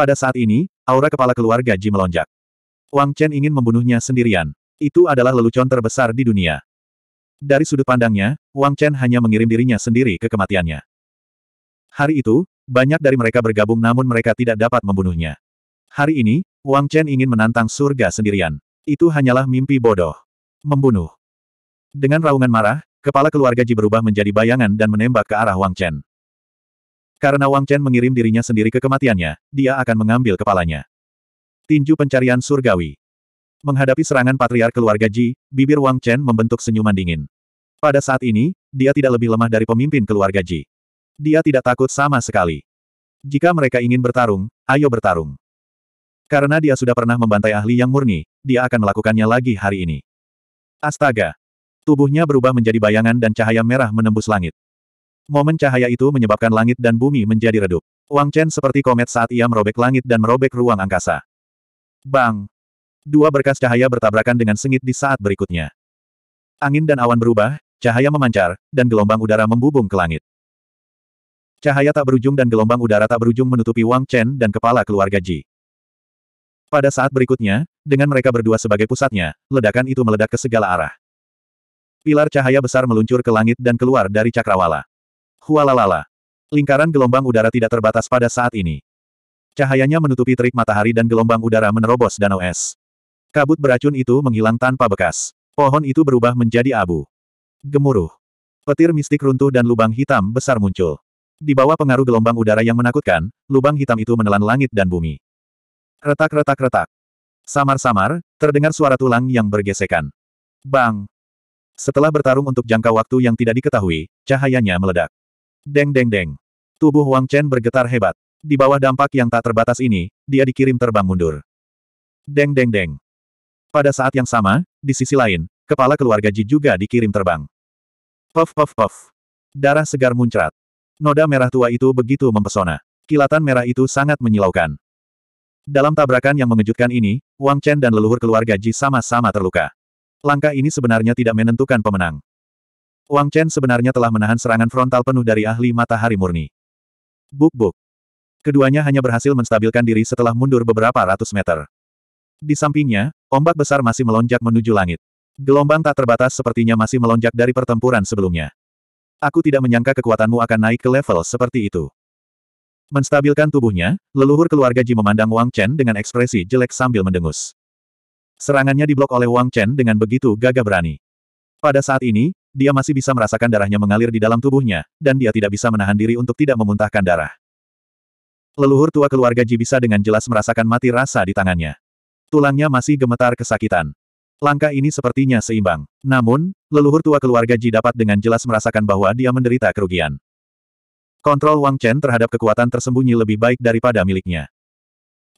Pada saat ini, aura kepala keluarga Ji melonjak. Wang Chen ingin membunuhnya sendirian. Itu adalah lelucon terbesar di dunia. Dari sudut pandangnya, Wang Chen hanya mengirim dirinya sendiri ke kematiannya. Hari itu, banyak dari mereka bergabung namun mereka tidak dapat membunuhnya. Hari ini, Wang Chen ingin menantang surga sendirian. Itu hanyalah mimpi bodoh. Membunuh. Dengan raungan marah, kepala keluarga Ji berubah menjadi bayangan dan menembak ke arah Wang Chen. Karena Wang Chen mengirim dirinya sendiri ke kematiannya, dia akan mengambil kepalanya. Tinju pencarian surgawi. Menghadapi serangan patriar keluarga Ji, bibir Wang Chen membentuk senyuman dingin. Pada saat ini, dia tidak lebih lemah dari pemimpin keluarga Ji. Dia tidak takut sama sekali. Jika mereka ingin bertarung, ayo bertarung. Karena dia sudah pernah membantai ahli yang murni, dia akan melakukannya lagi hari ini. Astaga! Tubuhnya berubah menjadi bayangan dan cahaya merah menembus langit. Momen cahaya itu menyebabkan langit dan bumi menjadi redup. Wang Chen seperti komet saat ia merobek langit dan merobek ruang angkasa. Bang! Dua berkas cahaya bertabrakan dengan sengit di saat berikutnya. Angin dan awan berubah, cahaya memancar, dan gelombang udara membubung ke langit. Cahaya tak berujung dan gelombang udara tak berujung menutupi Wang Chen dan kepala keluarga Ji. Pada saat berikutnya, dengan mereka berdua sebagai pusatnya, ledakan itu meledak ke segala arah. Pilar cahaya besar meluncur ke langit dan keluar dari cakrawala. Hualalala. Lingkaran gelombang udara tidak terbatas pada saat ini. Cahayanya menutupi terik matahari dan gelombang udara menerobos danau es. Kabut beracun itu menghilang tanpa bekas. Pohon itu berubah menjadi abu. Gemuruh. Petir mistik runtuh dan lubang hitam besar muncul. Di bawah pengaruh gelombang udara yang menakutkan, lubang hitam itu menelan langit dan bumi. Retak-retak-retak. Samar-samar, terdengar suara tulang yang bergesekan. Bang! Setelah bertarung untuk jangka waktu yang tidak diketahui, cahayanya meledak. Deng deng deng. Tubuh Wang Chen bergetar hebat. Di bawah dampak yang tak terbatas ini, dia dikirim terbang mundur. Deng deng deng. Pada saat yang sama, di sisi lain, kepala keluarga Ji juga dikirim terbang. Puff puff puff. Darah segar muncrat. Noda merah tua itu begitu mempesona. Kilatan merah itu sangat menyilaukan. Dalam tabrakan yang mengejutkan ini, Wang Chen dan leluhur keluarga Ji sama-sama terluka. Langkah ini sebenarnya tidak menentukan pemenang. Wang Chen sebenarnya telah menahan serangan frontal penuh dari ahli matahari murni. Buk-buk. Keduanya hanya berhasil menstabilkan diri setelah mundur beberapa ratus meter. Di sampingnya, ombak besar masih melonjak menuju langit. Gelombang tak terbatas sepertinya masih melonjak dari pertempuran sebelumnya. Aku tidak menyangka kekuatanmu akan naik ke level seperti itu. Menstabilkan tubuhnya, leluhur keluarga Ji memandang Wang Chen dengan ekspresi jelek sambil mendengus. Serangannya diblok oleh Wang Chen dengan begitu gagah berani. Pada saat ini, dia masih bisa merasakan darahnya mengalir di dalam tubuhnya, dan dia tidak bisa menahan diri untuk tidak memuntahkan darah. Leluhur tua keluarga Ji bisa dengan jelas merasakan mati rasa di tangannya. Tulangnya masih gemetar kesakitan. Langkah ini sepertinya seimbang. Namun, leluhur tua keluarga Ji dapat dengan jelas merasakan bahwa dia menderita kerugian. Kontrol Wang Chen terhadap kekuatan tersembunyi lebih baik daripada miliknya.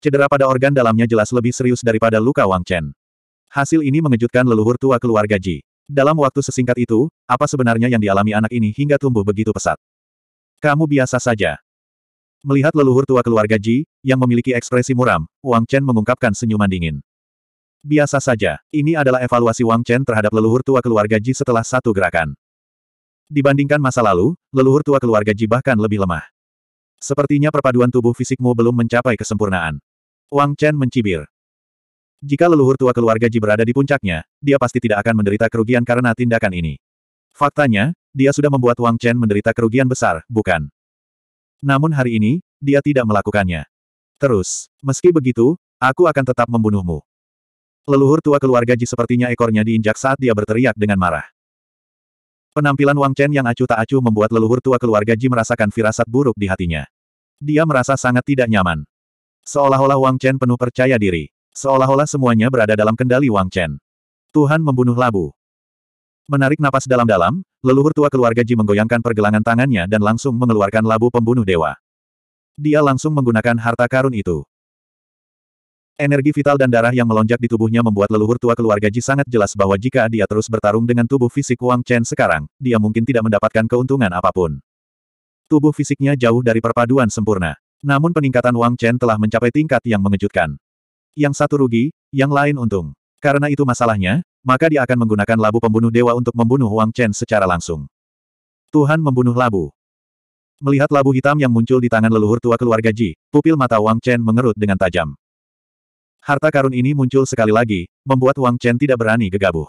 Cedera pada organ dalamnya jelas lebih serius daripada luka Wang Chen. Hasil ini mengejutkan leluhur tua keluarga Ji. Dalam waktu sesingkat itu, apa sebenarnya yang dialami anak ini hingga tumbuh begitu pesat? Kamu biasa saja. Melihat leluhur tua keluarga Ji, yang memiliki ekspresi muram, Wang Chen mengungkapkan senyuman dingin. Biasa saja, ini adalah evaluasi Wang Chen terhadap leluhur tua keluarga Ji setelah satu gerakan. Dibandingkan masa lalu, leluhur tua keluarga Ji bahkan lebih lemah. Sepertinya perpaduan tubuh fisikmu belum mencapai kesempurnaan. Wang Chen mencibir. Jika leluhur tua keluarga Ji berada di puncaknya, dia pasti tidak akan menderita kerugian karena tindakan ini. Faktanya, dia sudah membuat Wang Chen menderita kerugian besar, bukan? Namun hari ini, dia tidak melakukannya. Terus, meski begitu, aku akan tetap membunuhmu. Leluhur tua keluarga Ji sepertinya ekornya diinjak saat dia berteriak dengan marah. Penampilan Wang Chen yang acuh tak acuh membuat leluhur tua keluarga Ji merasakan firasat buruk di hatinya. Dia merasa sangat tidak nyaman. Seolah-olah Wang Chen penuh percaya diri. Seolah-olah semuanya berada dalam kendali Wang Chen. Tuhan membunuh labu. Menarik napas dalam-dalam, leluhur tua keluarga Ji menggoyangkan pergelangan tangannya dan langsung mengeluarkan labu pembunuh dewa. Dia langsung menggunakan harta karun itu. Energi vital dan darah yang melonjak di tubuhnya membuat leluhur tua keluarga Ji sangat jelas bahwa jika dia terus bertarung dengan tubuh fisik Wang Chen sekarang, dia mungkin tidak mendapatkan keuntungan apapun. Tubuh fisiknya jauh dari perpaduan sempurna. Namun peningkatan Wang Chen telah mencapai tingkat yang mengejutkan. Yang satu rugi, yang lain untung. Karena itu masalahnya, maka dia akan menggunakan labu pembunuh dewa untuk membunuh Wang Chen secara langsung. Tuhan membunuh labu. Melihat labu hitam yang muncul di tangan leluhur tua keluarga Ji, pupil mata Wang Chen mengerut dengan tajam. Harta karun ini muncul sekali lagi, membuat Wang Chen tidak berani gegabah.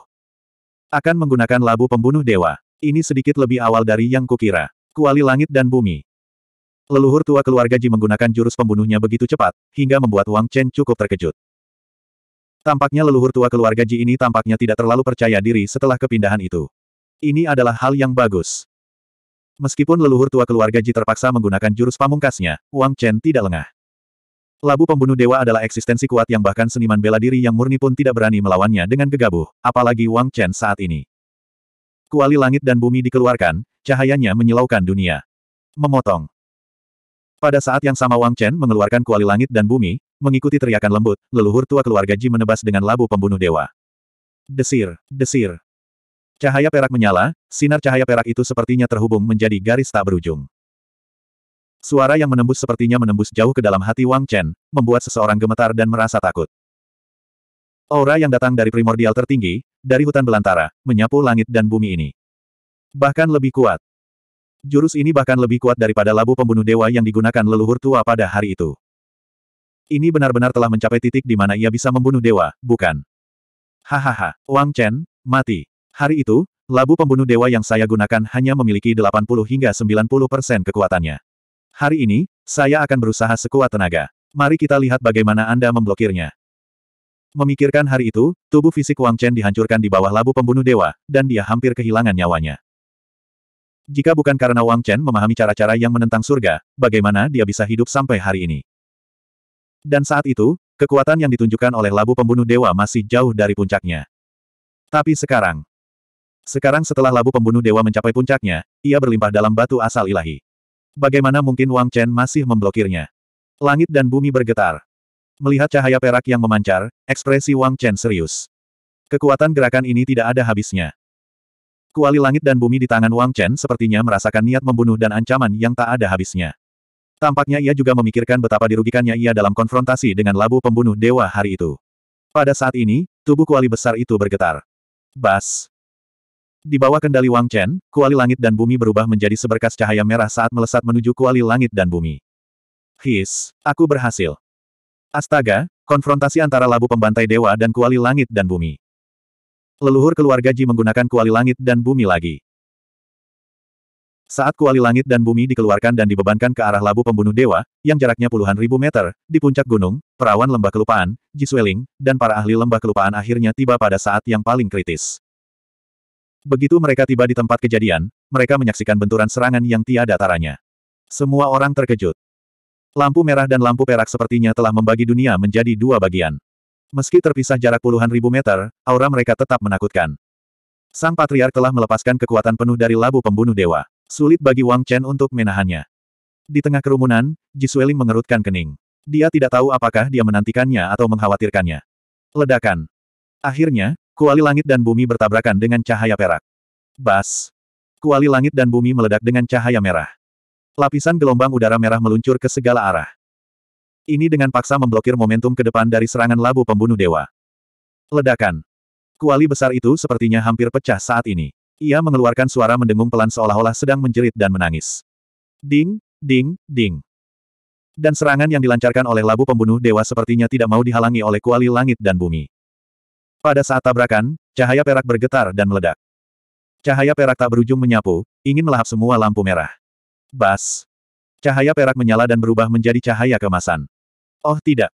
Akan menggunakan labu pembunuh dewa. Ini sedikit lebih awal dari yang kukira. Kuali langit dan bumi. Leluhur tua keluarga Ji menggunakan jurus pembunuhnya begitu cepat, hingga membuat Wang Chen cukup terkejut. Tampaknya leluhur tua keluarga Ji ini tampaknya tidak terlalu percaya diri setelah kepindahan itu. Ini adalah hal yang bagus. Meskipun leluhur tua keluarga Ji terpaksa menggunakan jurus pamungkasnya, Wang Chen tidak lengah. Labu pembunuh dewa adalah eksistensi kuat yang bahkan seniman bela diri yang murni pun tidak berani melawannya dengan gegabah, apalagi Wang Chen saat ini. Kuali langit dan bumi dikeluarkan, cahayanya menyilaukan dunia. Memotong. Pada saat yang sama Wang Chen mengeluarkan kuali langit dan bumi, mengikuti teriakan lembut, leluhur tua keluarga Ji menebas dengan labu pembunuh dewa. Desir, desir. Cahaya perak menyala, sinar cahaya perak itu sepertinya terhubung menjadi garis tak berujung. Suara yang menembus sepertinya menembus jauh ke dalam hati Wang Chen, membuat seseorang gemetar dan merasa takut. Aura yang datang dari primordial tertinggi, dari hutan belantara, menyapu langit dan bumi ini. Bahkan lebih kuat. Jurus ini bahkan lebih kuat daripada labu pembunuh dewa yang digunakan leluhur tua pada hari itu. Ini benar-benar telah mencapai titik di mana ia bisa membunuh dewa, bukan? Hahaha, Wang Chen, mati. Hari itu, labu pembunuh dewa yang saya gunakan hanya memiliki 80 hingga 90 persen kekuatannya. Hari ini, saya akan berusaha sekuat tenaga. Mari kita lihat bagaimana Anda memblokirnya. Memikirkan hari itu, tubuh fisik Wang Chen dihancurkan di bawah labu pembunuh dewa, dan dia hampir kehilangan nyawanya. Jika bukan karena Wang Chen memahami cara-cara yang menentang surga, bagaimana dia bisa hidup sampai hari ini? Dan saat itu, kekuatan yang ditunjukkan oleh labu pembunuh dewa masih jauh dari puncaknya. Tapi sekarang, sekarang setelah labu pembunuh dewa mencapai puncaknya, ia berlimpah dalam batu asal ilahi. Bagaimana mungkin Wang Chen masih memblokirnya? Langit dan bumi bergetar. Melihat cahaya perak yang memancar, ekspresi Wang Chen serius. Kekuatan gerakan ini tidak ada habisnya. Kuali langit dan bumi di tangan Wang Chen sepertinya merasakan niat membunuh dan ancaman yang tak ada habisnya. Tampaknya ia juga memikirkan betapa dirugikannya ia dalam konfrontasi dengan labu pembunuh dewa hari itu. Pada saat ini, tubuh kuali besar itu bergetar. Bas. Di bawah kendali Wang Chen, kuali langit dan bumi berubah menjadi seberkas cahaya merah saat melesat menuju kuali langit dan bumi. His, aku berhasil. Astaga, konfrontasi antara labu pembantai dewa dan kuali langit dan bumi. Leluhur keluarga Ji menggunakan kuali langit dan bumi lagi. Saat kuali langit dan bumi dikeluarkan dan dibebankan ke arah labu pembunuh dewa, yang jaraknya puluhan ribu meter, di puncak gunung, perawan lembah kelupaan, Ji Sueling, dan para ahli lembah kelupaan akhirnya tiba pada saat yang paling kritis. Begitu mereka tiba di tempat kejadian, mereka menyaksikan benturan serangan yang tiada taranya. Semua orang terkejut. Lampu merah dan lampu perak sepertinya telah membagi dunia menjadi dua bagian. Meski terpisah jarak puluhan ribu meter, aura mereka tetap menakutkan. Sang Patriark telah melepaskan kekuatan penuh dari labu pembunuh dewa. Sulit bagi Wang Chen untuk menahannya. Di tengah kerumunan, Ji Sueling mengerutkan kening. Dia tidak tahu apakah dia menantikannya atau mengkhawatirkannya. Ledakan. Akhirnya, kuali langit dan bumi bertabrakan dengan cahaya perak. Bas. Kuali langit dan bumi meledak dengan cahaya merah. Lapisan gelombang udara merah meluncur ke segala arah. Ini dengan paksa memblokir momentum ke depan dari serangan labu pembunuh dewa. Ledakan. Kuali besar itu sepertinya hampir pecah saat ini. Ia mengeluarkan suara mendengung pelan seolah-olah sedang menjerit dan menangis. Ding, ding, ding. Dan serangan yang dilancarkan oleh labu pembunuh dewa sepertinya tidak mau dihalangi oleh kuali langit dan bumi. Pada saat tabrakan, cahaya perak bergetar dan meledak. Cahaya perak tak berujung menyapu, ingin melahap semua lampu merah. Bas. Cahaya perak menyala dan berubah menjadi cahaya kemasan. Oh tidak.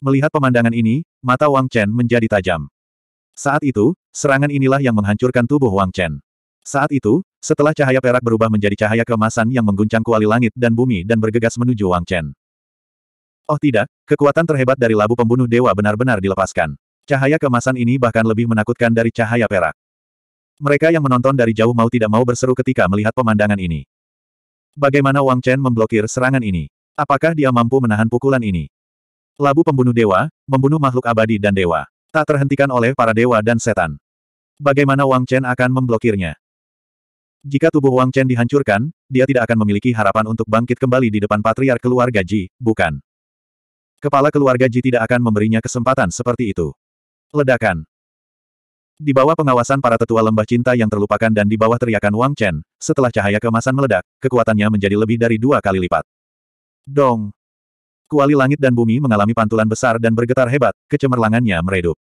Melihat pemandangan ini, mata Wang Chen menjadi tajam. Saat itu, serangan inilah yang menghancurkan tubuh Wang Chen. Saat itu, setelah cahaya perak berubah menjadi cahaya kemasan yang mengguncang kuali langit dan bumi dan bergegas menuju Wang Chen. Oh tidak, kekuatan terhebat dari labu pembunuh dewa benar-benar dilepaskan. Cahaya kemasan ini bahkan lebih menakutkan dari cahaya perak. Mereka yang menonton dari jauh mau tidak mau berseru ketika melihat pemandangan ini. Bagaimana Wang Chen memblokir serangan ini? Apakah dia mampu menahan pukulan ini? Labu pembunuh dewa, membunuh makhluk abadi dan dewa. Tak terhentikan oleh para dewa dan setan. Bagaimana Wang Chen akan memblokirnya? Jika tubuh Wang Chen dihancurkan, dia tidak akan memiliki harapan untuk bangkit kembali di depan patriar keluarga Ji, bukan? Kepala keluarga Ji tidak akan memberinya kesempatan seperti itu. Ledakan. Di bawah pengawasan para tetua lembah cinta yang terlupakan dan di bawah teriakan Wang Chen, setelah cahaya kemasan meledak, kekuatannya menjadi lebih dari dua kali lipat. Dong! Kuali langit dan bumi mengalami pantulan besar dan bergetar hebat, kecemerlangannya meredup.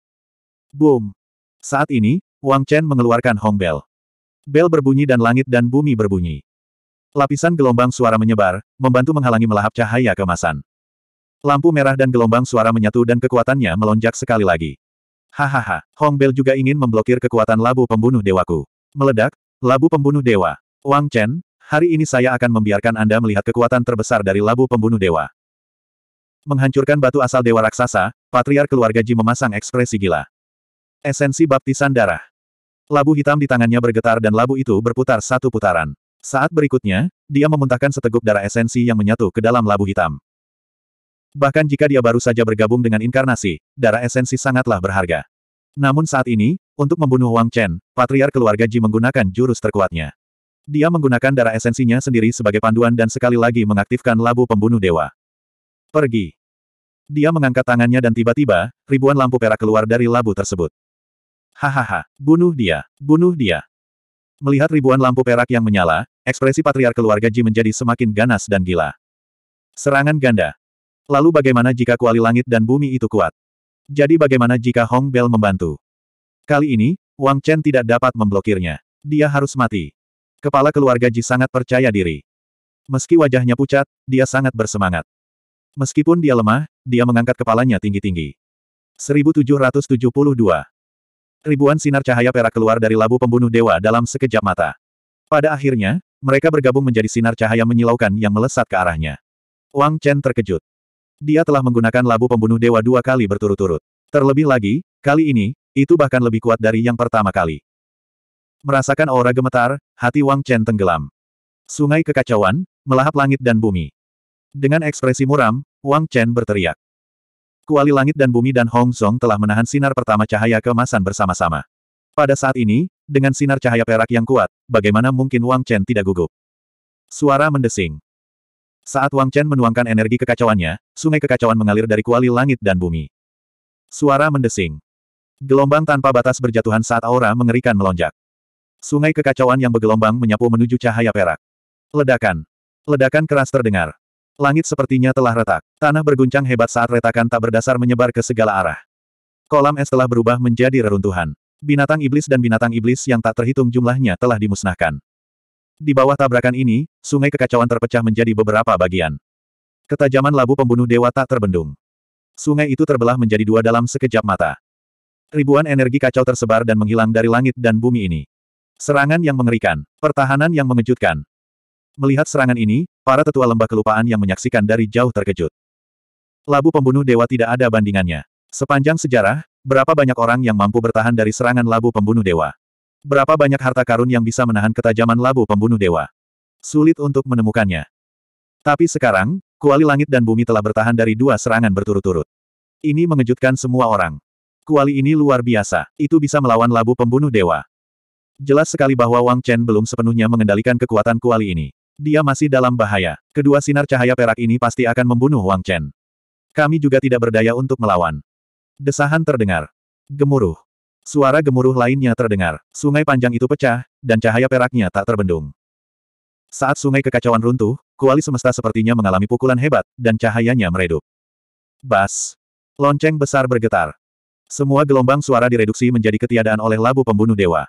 Boom! Saat ini, Wang Chen mengeluarkan Hong Bell. Bel berbunyi dan langit dan bumi berbunyi. Lapisan gelombang suara menyebar, membantu menghalangi melahap cahaya kemasan. Lampu merah dan gelombang suara menyatu dan kekuatannya melonjak sekali lagi. Hahaha, Hong Bell juga ingin memblokir kekuatan labu pembunuh dewaku. Meledak, labu pembunuh dewa. Wang Chen, hari ini saya akan membiarkan Anda melihat kekuatan terbesar dari labu pembunuh dewa. Menghancurkan batu asal dewa raksasa, patriar keluarga Ji memasang ekspresi gila. Esensi baptisan darah. Labu hitam di tangannya bergetar dan labu itu berputar satu putaran. Saat berikutnya, dia memuntahkan seteguk darah esensi yang menyatu ke dalam labu hitam. Bahkan jika dia baru saja bergabung dengan inkarnasi, darah esensi sangatlah berharga. Namun saat ini, untuk membunuh Wang Chen, patriar keluarga Ji menggunakan jurus terkuatnya. Dia menggunakan darah esensinya sendiri sebagai panduan dan sekali lagi mengaktifkan labu pembunuh dewa. Pergi. Dia mengangkat tangannya dan tiba-tiba, ribuan lampu perak keluar dari labu tersebut. Hahaha, bunuh dia, bunuh dia. Melihat ribuan lampu perak yang menyala, ekspresi patriark keluarga Ji menjadi semakin ganas dan gila. Serangan ganda. Lalu bagaimana jika kuali langit dan bumi itu kuat? Jadi bagaimana jika Hong Bel membantu? Kali ini, Wang Chen tidak dapat memblokirnya. Dia harus mati. Kepala keluarga Ji sangat percaya diri. Meski wajahnya pucat, dia sangat bersemangat. Meskipun dia lemah, dia mengangkat kepalanya tinggi-tinggi. 1772. Ribuan sinar cahaya perak keluar dari labu pembunuh dewa dalam sekejap mata. Pada akhirnya, mereka bergabung menjadi sinar cahaya menyilaukan yang melesat ke arahnya. Wang Chen terkejut. Dia telah menggunakan labu pembunuh dewa dua kali berturut-turut. Terlebih lagi, kali ini, itu bahkan lebih kuat dari yang pertama kali. Merasakan aura gemetar, hati Wang Chen tenggelam. Sungai kekacauan, melahap langit dan bumi. Dengan ekspresi muram, Wang Chen berteriak. Kuali langit dan bumi dan Hong Song telah menahan sinar pertama cahaya kemasan bersama-sama. Pada saat ini, dengan sinar cahaya perak yang kuat, bagaimana mungkin Wang Chen tidak gugup? Suara mendesing. Saat Wang Chen menuangkan energi kekacauannya, sungai kekacauan mengalir dari kuali langit dan bumi. Suara mendesing. Gelombang tanpa batas berjatuhan saat aura mengerikan melonjak. Sungai kekacauan yang bergelombang menyapu menuju cahaya perak. Ledakan. Ledakan keras terdengar. Langit sepertinya telah retak. Tanah berguncang hebat saat retakan tak berdasar menyebar ke segala arah. Kolam es telah berubah menjadi reruntuhan. Binatang iblis dan binatang iblis yang tak terhitung jumlahnya telah dimusnahkan. Di bawah tabrakan ini, sungai kekacauan terpecah menjadi beberapa bagian. Ketajaman labu pembunuh dewa tak terbendung. Sungai itu terbelah menjadi dua dalam sekejap mata. Ribuan energi kacau tersebar dan menghilang dari langit dan bumi ini. Serangan yang mengerikan, pertahanan yang mengejutkan. Melihat serangan ini, Para tetua lembah kelupaan yang menyaksikan dari jauh terkejut. Labu pembunuh dewa tidak ada bandingannya. Sepanjang sejarah, berapa banyak orang yang mampu bertahan dari serangan labu pembunuh dewa? Berapa banyak harta karun yang bisa menahan ketajaman labu pembunuh dewa? Sulit untuk menemukannya. Tapi sekarang, kuali langit dan bumi telah bertahan dari dua serangan berturut-turut. Ini mengejutkan semua orang. Kuali ini luar biasa, itu bisa melawan labu pembunuh dewa. Jelas sekali bahwa Wang Chen belum sepenuhnya mengendalikan kekuatan kuali ini. Dia masih dalam bahaya. Kedua sinar cahaya perak ini pasti akan membunuh Wang Chen. Kami juga tidak berdaya untuk melawan. Desahan terdengar. Gemuruh. Suara gemuruh lainnya terdengar. Sungai panjang itu pecah, dan cahaya peraknya tak terbendung. Saat sungai kekacauan runtuh, kuali semesta sepertinya mengalami pukulan hebat, dan cahayanya meredup. Bas. Lonceng besar bergetar. Semua gelombang suara direduksi menjadi ketiadaan oleh labu pembunuh dewa.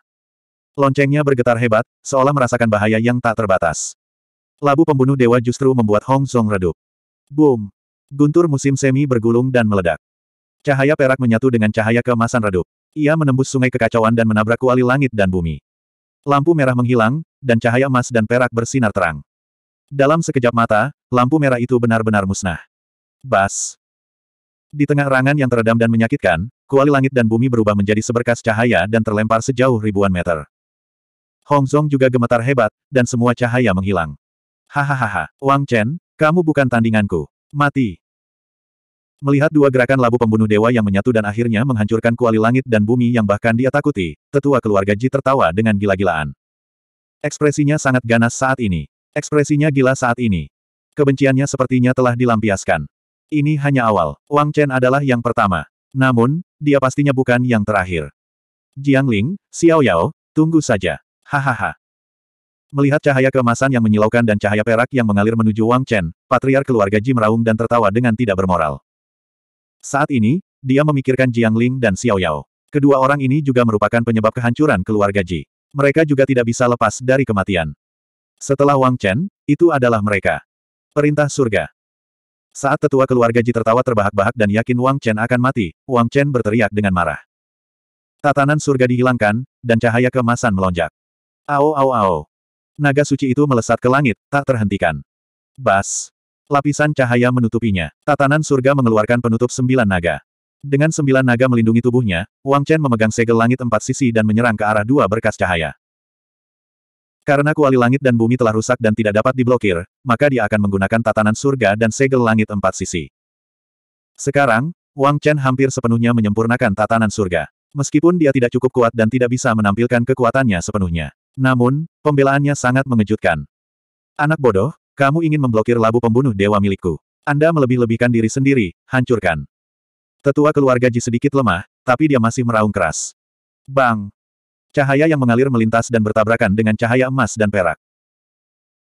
Loncengnya bergetar hebat, seolah merasakan bahaya yang tak terbatas. Labu pembunuh dewa justru membuat Hong Zong redup. Boom! Guntur musim semi bergulung dan meledak. Cahaya perak menyatu dengan cahaya keemasan redup. Ia menembus sungai kekacauan dan menabrak kuali langit dan bumi. Lampu merah menghilang, dan cahaya emas dan perak bersinar terang. Dalam sekejap mata, lampu merah itu benar-benar musnah. Bas! Di tengah rangan yang teredam dan menyakitkan, kuali langit dan bumi berubah menjadi seberkas cahaya dan terlempar sejauh ribuan meter. Hong Hongzong juga gemetar hebat, dan semua cahaya menghilang. Hahaha, Wang Chen, kamu bukan tandinganku. Mati. Melihat dua gerakan labu pembunuh dewa yang menyatu dan akhirnya menghancurkan kuali langit dan bumi yang bahkan dia takuti, tetua keluarga Ji tertawa dengan gila-gilaan. Ekspresinya sangat ganas saat ini. Ekspresinya gila saat ini. Kebenciannya sepertinya telah dilampiaskan. Ini hanya awal. Wang Chen adalah yang pertama. Namun, dia pastinya bukan yang terakhir. Jiang Ling, Xiao Yao, tunggu saja. Hahaha. Melihat cahaya kemasan yang menyilaukan dan cahaya perak yang mengalir menuju Wang Chen, patriar keluarga Ji meraung dan tertawa dengan tidak bermoral. Saat ini, dia memikirkan Jiang Ling dan Xiao Yao. Kedua orang ini juga merupakan penyebab kehancuran keluarga Ji. Mereka juga tidak bisa lepas dari kematian. Setelah Wang Chen, itu adalah mereka. Perintah surga. Saat tetua keluarga Ji tertawa terbahak-bahak dan yakin Wang Chen akan mati, Wang Chen berteriak dengan marah. Tatanan surga dihilangkan, dan cahaya kemasan melonjak. Ao ao ao naga suci itu melesat ke langit, tak terhentikan. Bas! Lapisan cahaya menutupinya. Tatanan surga mengeluarkan penutup sembilan naga. Dengan sembilan naga melindungi tubuhnya, Wang Chen memegang segel langit empat sisi dan menyerang ke arah dua berkas cahaya. Karena kuali langit dan bumi telah rusak dan tidak dapat diblokir, maka dia akan menggunakan tatanan surga dan segel langit empat sisi. Sekarang, Wang Chen hampir sepenuhnya menyempurnakan tatanan surga. Meskipun dia tidak cukup kuat dan tidak bisa menampilkan kekuatannya sepenuhnya. Namun, pembelaannya sangat mengejutkan. Anak bodoh, kamu ingin memblokir labu pembunuh dewa milikku. Anda melebih-lebihkan diri sendiri, hancurkan. Tetua keluarga Ji sedikit lemah, tapi dia masih meraung keras. Bang! Cahaya yang mengalir melintas dan bertabrakan dengan cahaya emas dan perak.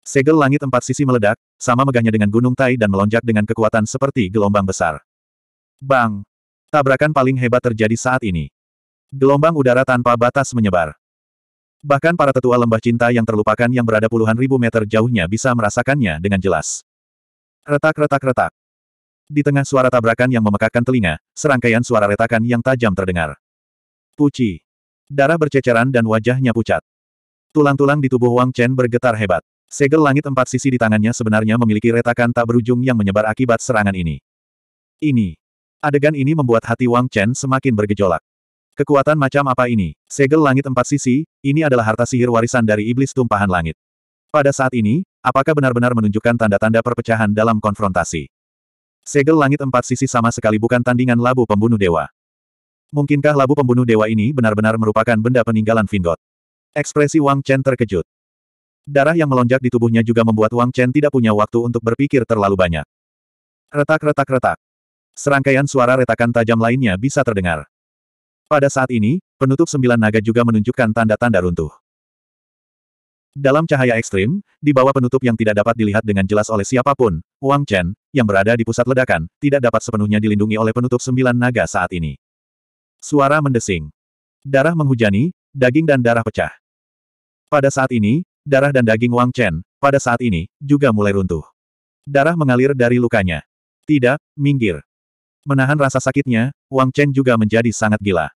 Segel langit empat sisi meledak, sama megahnya dengan gunung Tai dan melonjak dengan kekuatan seperti gelombang besar. Bang! Tabrakan paling hebat terjadi saat ini. Gelombang udara tanpa batas menyebar. Bahkan para tetua lembah cinta yang terlupakan yang berada puluhan ribu meter jauhnya bisa merasakannya dengan jelas. Retak-retak-retak. Di tengah suara tabrakan yang memekakkan telinga, serangkaian suara retakan yang tajam terdengar. Puci. Darah berceceran dan wajahnya pucat. Tulang-tulang di tubuh Wang Chen bergetar hebat. Segel langit empat sisi di tangannya sebenarnya memiliki retakan tak berujung yang menyebar akibat serangan ini. Ini. Adegan ini membuat hati Wang Chen semakin bergejolak. Kekuatan macam apa ini? Segel langit empat sisi, ini adalah harta sihir warisan dari iblis tumpahan langit. Pada saat ini, apakah benar-benar menunjukkan tanda-tanda perpecahan dalam konfrontasi? Segel langit empat sisi sama sekali bukan tandingan labu pembunuh dewa. Mungkinkah labu pembunuh dewa ini benar-benar merupakan benda peninggalan Vingot? Ekspresi Wang Chen terkejut. Darah yang melonjak di tubuhnya juga membuat Wang Chen tidak punya waktu untuk berpikir terlalu banyak. Retak-retak-retak. Serangkaian suara retakan tajam lainnya bisa terdengar. Pada saat ini, penutup sembilan naga juga menunjukkan tanda-tanda runtuh. Dalam cahaya ekstrim, di bawah penutup yang tidak dapat dilihat dengan jelas oleh siapapun, Wang Chen, yang berada di pusat ledakan, tidak dapat sepenuhnya dilindungi oleh penutup sembilan naga saat ini. Suara mendesing. Darah menghujani, daging dan darah pecah. Pada saat ini, darah dan daging Wang Chen, pada saat ini, juga mulai runtuh. Darah mengalir dari lukanya. Tidak, minggir. Menahan rasa sakitnya, Wang Chen juga menjadi sangat gila.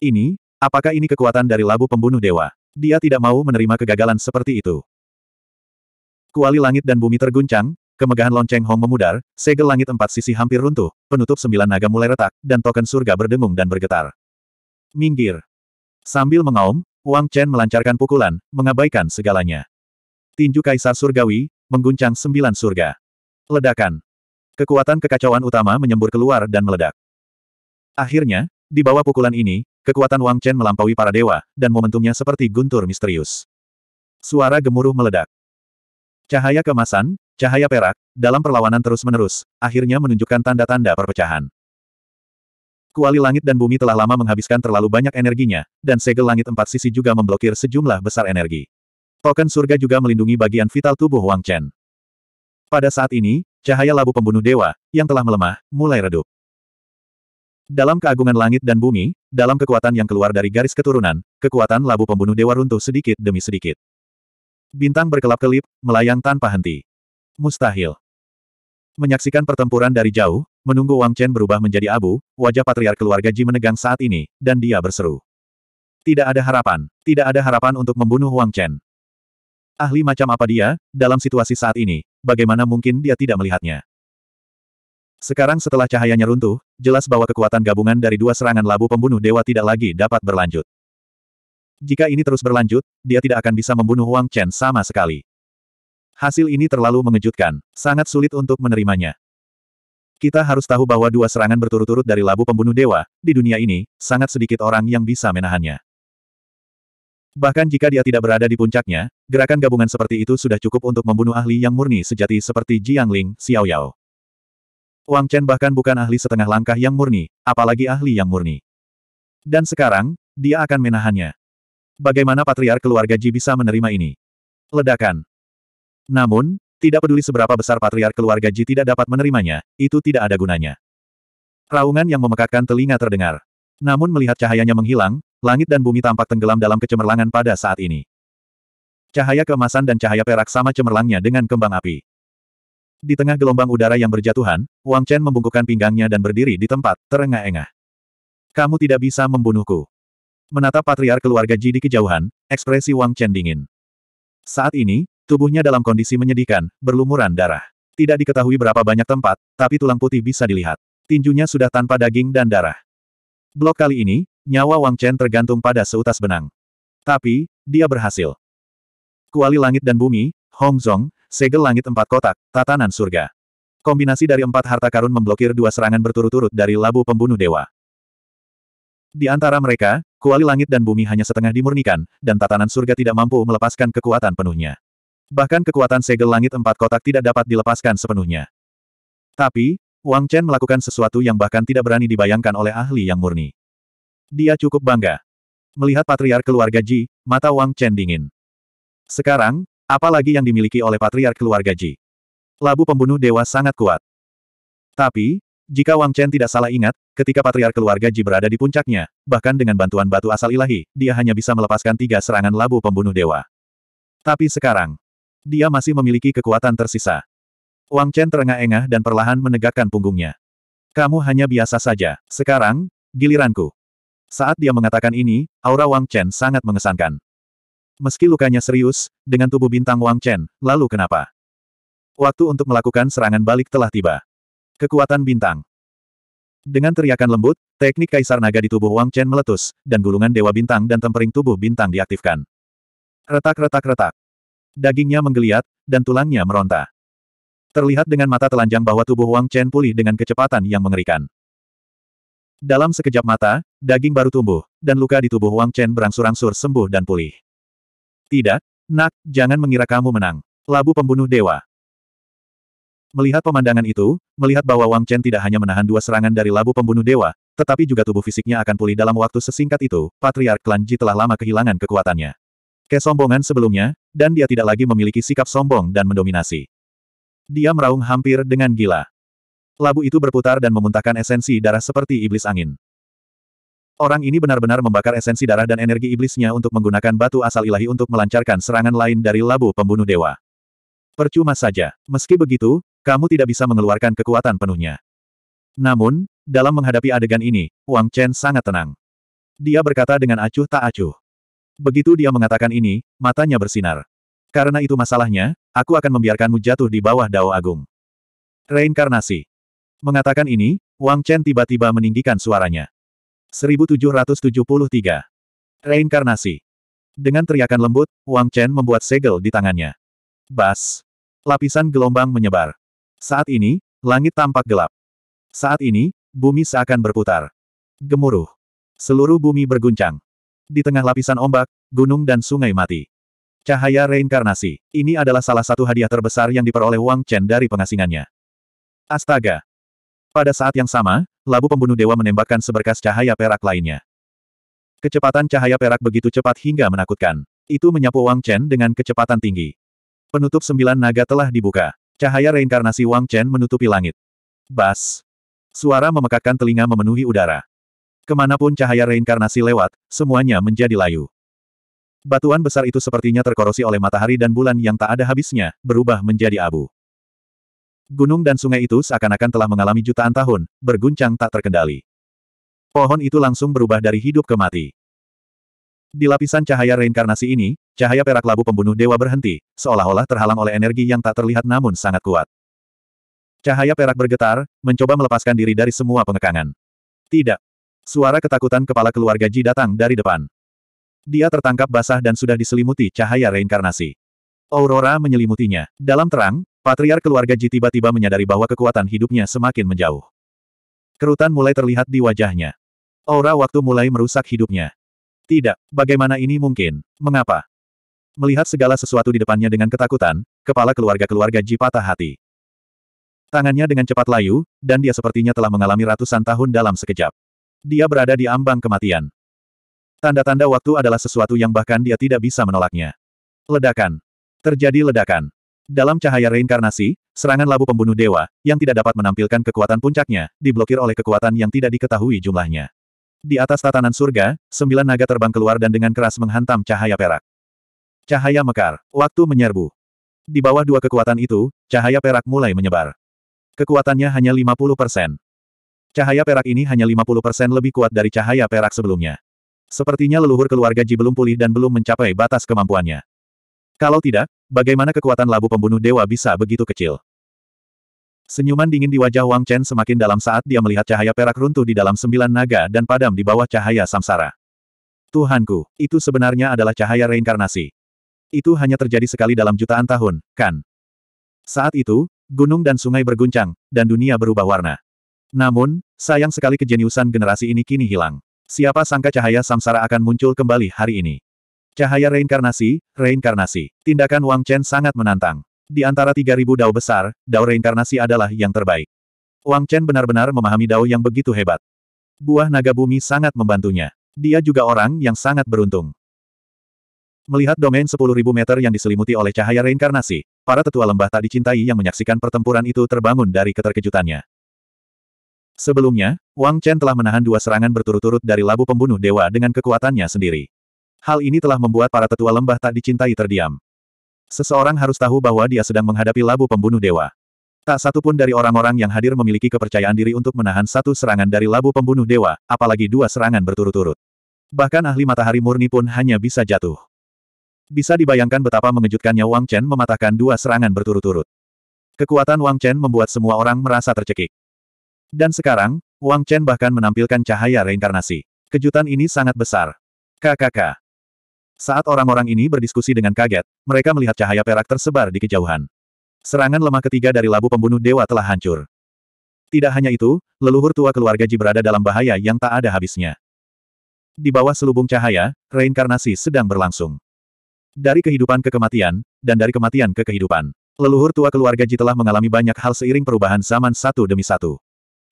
Ini, apakah ini kekuatan dari labu pembunuh dewa? Dia tidak mau menerima kegagalan seperti itu. Kuali langit dan bumi terguncang, kemegahan lonceng Hong memudar, segel langit empat sisi hampir runtuh, penutup sembilan naga mulai retak, dan token surga berdengung dan bergetar. Minggir. Sambil mengaum, Wang Chen melancarkan pukulan, mengabaikan segalanya. Tinju Kaisar Surgawi, mengguncang sembilan surga. Ledakan. Kekuatan kekacauan utama menyembur keluar dan meledak. Akhirnya, di bawah pukulan ini, Kekuatan Wang Chen melampaui para dewa, dan momentumnya seperti guntur misterius. Suara gemuruh meledak. Cahaya kemasan, cahaya perak, dalam perlawanan terus-menerus, akhirnya menunjukkan tanda-tanda perpecahan. Kuali langit dan bumi telah lama menghabiskan terlalu banyak energinya, dan segel langit empat sisi juga memblokir sejumlah besar energi. Token surga juga melindungi bagian vital tubuh Wang Chen. Pada saat ini, cahaya labu pembunuh dewa, yang telah melemah, mulai redup. Dalam keagungan langit dan bumi, dalam kekuatan yang keluar dari garis keturunan, kekuatan labu pembunuh dewa runtuh sedikit demi sedikit. Bintang berkelap-kelip, melayang tanpa henti. Mustahil. Menyaksikan pertempuran dari jauh, menunggu Wang Chen berubah menjadi abu, wajah patriark keluarga Ji menegang saat ini, dan dia berseru. Tidak ada harapan, tidak ada harapan untuk membunuh Wang Chen. Ahli macam apa dia, dalam situasi saat ini, bagaimana mungkin dia tidak melihatnya? Sekarang setelah cahayanya runtuh, jelas bahwa kekuatan gabungan dari dua serangan labu pembunuh dewa tidak lagi dapat berlanjut. Jika ini terus berlanjut, dia tidak akan bisa membunuh Wang Chen sama sekali. Hasil ini terlalu mengejutkan, sangat sulit untuk menerimanya. Kita harus tahu bahwa dua serangan berturut-turut dari labu pembunuh dewa, di dunia ini, sangat sedikit orang yang bisa menahannya. Bahkan jika dia tidak berada di puncaknya, gerakan gabungan seperti itu sudah cukup untuk membunuh ahli yang murni sejati seperti Jiang Ling, Xiao Yao. Wang Chen bahkan bukan ahli setengah langkah yang murni, apalagi ahli yang murni. Dan sekarang, dia akan menahannya. Bagaimana patriar keluarga Ji bisa menerima ini? Ledakan. Namun, tidak peduli seberapa besar patriar keluarga Ji tidak dapat menerimanya, itu tidak ada gunanya. Raungan yang memekakkan telinga terdengar. Namun melihat cahayanya menghilang, langit dan bumi tampak tenggelam dalam kecemerlangan pada saat ini. Cahaya kemasan dan cahaya perak sama cemerlangnya dengan kembang api. Di tengah gelombang udara yang berjatuhan, Wang Chen membungkukkan pinggangnya dan berdiri di tempat, terengah-engah. Kamu tidak bisa membunuhku. Menatap patriar keluarga Ji di kejauhan, ekspresi Wang Chen dingin. Saat ini, tubuhnya dalam kondisi menyedihkan, berlumuran darah. Tidak diketahui berapa banyak tempat, tapi tulang putih bisa dilihat. Tinjunya sudah tanpa daging dan darah. Blok kali ini, nyawa Wang Chen tergantung pada seutas benang. Tapi, dia berhasil. Kuali langit dan bumi, Hong Zong, segel langit empat kotak, tatanan surga. Kombinasi dari empat harta karun memblokir dua serangan berturut-turut dari labu pembunuh dewa. Di antara mereka, kuali langit dan bumi hanya setengah dimurnikan, dan tatanan surga tidak mampu melepaskan kekuatan penuhnya. Bahkan kekuatan segel langit empat kotak tidak dapat dilepaskan sepenuhnya. Tapi, Wang Chen melakukan sesuatu yang bahkan tidak berani dibayangkan oleh ahli yang murni. Dia cukup bangga. Melihat Patriar keluarga Ji, mata Wang Chen dingin. Sekarang, Apalagi yang dimiliki oleh patriark keluarga Ji. Labu pembunuh dewa sangat kuat. Tapi, jika Wang Chen tidak salah ingat, ketika patriark keluarga Ji berada di puncaknya, bahkan dengan bantuan batu asal ilahi, dia hanya bisa melepaskan tiga serangan labu pembunuh dewa. Tapi sekarang, dia masih memiliki kekuatan tersisa. Wang Chen terengah-engah dan perlahan menegakkan punggungnya. Kamu hanya biasa saja. Sekarang, giliranku. Saat dia mengatakan ini, aura Wang Chen sangat mengesankan. Meski lukanya serius, dengan tubuh bintang Wang Chen, lalu kenapa? Waktu untuk melakukan serangan balik telah tiba. Kekuatan bintang. Dengan teriakan lembut, teknik kaisar naga di tubuh Wang Chen meletus, dan gulungan dewa bintang dan tempering tubuh bintang diaktifkan. Retak-retak-retak. Dagingnya menggeliat, dan tulangnya meronta. Terlihat dengan mata telanjang bahwa tubuh Wang Chen pulih dengan kecepatan yang mengerikan. Dalam sekejap mata, daging baru tumbuh, dan luka di tubuh Wang Chen berangsur-angsur sembuh dan pulih. Tidak, nak, jangan mengira kamu menang. Labu pembunuh dewa. Melihat pemandangan itu, melihat bahwa Wang Chen tidak hanya menahan dua serangan dari labu pembunuh dewa, tetapi juga tubuh fisiknya akan pulih dalam waktu sesingkat itu, Patriark Klan Ji telah lama kehilangan kekuatannya. Kesombongan sebelumnya, dan dia tidak lagi memiliki sikap sombong dan mendominasi. Dia meraung hampir dengan gila. Labu itu berputar dan memuntahkan esensi darah seperti iblis angin. Orang ini benar-benar membakar esensi darah dan energi iblisnya untuk menggunakan batu asal ilahi untuk melancarkan serangan lain dari labu pembunuh dewa. Percuma saja, meski begitu, kamu tidak bisa mengeluarkan kekuatan penuhnya. Namun, dalam menghadapi adegan ini, Wang Chen sangat tenang. Dia berkata dengan acuh tak acuh. Begitu dia mengatakan ini, matanya bersinar. Karena itu masalahnya, aku akan membiarkanmu jatuh di bawah Dao Agung. Reinkarnasi. Mengatakan ini, Wang Chen tiba-tiba meninggikan suaranya. 1773. Reinkarnasi. Dengan teriakan lembut, Wang Chen membuat segel di tangannya. Bas. Lapisan gelombang menyebar. Saat ini, langit tampak gelap. Saat ini, bumi seakan berputar. Gemuruh. Seluruh bumi berguncang. Di tengah lapisan ombak, gunung dan sungai mati. Cahaya reinkarnasi. Ini adalah salah satu hadiah terbesar yang diperoleh Wang Chen dari pengasingannya. Astaga! Pada saat yang sama, labu pembunuh dewa menembakkan seberkas cahaya perak lainnya. Kecepatan cahaya perak begitu cepat hingga menakutkan. Itu menyapu Wang Chen dengan kecepatan tinggi. Penutup sembilan naga telah dibuka. Cahaya reinkarnasi Wang Chen menutupi langit. Bas. Suara memekakkan telinga memenuhi udara. Kemanapun cahaya reinkarnasi lewat, semuanya menjadi layu. Batuan besar itu sepertinya terkorosi oleh matahari dan bulan yang tak ada habisnya, berubah menjadi abu. Gunung dan sungai itu seakan-akan telah mengalami jutaan tahun, berguncang tak terkendali. Pohon itu langsung berubah dari hidup ke mati. Di lapisan cahaya reinkarnasi ini, cahaya perak labu pembunuh dewa berhenti, seolah-olah terhalang oleh energi yang tak terlihat namun sangat kuat. Cahaya perak bergetar, mencoba melepaskan diri dari semua pengekangan. Tidak. Suara ketakutan kepala keluarga Ji datang dari depan. Dia tertangkap basah dan sudah diselimuti cahaya reinkarnasi. Aurora menyelimutinya. Dalam terang, patriar keluarga Ji tiba-tiba menyadari bahwa kekuatan hidupnya semakin menjauh. Kerutan mulai terlihat di wajahnya. Aura waktu mulai merusak hidupnya. Tidak, bagaimana ini mungkin? Mengapa? Melihat segala sesuatu di depannya dengan ketakutan, kepala keluarga-keluarga Ji patah hati. Tangannya dengan cepat layu, dan dia sepertinya telah mengalami ratusan tahun dalam sekejap. Dia berada di ambang kematian. Tanda-tanda waktu adalah sesuatu yang bahkan dia tidak bisa menolaknya. Ledakan. Terjadi ledakan. Dalam cahaya reinkarnasi, serangan labu pembunuh dewa, yang tidak dapat menampilkan kekuatan puncaknya, diblokir oleh kekuatan yang tidak diketahui jumlahnya. Di atas tatanan surga, sembilan naga terbang keluar dan dengan keras menghantam cahaya perak. Cahaya mekar, waktu menyerbu. Di bawah dua kekuatan itu, cahaya perak mulai menyebar. Kekuatannya hanya 50 persen. Cahaya perak ini hanya 50 persen lebih kuat dari cahaya perak sebelumnya. Sepertinya leluhur keluarga Ji belum pulih dan belum mencapai batas kemampuannya. Kalau tidak, bagaimana kekuatan labu pembunuh dewa bisa begitu kecil? Senyuman dingin di wajah Wang Chen semakin dalam saat dia melihat cahaya perak runtuh di dalam sembilan naga dan padam di bawah cahaya samsara. Tuhanku, itu sebenarnya adalah cahaya reinkarnasi. Itu hanya terjadi sekali dalam jutaan tahun, kan? Saat itu, gunung dan sungai berguncang, dan dunia berubah warna. Namun, sayang sekali kejeniusan generasi ini kini hilang. Siapa sangka cahaya samsara akan muncul kembali hari ini. Cahaya reinkarnasi, reinkarnasi. Tindakan Wang Chen sangat menantang. Di antara 3000 dao besar, dao reinkarnasi adalah yang terbaik. Wang Chen benar-benar memahami dao yang begitu hebat. Buah naga bumi sangat membantunya. Dia juga orang yang sangat beruntung. Melihat domain 10.000 meter yang diselimuti oleh cahaya reinkarnasi, para tetua lembah tak dicintai yang menyaksikan pertempuran itu terbangun dari keterkejutannya. Sebelumnya, Wang Chen telah menahan dua serangan berturut-turut dari labu pembunuh dewa dengan kekuatannya sendiri. Hal ini telah membuat para tetua lembah tak dicintai terdiam. Seseorang harus tahu bahwa dia sedang menghadapi labu pembunuh dewa. Tak satu pun dari orang-orang yang hadir memiliki kepercayaan diri untuk menahan satu serangan dari labu pembunuh dewa, apalagi dua serangan berturut-turut. Bahkan ahli matahari murni pun hanya bisa jatuh. Bisa dibayangkan betapa mengejutkannya Wang Chen mematahkan dua serangan berturut-turut. Kekuatan Wang Chen membuat semua orang merasa tercekik. Dan sekarang, Wang Chen bahkan menampilkan cahaya reinkarnasi. Kejutan ini sangat besar. KKK. Saat orang-orang ini berdiskusi dengan kaget, mereka melihat cahaya perak tersebar di kejauhan. Serangan lemah ketiga dari labu pembunuh dewa telah hancur. Tidak hanya itu, leluhur tua keluarga Ji berada dalam bahaya yang tak ada habisnya. Di bawah selubung cahaya, reinkarnasi sedang berlangsung. Dari kehidupan ke kematian, dan dari kematian ke kehidupan. Leluhur tua keluarga Ji telah mengalami banyak hal seiring perubahan zaman satu demi satu.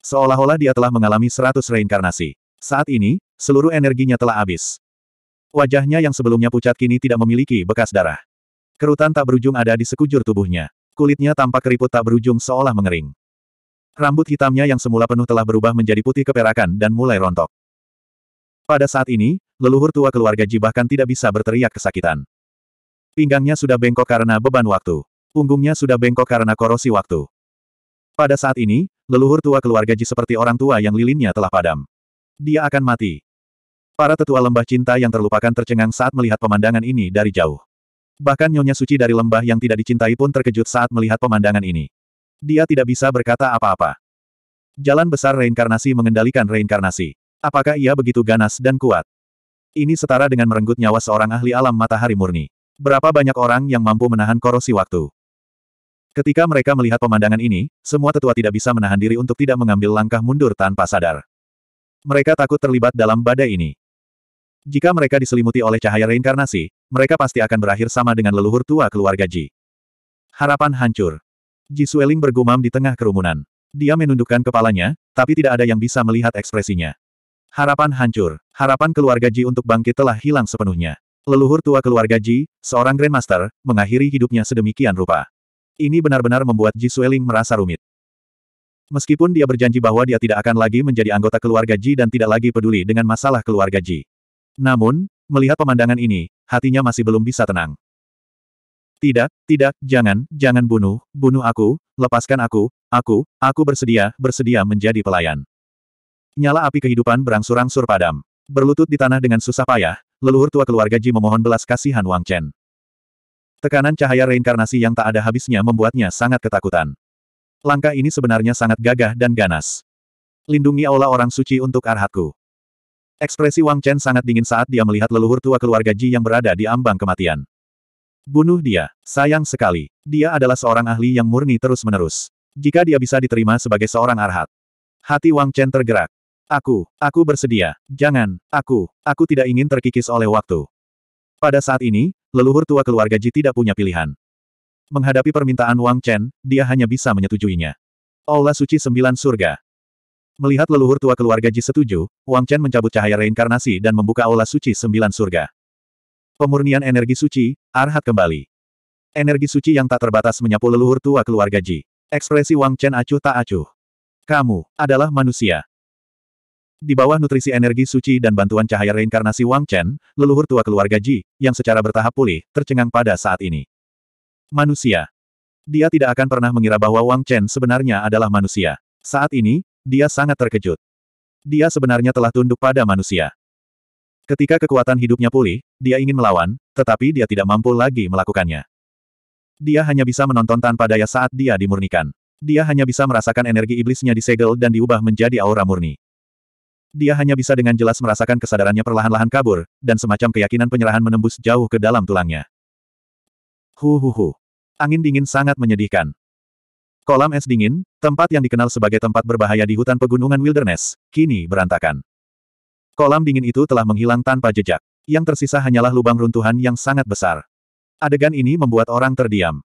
Seolah-olah dia telah mengalami seratus reinkarnasi. Saat ini, seluruh energinya telah habis. Wajahnya yang sebelumnya pucat kini tidak memiliki bekas darah. Kerutan tak berujung ada di sekujur tubuhnya. Kulitnya tampak keriput tak berujung seolah mengering. Rambut hitamnya yang semula penuh telah berubah menjadi putih keperakan dan mulai rontok. Pada saat ini, leluhur tua keluarga Ji bahkan tidak bisa berteriak kesakitan. Pinggangnya sudah bengkok karena beban waktu. Punggungnya sudah bengkok karena korosi waktu. Pada saat ini, leluhur tua keluarga Ji seperti orang tua yang lilinnya telah padam. Dia akan mati. Para tetua lembah cinta yang terlupakan tercengang saat melihat pemandangan ini dari jauh. Bahkan Nyonya Suci dari lembah yang tidak dicintai pun terkejut saat melihat pemandangan ini. Dia tidak bisa berkata apa-apa. Jalan besar reinkarnasi mengendalikan reinkarnasi. Apakah ia begitu ganas dan kuat? Ini setara dengan merenggut nyawa seorang ahli alam matahari murni. Berapa banyak orang yang mampu menahan korosi waktu? Ketika mereka melihat pemandangan ini, semua tetua tidak bisa menahan diri untuk tidak mengambil langkah mundur tanpa sadar. Mereka takut terlibat dalam badai ini. Jika mereka diselimuti oleh cahaya reinkarnasi, mereka pasti akan berakhir sama dengan leluhur tua keluarga Ji. Harapan hancur. Ji Sueling bergumam di tengah kerumunan. Dia menundukkan kepalanya, tapi tidak ada yang bisa melihat ekspresinya. Harapan hancur. Harapan keluarga Ji untuk bangkit telah hilang sepenuhnya. Leluhur tua keluarga Ji, seorang Grandmaster, mengakhiri hidupnya sedemikian rupa. Ini benar-benar membuat Ji Sueling merasa rumit. Meskipun dia berjanji bahwa dia tidak akan lagi menjadi anggota keluarga Ji dan tidak lagi peduli dengan masalah keluarga Ji. Namun, melihat pemandangan ini, hatinya masih belum bisa tenang. Tidak, tidak, jangan, jangan bunuh, bunuh aku, lepaskan aku, aku, aku bersedia, bersedia menjadi pelayan. Nyala api kehidupan berangsur-angsur padam. Berlutut di tanah dengan susah payah, leluhur tua keluarga Ji memohon belas kasihan Wang Chen. Tekanan cahaya reinkarnasi yang tak ada habisnya membuatnya sangat ketakutan. Langkah ini sebenarnya sangat gagah dan ganas. Lindungi aula orang suci untuk arhatku. Ekspresi Wang Chen sangat dingin saat dia melihat leluhur tua keluarga Ji yang berada di ambang kematian. Bunuh dia, sayang sekali. Dia adalah seorang ahli yang murni terus-menerus. Jika dia bisa diterima sebagai seorang arhat. Hati Wang Chen tergerak. Aku, aku bersedia. Jangan, aku, aku tidak ingin terkikis oleh waktu. Pada saat ini, leluhur tua keluarga Ji tidak punya pilihan. Menghadapi permintaan Wang Chen, dia hanya bisa menyetujuinya. Allah Suci Sembilan Surga. Melihat leluhur tua keluarga Ji setuju, Wang Chen mencabut cahaya reinkarnasi dan membuka aula suci sembilan surga. Pemurnian energi suci, arhat kembali. Energi suci yang tak terbatas menyapu leluhur tua keluarga Ji. Ekspresi Wang Chen acuh tak acuh. Kamu, adalah manusia. Di bawah nutrisi energi suci dan bantuan cahaya reinkarnasi Wang Chen, leluhur tua keluarga Ji, yang secara bertahap pulih, tercengang pada saat ini. Manusia. Dia tidak akan pernah mengira bahwa Wang Chen sebenarnya adalah manusia. Saat ini, dia sangat terkejut. Dia sebenarnya telah tunduk pada manusia. Ketika kekuatan hidupnya pulih, dia ingin melawan, tetapi dia tidak mampu lagi melakukannya. Dia hanya bisa menonton tanpa daya saat dia dimurnikan. Dia hanya bisa merasakan energi iblisnya disegel dan diubah menjadi aura murni. Dia hanya bisa dengan jelas merasakan kesadarannya perlahan-lahan kabur, dan semacam keyakinan penyerahan menembus jauh ke dalam tulangnya. Hu hu hu. Angin dingin sangat menyedihkan. Kolam es dingin, tempat yang dikenal sebagai tempat berbahaya di hutan pegunungan wilderness, kini berantakan. Kolam dingin itu telah menghilang tanpa jejak. Yang tersisa hanyalah lubang runtuhan yang sangat besar. Adegan ini membuat orang terdiam.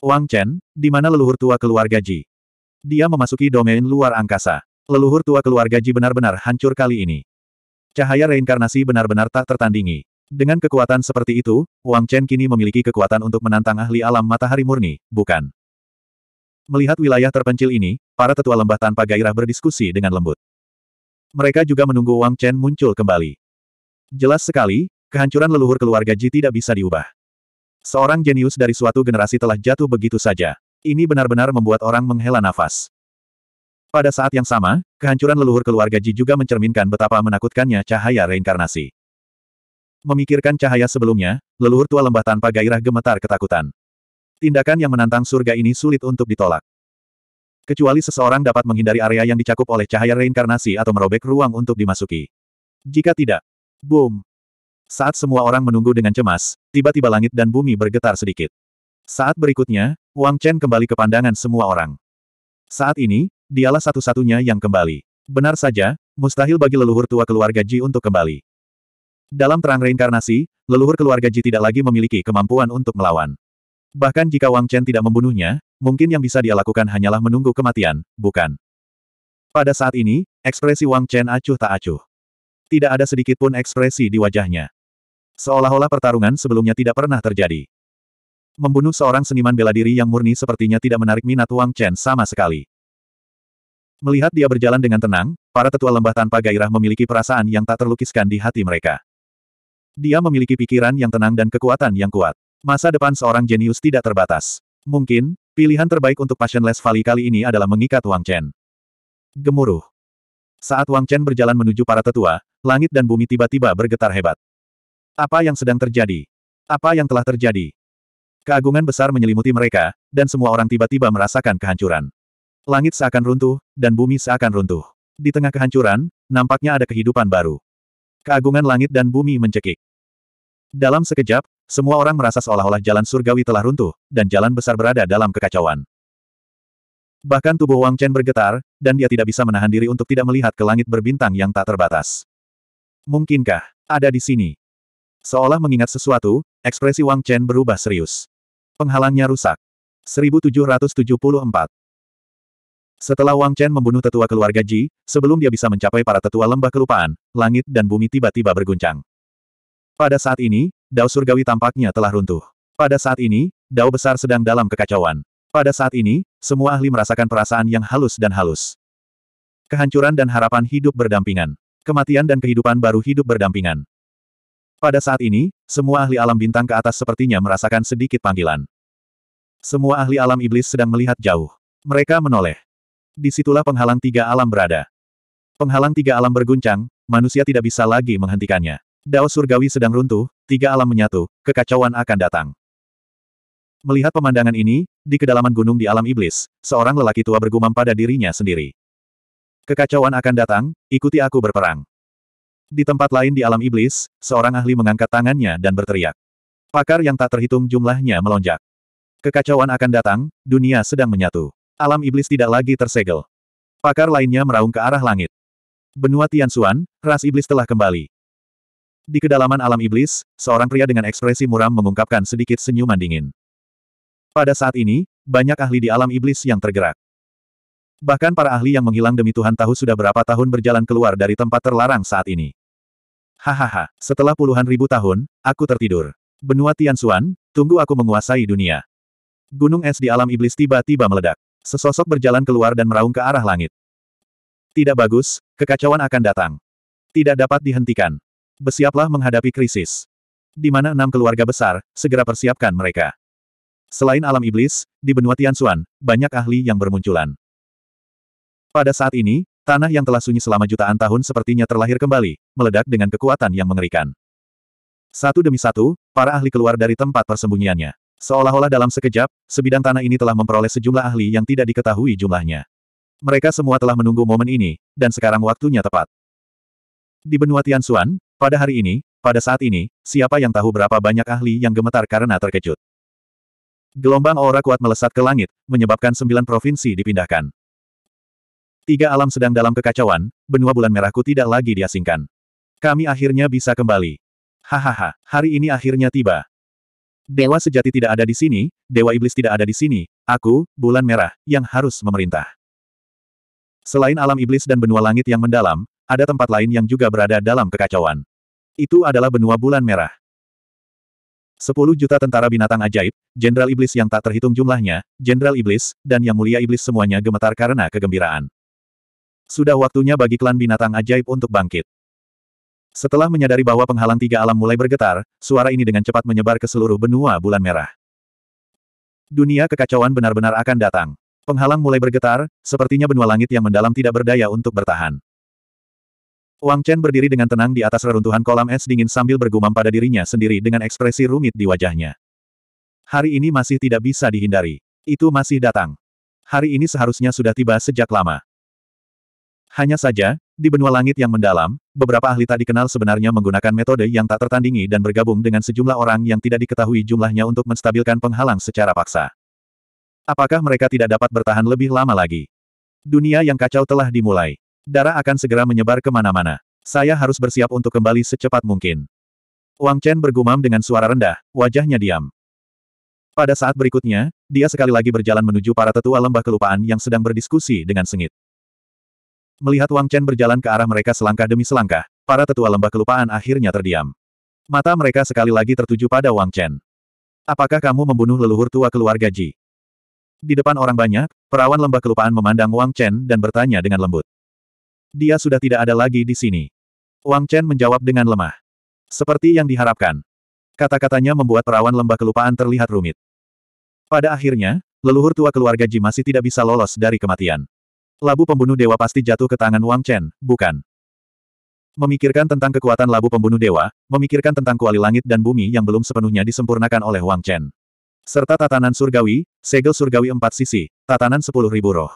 Wang Chen, di mana leluhur tua keluarga Ji? Dia memasuki domain luar angkasa. Leluhur tua keluarga Ji benar-benar hancur kali ini. Cahaya reinkarnasi benar-benar tak tertandingi. Dengan kekuatan seperti itu, Wang Chen kini memiliki kekuatan untuk menantang ahli alam matahari murni, bukan? Melihat wilayah terpencil ini, para tetua lembah tanpa gairah berdiskusi dengan lembut. Mereka juga menunggu Wang Chen muncul kembali. Jelas sekali, kehancuran leluhur keluarga Ji tidak bisa diubah. Seorang jenius dari suatu generasi telah jatuh begitu saja. Ini benar-benar membuat orang menghela nafas. Pada saat yang sama, kehancuran leluhur keluarga Ji juga mencerminkan betapa menakutkannya cahaya reinkarnasi. Memikirkan cahaya sebelumnya, leluhur tua lembah tanpa gairah gemetar ketakutan. Tindakan yang menantang surga ini sulit untuk ditolak. Kecuali seseorang dapat menghindari area yang dicakup oleh cahaya reinkarnasi atau merobek ruang untuk dimasuki. Jika tidak, boom. Saat semua orang menunggu dengan cemas, tiba-tiba langit dan bumi bergetar sedikit. Saat berikutnya, Wang Chen kembali ke pandangan semua orang. Saat ini, dialah satu-satunya yang kembali. Benar saja, mustahil bagi leluhur tua keluarga Ji untuk kembali. Dalam terang reinkarnasi, leluhur keluarga Ji tidak lagi memiliki kemampuan untuk melawan. Bahkan jika Wang Chen tidak membunuhnya, mungkin yang bisa dia lakukan hanyalah menunggu kematian, bukan? Pada saat ini, ekspresi Wang Chen acuh tak acuh. Tidak ada sedikit pun ekspresi di wajahnya. Seolah-olah pertarungan sebelumnya tidak pernah terjadi. Membunuh seorang seniman bela diri yang murni sepertinya tidak menarik minat Wang Chen sama sekali. Melihat dia berjalan dengan tenang, para tetua lembah tanpa gairah memiliki perasaan yang tak terlukiskan di hati mereka. Dia memiliki pikiran yang tenang dan kekuatan yang kuat. Masa depan seorang jenius tidak terbatas. Mungkin, pilihan terbaik untuk Passionless Valley kali ini adalah mengikat Wang Chen. Gemuruh. Saat Wang Chen berjalan menuju para tetua, langit dan bumi tiba-tiba bergetar hebat. Apa yang sedang terjadi? Apa yang telah terjadi? Keagungan besar menyelimuti mereka, dan semua orang tiba-tiba merasakan kehancuran. Langit seakan runtuh, dan bumi seakan runtuh. Di tengah kehancuran, nampaknya ada kehidupan baru. Keagungan langit dan bumi mencekik. Dalam sekejap, semua orang merasa seolah-olah jalan surgawi telah runtuh, dan jalan besar berada dalam kekacauan. Bahkan tubuh Wang Chen bergetar, dan dia tidak bisa menahan diri untuk tidak melihat ke langit berbintang yang tak terbatas. Mungkinkah, ada di sini? Seolah mengingat sesuatu, ekspresi Wang Chen berubah serius. Penghalangnya rusak. 1774 Setelah Wang Chen membunuh tetua keluarga Ji, sebelum dia bisa mencapai para tetua lembah kelupaan, langit dan bumi tiba-tiba berguncang. Pada saat ini, Dao surgawi tampaknya telah runtuh. Pada saat ini, Dao besar sedang dalam kekacauan. Pada saat ini, semua ahli merasakan perasaan yang halus dan halus. Kehancuran dan harapan hidup berdampingan. Kematian dan kehidupan baru hidup berdampingan. Pada saat ini, semua ahli alam bintang ke atas sepertinya merasakan sedikit panggilan. Semua ahli alam iblis sedang melihat jauh. Mereka menoleh. Disitulah penghalang tiga alam berada. Penghalang tiga alam berguncang, manusia tidak bisa lagi menghentikannya. Dao surgawi sedang runtuh, tiga alam menyatu, kekacauan akan datang. Melihat pemandangan ini, di kedalaman gunung di alam iblis, seorang lelaki tua bergumam pada dirinya sendiri. Kekacauan akan datang, ikuti aku berperang. Di tempat lain di alam iblis, seorang ahli mengangkat tangannya dan berteriak. Pakar yang tak terhitung jumlahnya melonjak. Kekacauan akan datang, dunia sedang menyatu. Alam iblis tidak lagi tersegel. Pakar lainnya meraung ke arah langit. Benua Tian Xuan, ras iblis telah kembali. Di kedalaman alam iblis, seorang pria dengan ekspresi muram mengungkapkan sedikit senyuman dingin. Pada saat ini, banyak ahli di alam iblis yang tergerak. Bahkan para ahli yang menghilang demi Tuhan tahu sudah berapa tahun berjalan keluar dari tempat terlarang saat ini. Hahaha, setelah puluhan ribu tahun, aku tertidur. Benua Tianxuan, tunggu aku menguasai dunia. Gunung es di alam iblis tiba-tiba meledak. Sesosok berjalan keluar dan meraung ke arah langit. Tidak bagus, kekacauan akan datang. Tidak dapat dihentikan. Bersiaplah menghadapi krisis. Di mana enam keluarga besar, segera persiapkan mereka. Selain alam iblis, di benua Tianxuan, banyak ahli yang bermunculan. Pada saat ini, tanah yang telah sunyi selama jutaan tahun sepertinya terlahir kembali, meledak dengan kekuatan yang mengerikan. Satu demi satu, para ahli keluar dari tempat persembunyiannya. Seolah-olah dalam sekejap, sebidang tanah ini telah memperoleh sejumlah ahli yang tidak diketahui jumlahnya. Mereka semua telah menunggu momen ini, dan sekarang waktunya tepat. Di benua Tianxuan, pada hari ini, pada saat ini, siapa yang tahu berapa banyak ahli yang gemetar karena terkejut. Gelombang aura kuat melesat ke langit, menyebabkan sembilan provinsi dipindahkan. Tiga alam sedang dalam kekacauan, benua bulan merahku tidak lagi diasingkan. Kami akhirnya bisa kembali. Hahaha, hari ini akhirnya tiba. Dewa sejati tidak ada di sini, Dewa Iblis tidak ada di sini, aku, bulan merah, yang harus memerintah. Selain alam iblis dan benua langit yang mendalam, ada tempat lain yang juga berada dalam kekacauan. Itu adalah benua bulan merah. Sepuluh juta tentara binatang ajaib, Jenderal Iblis yang tak terhitung jumlahnya, Jenderal Iblis, dan Yang Mulia Iblis semuanya gemetar karena kegembiraan. Sudah waktunya bagi klan binatang ajaib untuk bangkit. Setelah menyadari bahwa penghalang tiga alam mulai bergetar, suara ini dengan cepat menyebar ke seluruh benua bulan merah. Dunia kekacauan benar-benar akan datang. Penghalang mulai bergetar, sepertinya benua langit yang mendalam tidak berdaya untuk bertahan. Wang Chen berdiri dengan tenang di atas reruntuhan kolam es dingin sambil bergumam pada dirinya sendiri dengan ekspresi rumit di wajahnya. Hari ini masih tidak bisa dihindari. Itu masih datang. Hari ini seharusnya sudah tiba sejak lama. Hanya saja, di benua langit yang mendalam, beberapa ahli tak dikenal sebenarnya menggunakan metode yang tak tertandingi dan bergabung dengan sejumlah orang yang tidak diketahui jumlahnya untuk menstabilkan penghalang secara paksa. Apakah mereka tidak dapat bertahan lebih lama lagi? Dunia yang kacau telah dimulai darah akan segera menyebar kemana-mana. Saya harus bersiap untuk kembali secepat mungkin. Wang Chen bergumam dengan suara rendah, wajahnya diam. Pada saat berikutnya, dia sekali lagi berjalan menuju para tetua lembah kelupaan yang sedang berdiskusi dengan sengit. Melihat Wang Chen berjalan ke arah mereka selangkah demi selangkah, para tetua lembah kelupaan akhirnya terdiam. Mata mereka sekali lagi tertuju pada Wang Chen. Apakah kamu membunuh leluhur tua keluarga Ji? Di depan orang banyak, perawan lembah kelupaan memandang Wang Chen dan bertanya dengan lembut. Dia sudah tidak ada lagi di sini. Wang Chen menjawab dengan lemah. Seperti yang diharapkan. Kata-katanya membuat perawan lembah kelupaan terlihat rumit. Pada akhirnya, leluhur tua keluarga Ji masih tidak bisa lolos dari kematian. Labu pembunuh dewa pasti jatuh ke tangan Wang Chen, bukan? Memikirkan tentang kekuatan labu pembunuh dewa, memikirkan tentang kuali langit dan bumi yang belum sepenuhnya disempurnakan oleh Wang Chen. Serta tatanan surgawi, segel surgawi empat sisi, tatanan sepuluh ribu roh.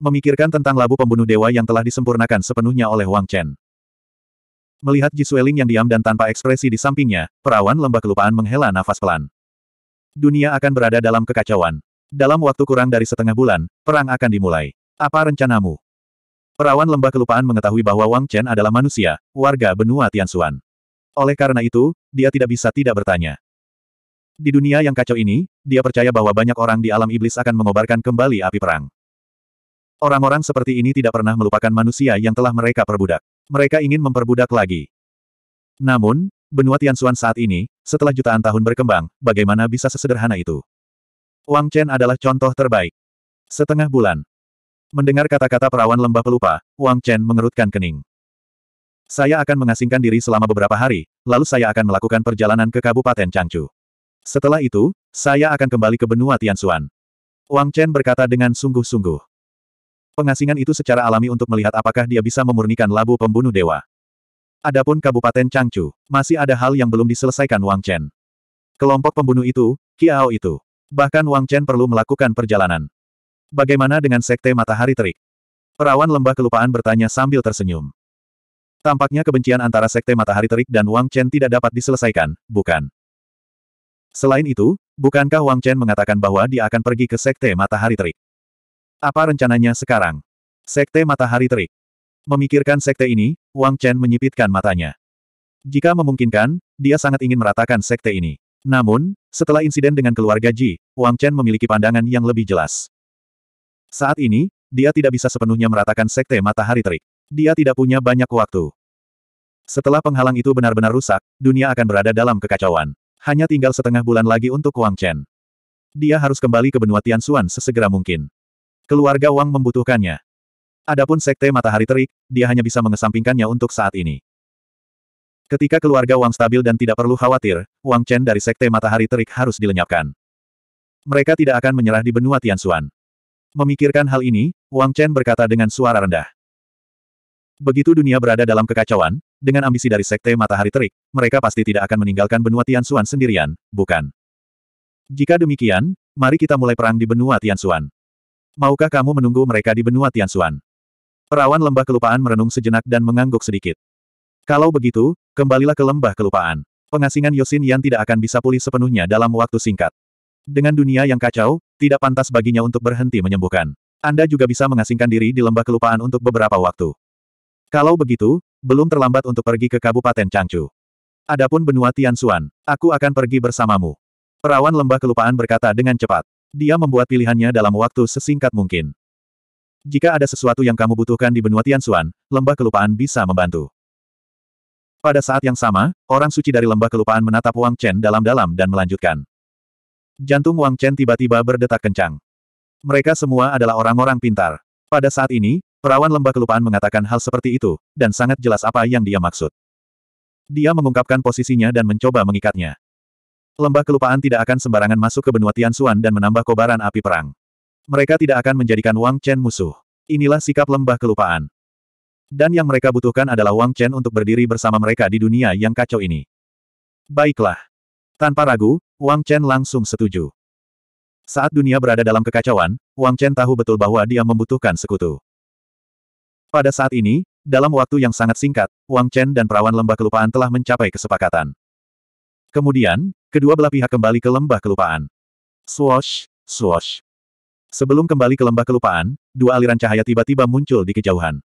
Memikirkan tentang labu pembunuh dewa yang telah disempurnakan sepenuhnya oleh Wang Chen. Melihat Ji Sueling yang diam dan tanpa ekspresi di sampingnya, perawan lembah kelupaan menghela nafas pelan. Dunia akan berada dalam kekacauan. Dalam waktu kurang dari setengah bulan, perang akan dimulai. Apa rencanamu? Perawan lembah kelupaan mengetahui bahwa Wang Chen adalah manusia, warga benua Tianxuan. Oleh karena itu, dia tidak bisa tidak bertanya. Di dunia yang kacau ini, dia percaya bahwa banyak orang di alam iblis akan mengobarkan kembali api perang. Orang-orang seperti ini tidak pernah melupakan manusia yang telah mereka perbudak. Mereka ingin memperbudak lagi. Namun, benua Tianxuan saat ini, setelah jutaan tahun berkembang, bagaimana bisa sesederhana itu? Wang Chen adalah contoh terbaik. Setengah bulan. Mendengar kata-kata perawan lembah pelupa, Wang Chen mengerutkan kening. Saya akan mengasingkan diri selama beberapa hari, lalu saya akan melakukan perjalanan ke Kabupaten Changchu. Setelah itu, saya akan kembali ke benua Tianxuan. Wang Chen berkata dengan sungguh-sungguh pengasingan itu secara alami untuk melihat apakah dia bisa memurnikan labu pembunuh dewa. Adapun Kabupaten Changchu, masih ada hal yang belum diselesaikan Wang Chen. Kelompok pembunuh itu, Kiao itu. Bahkan Wang Chen perlu melakukan perjalanan. Bagaimana dengan Sekte Matahari Terik? Perawan lembah kelupaan bertanya sambil tersenyum. Tampaknya kebencian antara Sekte Matahari Terik dan Wang Chen tidak dapat diselesaikan, bukan? Selain itu, bukankah Wang Chen mengatakan bahwa dia akan pergi ke Sekte Matahari Terik? Apa rencananya sekarang? Sekte Matahari Terik. Memikirkan sekte ini, Wang Chen menyipitkan matanya. Jika memungkinkan, dia sangat ingin meratakan sekte ini. Namun, setelah insiden dengan keluarga Ji, Wang Chen memiliki pandangan yang lebih jelas. Saat ini, dia tidak bisa sepenuhnya meratakan sekte matahari terik. Dia tidak punya banyak waktu. Setelah penghalang itu benar-benar rusak, dunia akan berada dalam kekacauan. Hanya tinggal setengah bulan lagi untuk Wang Chen. Dia harus kembali ke benua Tian Xuan sesegera mungkin. Keluarga Wang membutuhkannya. Adapun Sekte Matahari Terik, dia hanya bisa mengesampingkannya untuk saat ini. Ketika keluarga Wang stabil dan tidak perlu khawatir, Wang Chen dari Sekte Matahari Terik harus dilenyapkan. Mereka tidak akan menyerah di benua Tianxuan. Memikirkan hal ini, Wang Chen berkata dengan suara rendah. Begitu dunia berada dalam kekacauan, dengan ambisi dari Sekte Matahari Terik, mereka pasti tidak akan meninggalkan benua Tianxuan sendirian, bukan? Jika demikian, mari kita mulai perang di benua Tianxuan. Maukah kamu menunggu mereka di benua Tianxuan? Perawan lembah kelupaan merenung sejenak dan mengangguk sedikit. Kalau begitu, kembalilah ke lembah kelupaan. Pengasingan Yosin Yan tidak akan bisa pulih sepenuhnya dalam waktu singkat. Dengan dunia yang kacau, tidak pantas baginya untuk berhenti menyembuhkan. Anda juga bisa mengasingkan diri di lembah kelupaan untuk beberapa waktu. Kalau begitu, belum terlambat untuk pergi ke Kabupaten Changchu. Adapun benua Tianxuan, aku akan pergi bersamamu. Perawan lembah kelupaan berkata dengan cepat. Dia membuat pilihannya dalam waktu sesingkat mungkin. Jika ada sesuatu yang kamu butuhkan di benua Tianxuan, lembah kelupaan bisa membantu. Pada saat yang sama, orang suci dari lembah kelupaan menatap Wang Chen dalam-dalam dan melanjutkan. Jantung Wang Chen tiba-tiba berdetak kencang. Mereka semua adalah orang-orang pintar. Pada saat ini, perawan lembah kelupaan mengatakan hal seperti itu, dan sangat jelas apa yang dia maksud. Dia mengungkapkan posisinya dan mencoba mengikatnya. Lembah kelupaan tidak akan sembarangan masuk ke benua Tianxuan dan menambah kobaran api perang. Mereka tidak akan menjadikan Wang Chen musuh. Inilah sikap lembah kelupaan. Dan yang mereka butuhkan adalah Wang Chen untuk berdiri bersama mereka di dunia yang kacau ini. Baiklah. Tanpa ragu, Wang Chen langsung setuju. Saat dunia berada dalam kekacauan, Wang Chen tahu betul bahwa dia membutuhkan sekutu. Pada saat ini, dalam waktu yang sangat singkat, Wang Chen dan perawan lembah kelupaan telah mencapai kesepakatan. Kemudian, Kedua belah pihak kembali ke lembah kelupaan. Swash, swash. Sebelum kembali ke lembah kelupaan, dua aliran cahaya tiba-tiba muncul di kejauhan.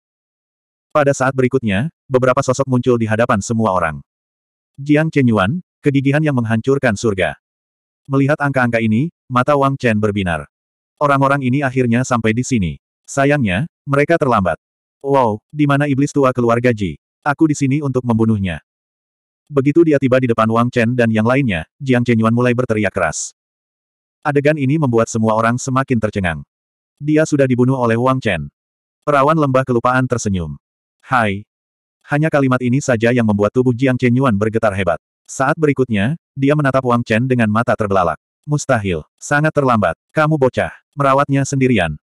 Pada saat berikutnya, beberapa sosok muncul di hadapan semua orang. Jiang Chenyuan, kegigihan yang menghancurkan surga. Melihat angka-angka ini, mata Wang Chen berbinar. Orang-orang ini akhirnya sampai di sini. Sayangnya, mereka terlambat. Wow, di mana iblis tua keluarga Ji? Aku di sini untuk membunuhnya. Begitu dia tiba di depan Wang Chen dan yang lainnya, Jiang Chenyuan mulai berteriak keras. Adegan ini membuat semua orang semakin tercengang. Dia sudah dibunuh oleh Wang Chen. Perawan lembah kelupaan tersenyum. Hai. Hanya kalimat ini saja yang membuat tubuh Jiang Chenyuan bergetar hebat. Saat berikutnya, dia menatap Wang Chen dengan mata terbelalak. Mustahil. Sangat terlambat. Kamu bocah. Merawatnya sendirian.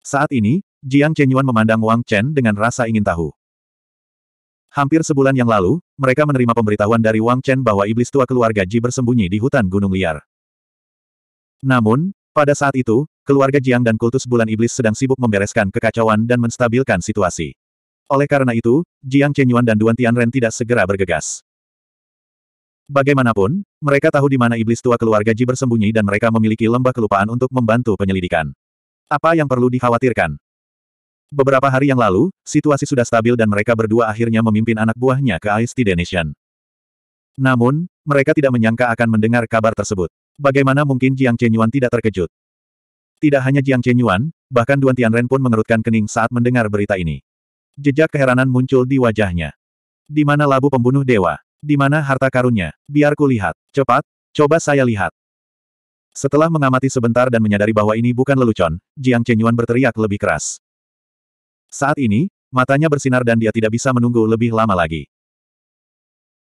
Saat ini, Jiang Chenyuan memandang Wang Chen dengan rasa ingin tahu. Hampir sebulan yang lalu, mereka menerima pemberitahuan dari Wang Chen bahwa iblis tua keluarga Ji bersembunyi di hutan gunung liar. Namun, pada saat itu, keluarga Jiang dan kultus bulan iblis sedang sibuk membereskan kekacauan dan menstabilkan situasi. Oleh karena itu, Jiang Chen Yuan dan Duan Tianren tidak segera bergegas. Bagaimanapun, mereka tahu di mana iblis tua keluarga Ji bersembunyi dan mereka memiliki lembah kelupaan untuk membantu penyelidikan. Apa yang perlu dikhawatirkan? Beberapa hari yang lalu, situasi sudah stabil dan mereka berdua akhirnya memimpin anak buahnya ke Ais Denation. Namun, mereka tidak menyangka akan mendengar kabar tersebut. Bagaimana mungkin Jiang Chenyuan tidak terkejut? Tidak hanya Jiang Chenyuan, bahkan Duan Tianren pun mengerutkan kening saat mendengar berita ini. Jejak keheranan muncul di wajahnya. Di mana labu pembunuh dewa? Di mana harta karunnya? Biar ku lihat. Cepat, coba saya lihat. Setelah mengamati sebentar dan menyadari bahwa ini bukan lelucon, Jiang Chenyuan berteriak lebih keras. Saat ini, matanya bersinar dan dia tidak bisa menunggu lebih lama lagi.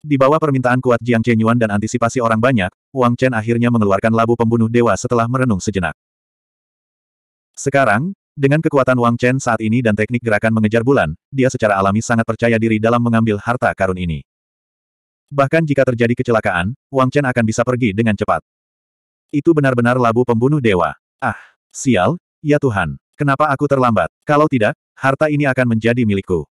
Di bawah permintaan kuat Jiang Chen Yuan dan antisipasi orang banyak, Wang Chen akhirnya mengeluarkan labu pembunuh dewa setelah merenung sejenak. Sekarang, dengan kekuatan Wang Chen saat ini dan teknik gerakan mengejar bulan, dia secara alami sangat percaya diri dalam mengambil harta karun ini. Bahkan jika terjadi kecelakaan, Wang Chen akan bisa pergi dengan cepat. Itu benar-benar labu pembunuh dewa. Ah, sial, ya Tuhan. Kenapa aku terlambat? Kalau tidak, harta ini akan menjadi milikku.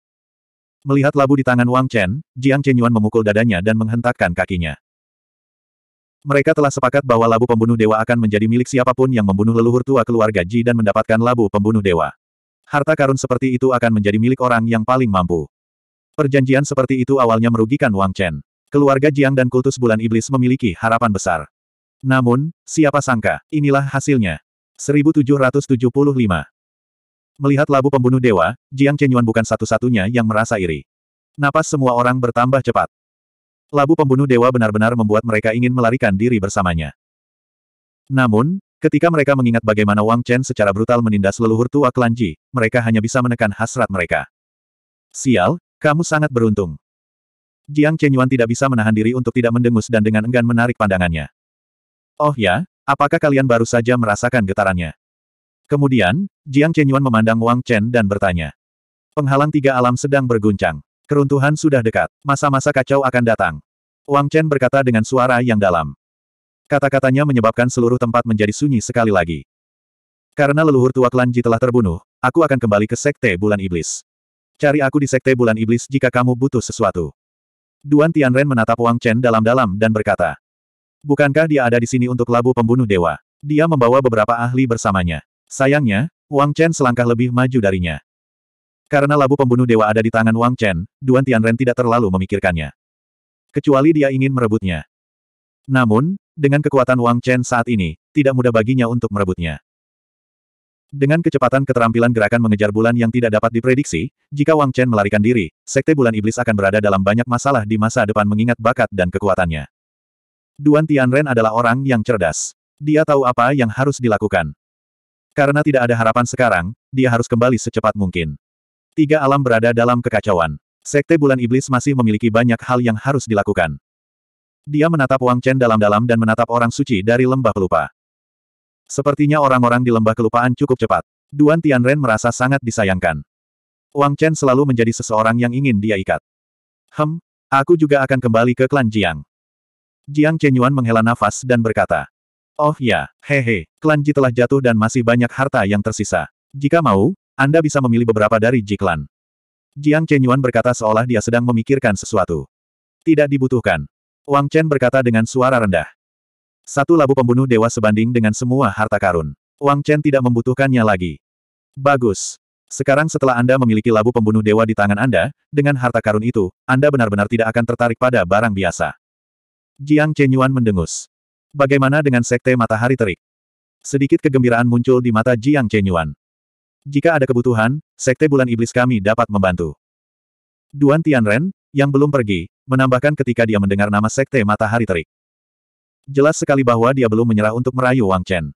Melihat labu di tangan Wang Chen, Jiang Chen Yuan memukul dadanya dan menghentakkan kakinya. Mereka telah sepakat bahwa labu pembunuh dewa akan menjadi milik siapapun yang membunuh leluhur tua keluarga Ji dan mendapatkan labu pembunuh dewa. Harta karun seperti itu akan menjadi milik orang yang paling mampu. Perjanjian seperti itu awalnya merugikan Wang Chen. Keluarga Jiang dan kultus bulan iblis memiliki harapan besar. Namun, siapa sangka, inilah hasilnya. 1775. Melihat labu pembunuh dewa, Jiang Chenyuan bukan satu-satunya yang merasa iri. Napas semua orang bertambah cepat. Labu pembunuh dewa benar-benar membuat mereka ingin melarikan diri bersamanya. Namun, ketika mereka mengingat bagaimana Wang Chen secara brutal menindas leluhur tua klan Ji, mereka hanya bisa menekan hasrat mereka. Sial, kamu sangat beruntung. Jiang Chenyuan tidak bisa menahan diri untuk tidak mendengus dan dengan enggan menarik pandangannya. Oh ya, Apakah kalian baru saja merasakan getarannya? Kemudian, Jiang Chenyuan memandang Wang Chen dan bertanya. Penghalang tiga alam sedang berguncang. Keruntuhan sudah dekat. Masa-masa kacau akan datang. Wang Chen berkata dengan suara yang dalam. Kata-katanya menyebabkan seluruh tempat menjadi sunyi sekali lagi. Karena leluhur tua klan Ji telah terbunuh, aku akan kembali ke Sekte Bulan Iblis. Cari aku di Sekte Bulan Iblis jika kamu butuh sesuatu. Duan Tianren menatap Wang Chen dalam-dalam dan berkata. Bukankah dia ada di sini untuk labu pembunuh dewa? Dia membawa beberapa ahli bersamanya. Sayangnya, Wang Chen selangkah lebih maju darinya. Karena labu pembunuh dewa ada di tangan Wang Chen, Duan Tianren tidak terlalu memikirkannya. Kecuali dia ingin merebutnya. Namun, dengan kekuatan Wang Chen saat ini, tidak mudah baginya untuk merebutnya. Dengan kecepatan keterampilan gerakan mengejar bulan yang tidak dapat diprediksi, jika Wang Chen melarikan diri, Sekte Bulan Iblis akan berada dalam banyak masalah di masa depan mengingat bakat dan kekuatannya. Duan Tianren adalah orang yang cerdas. Dia tahu apa yang harus dilakukan. Karena tidak ada harapan sekarang, dia harus kembali secepat mungkin. Tiga alam berada dalam kekacauan. Sekte Bulan Iblis masih memiliki banyak hal yang harus dilakukan. Dia menatap Wang Chen dalam-dalam dan menatap orang suci dari lembah pelupa. Sepertinya orang-orang di lembah kelupaan cukup cepat. Duan Tianren merasa sangat disayangkan. Wang Chen selalu menjadi seseorang yang ingin dia ikat. Hem, aku juga akan kembali ke klan Jiang. Jiang Chenyuan menghela nafas dan berkata. Oh ya, hehe, klan Ji telah jatuh dan masih banyak harta yang tersisa. Jika mau, Anda bisa memilih beberapa dari Ji klan. Jiang Chenyuan berkata seolah dia sedang memikirkan sesuatu. Tidak dibutuhkan. Wang Chen berkata dengan suara rendah. Satu labu pembunuh dewa sebanding dengan semua harta karun. Wang Chen tidak membutuhkannya lagi. Bagus. Sekarang setelah Anda memiliki labu pembunuh dewa di tangan Anda, dengan harta karun itu, Anda benar-benar tidak akan tertarik pada barang biasa. Jiang Chenyuan mendengus. Bagaimana dengan Sekte Matahari Terik? Sedikit kegembiraan muncul di mata Jiang Chenyuan. Jika ada kebutuhan, Sekte Bulan Iblis kami dapat membantu. Duan Tianren, yang belum pergi, menambahkan ketika dia mendengar nama Sekte Matahari Terik. Jelas sekali bahwa dia belum menyerah untuk merayu Wang Chen.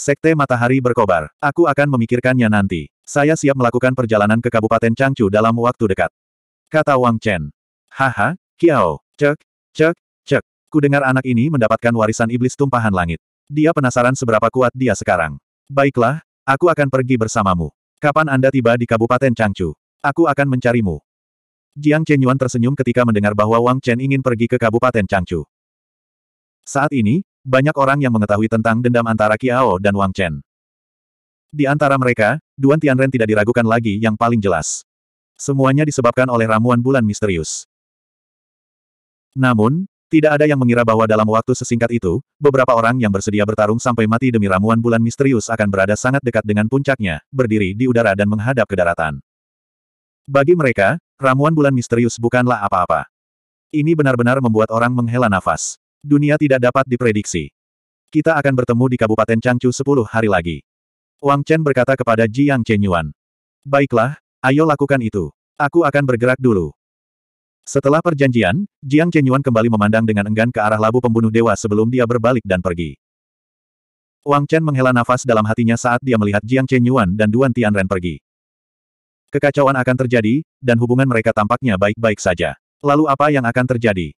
Sekte Matahari berkobar, aku akan memikirkannya nanti. Saya siap melakukan perjalanan ke Kabupaten Changchu dalam waktu dekat. Kata Wang Chen. Haha, Kiao, cek, cek, dengar anak ini mendapatkan warisan iblis tumpahan langit. Dia penasaran seberapa kuat dia sekarang. Baiklah, aku akan pergi bersamamu. Kapan Anda tiba di Kabupaten Changchu? Aku akan mencarimu. Jiang Chen Yuan tersenyum ketika mendengar bahwa Wang Chen ingin pergi ke Kabupaten Changchu. Saat ini, banyak orang yang mengetahui tentang dendam antara Qiao dan Wang Chen. Di antara mereka, Duan Tianren tidak diragukan lagi yang paling jelas. Semuanya disebabkan oleh ramuan bulan misterius. Namun, tidak ada yang mengira bahwa dalam waktu sesingkat itu, beberapa orang yang bersedia bertarung sampai mati demi ramuan bulan misterius akan berada sangat dekat dengan puncaknya, berdiri di udara dan menghadap ke daratan. Bagi mereka, ramuan bulan misterius bukanlah apa-apa. Ini benar-benar membuat orang menghela nafas. Dunia tidak dapat diprediksi. Kita akan bertemu di Kabupaten Changchu 10 hari lagi. Wang Chen berkata kepada Jiang Chenyuan. Baiklah, ayo lakukan itu. Aku akan bergerak dulu. Setelah perjanjian, Jiang Chenyuan kembali memandang dengan enggan ke arah labu pembunuh dewa sebelum dia berbalik dan pergi. Wang Chen menghela nafas dalam hatinya saat dia melihat Jiang Chenyuan dan Duan Tianren pergi. Kekacauan akan terjadi, dan hubungan mereka tampaknya baik-baik saja. Lalu apa yang akan terjadi?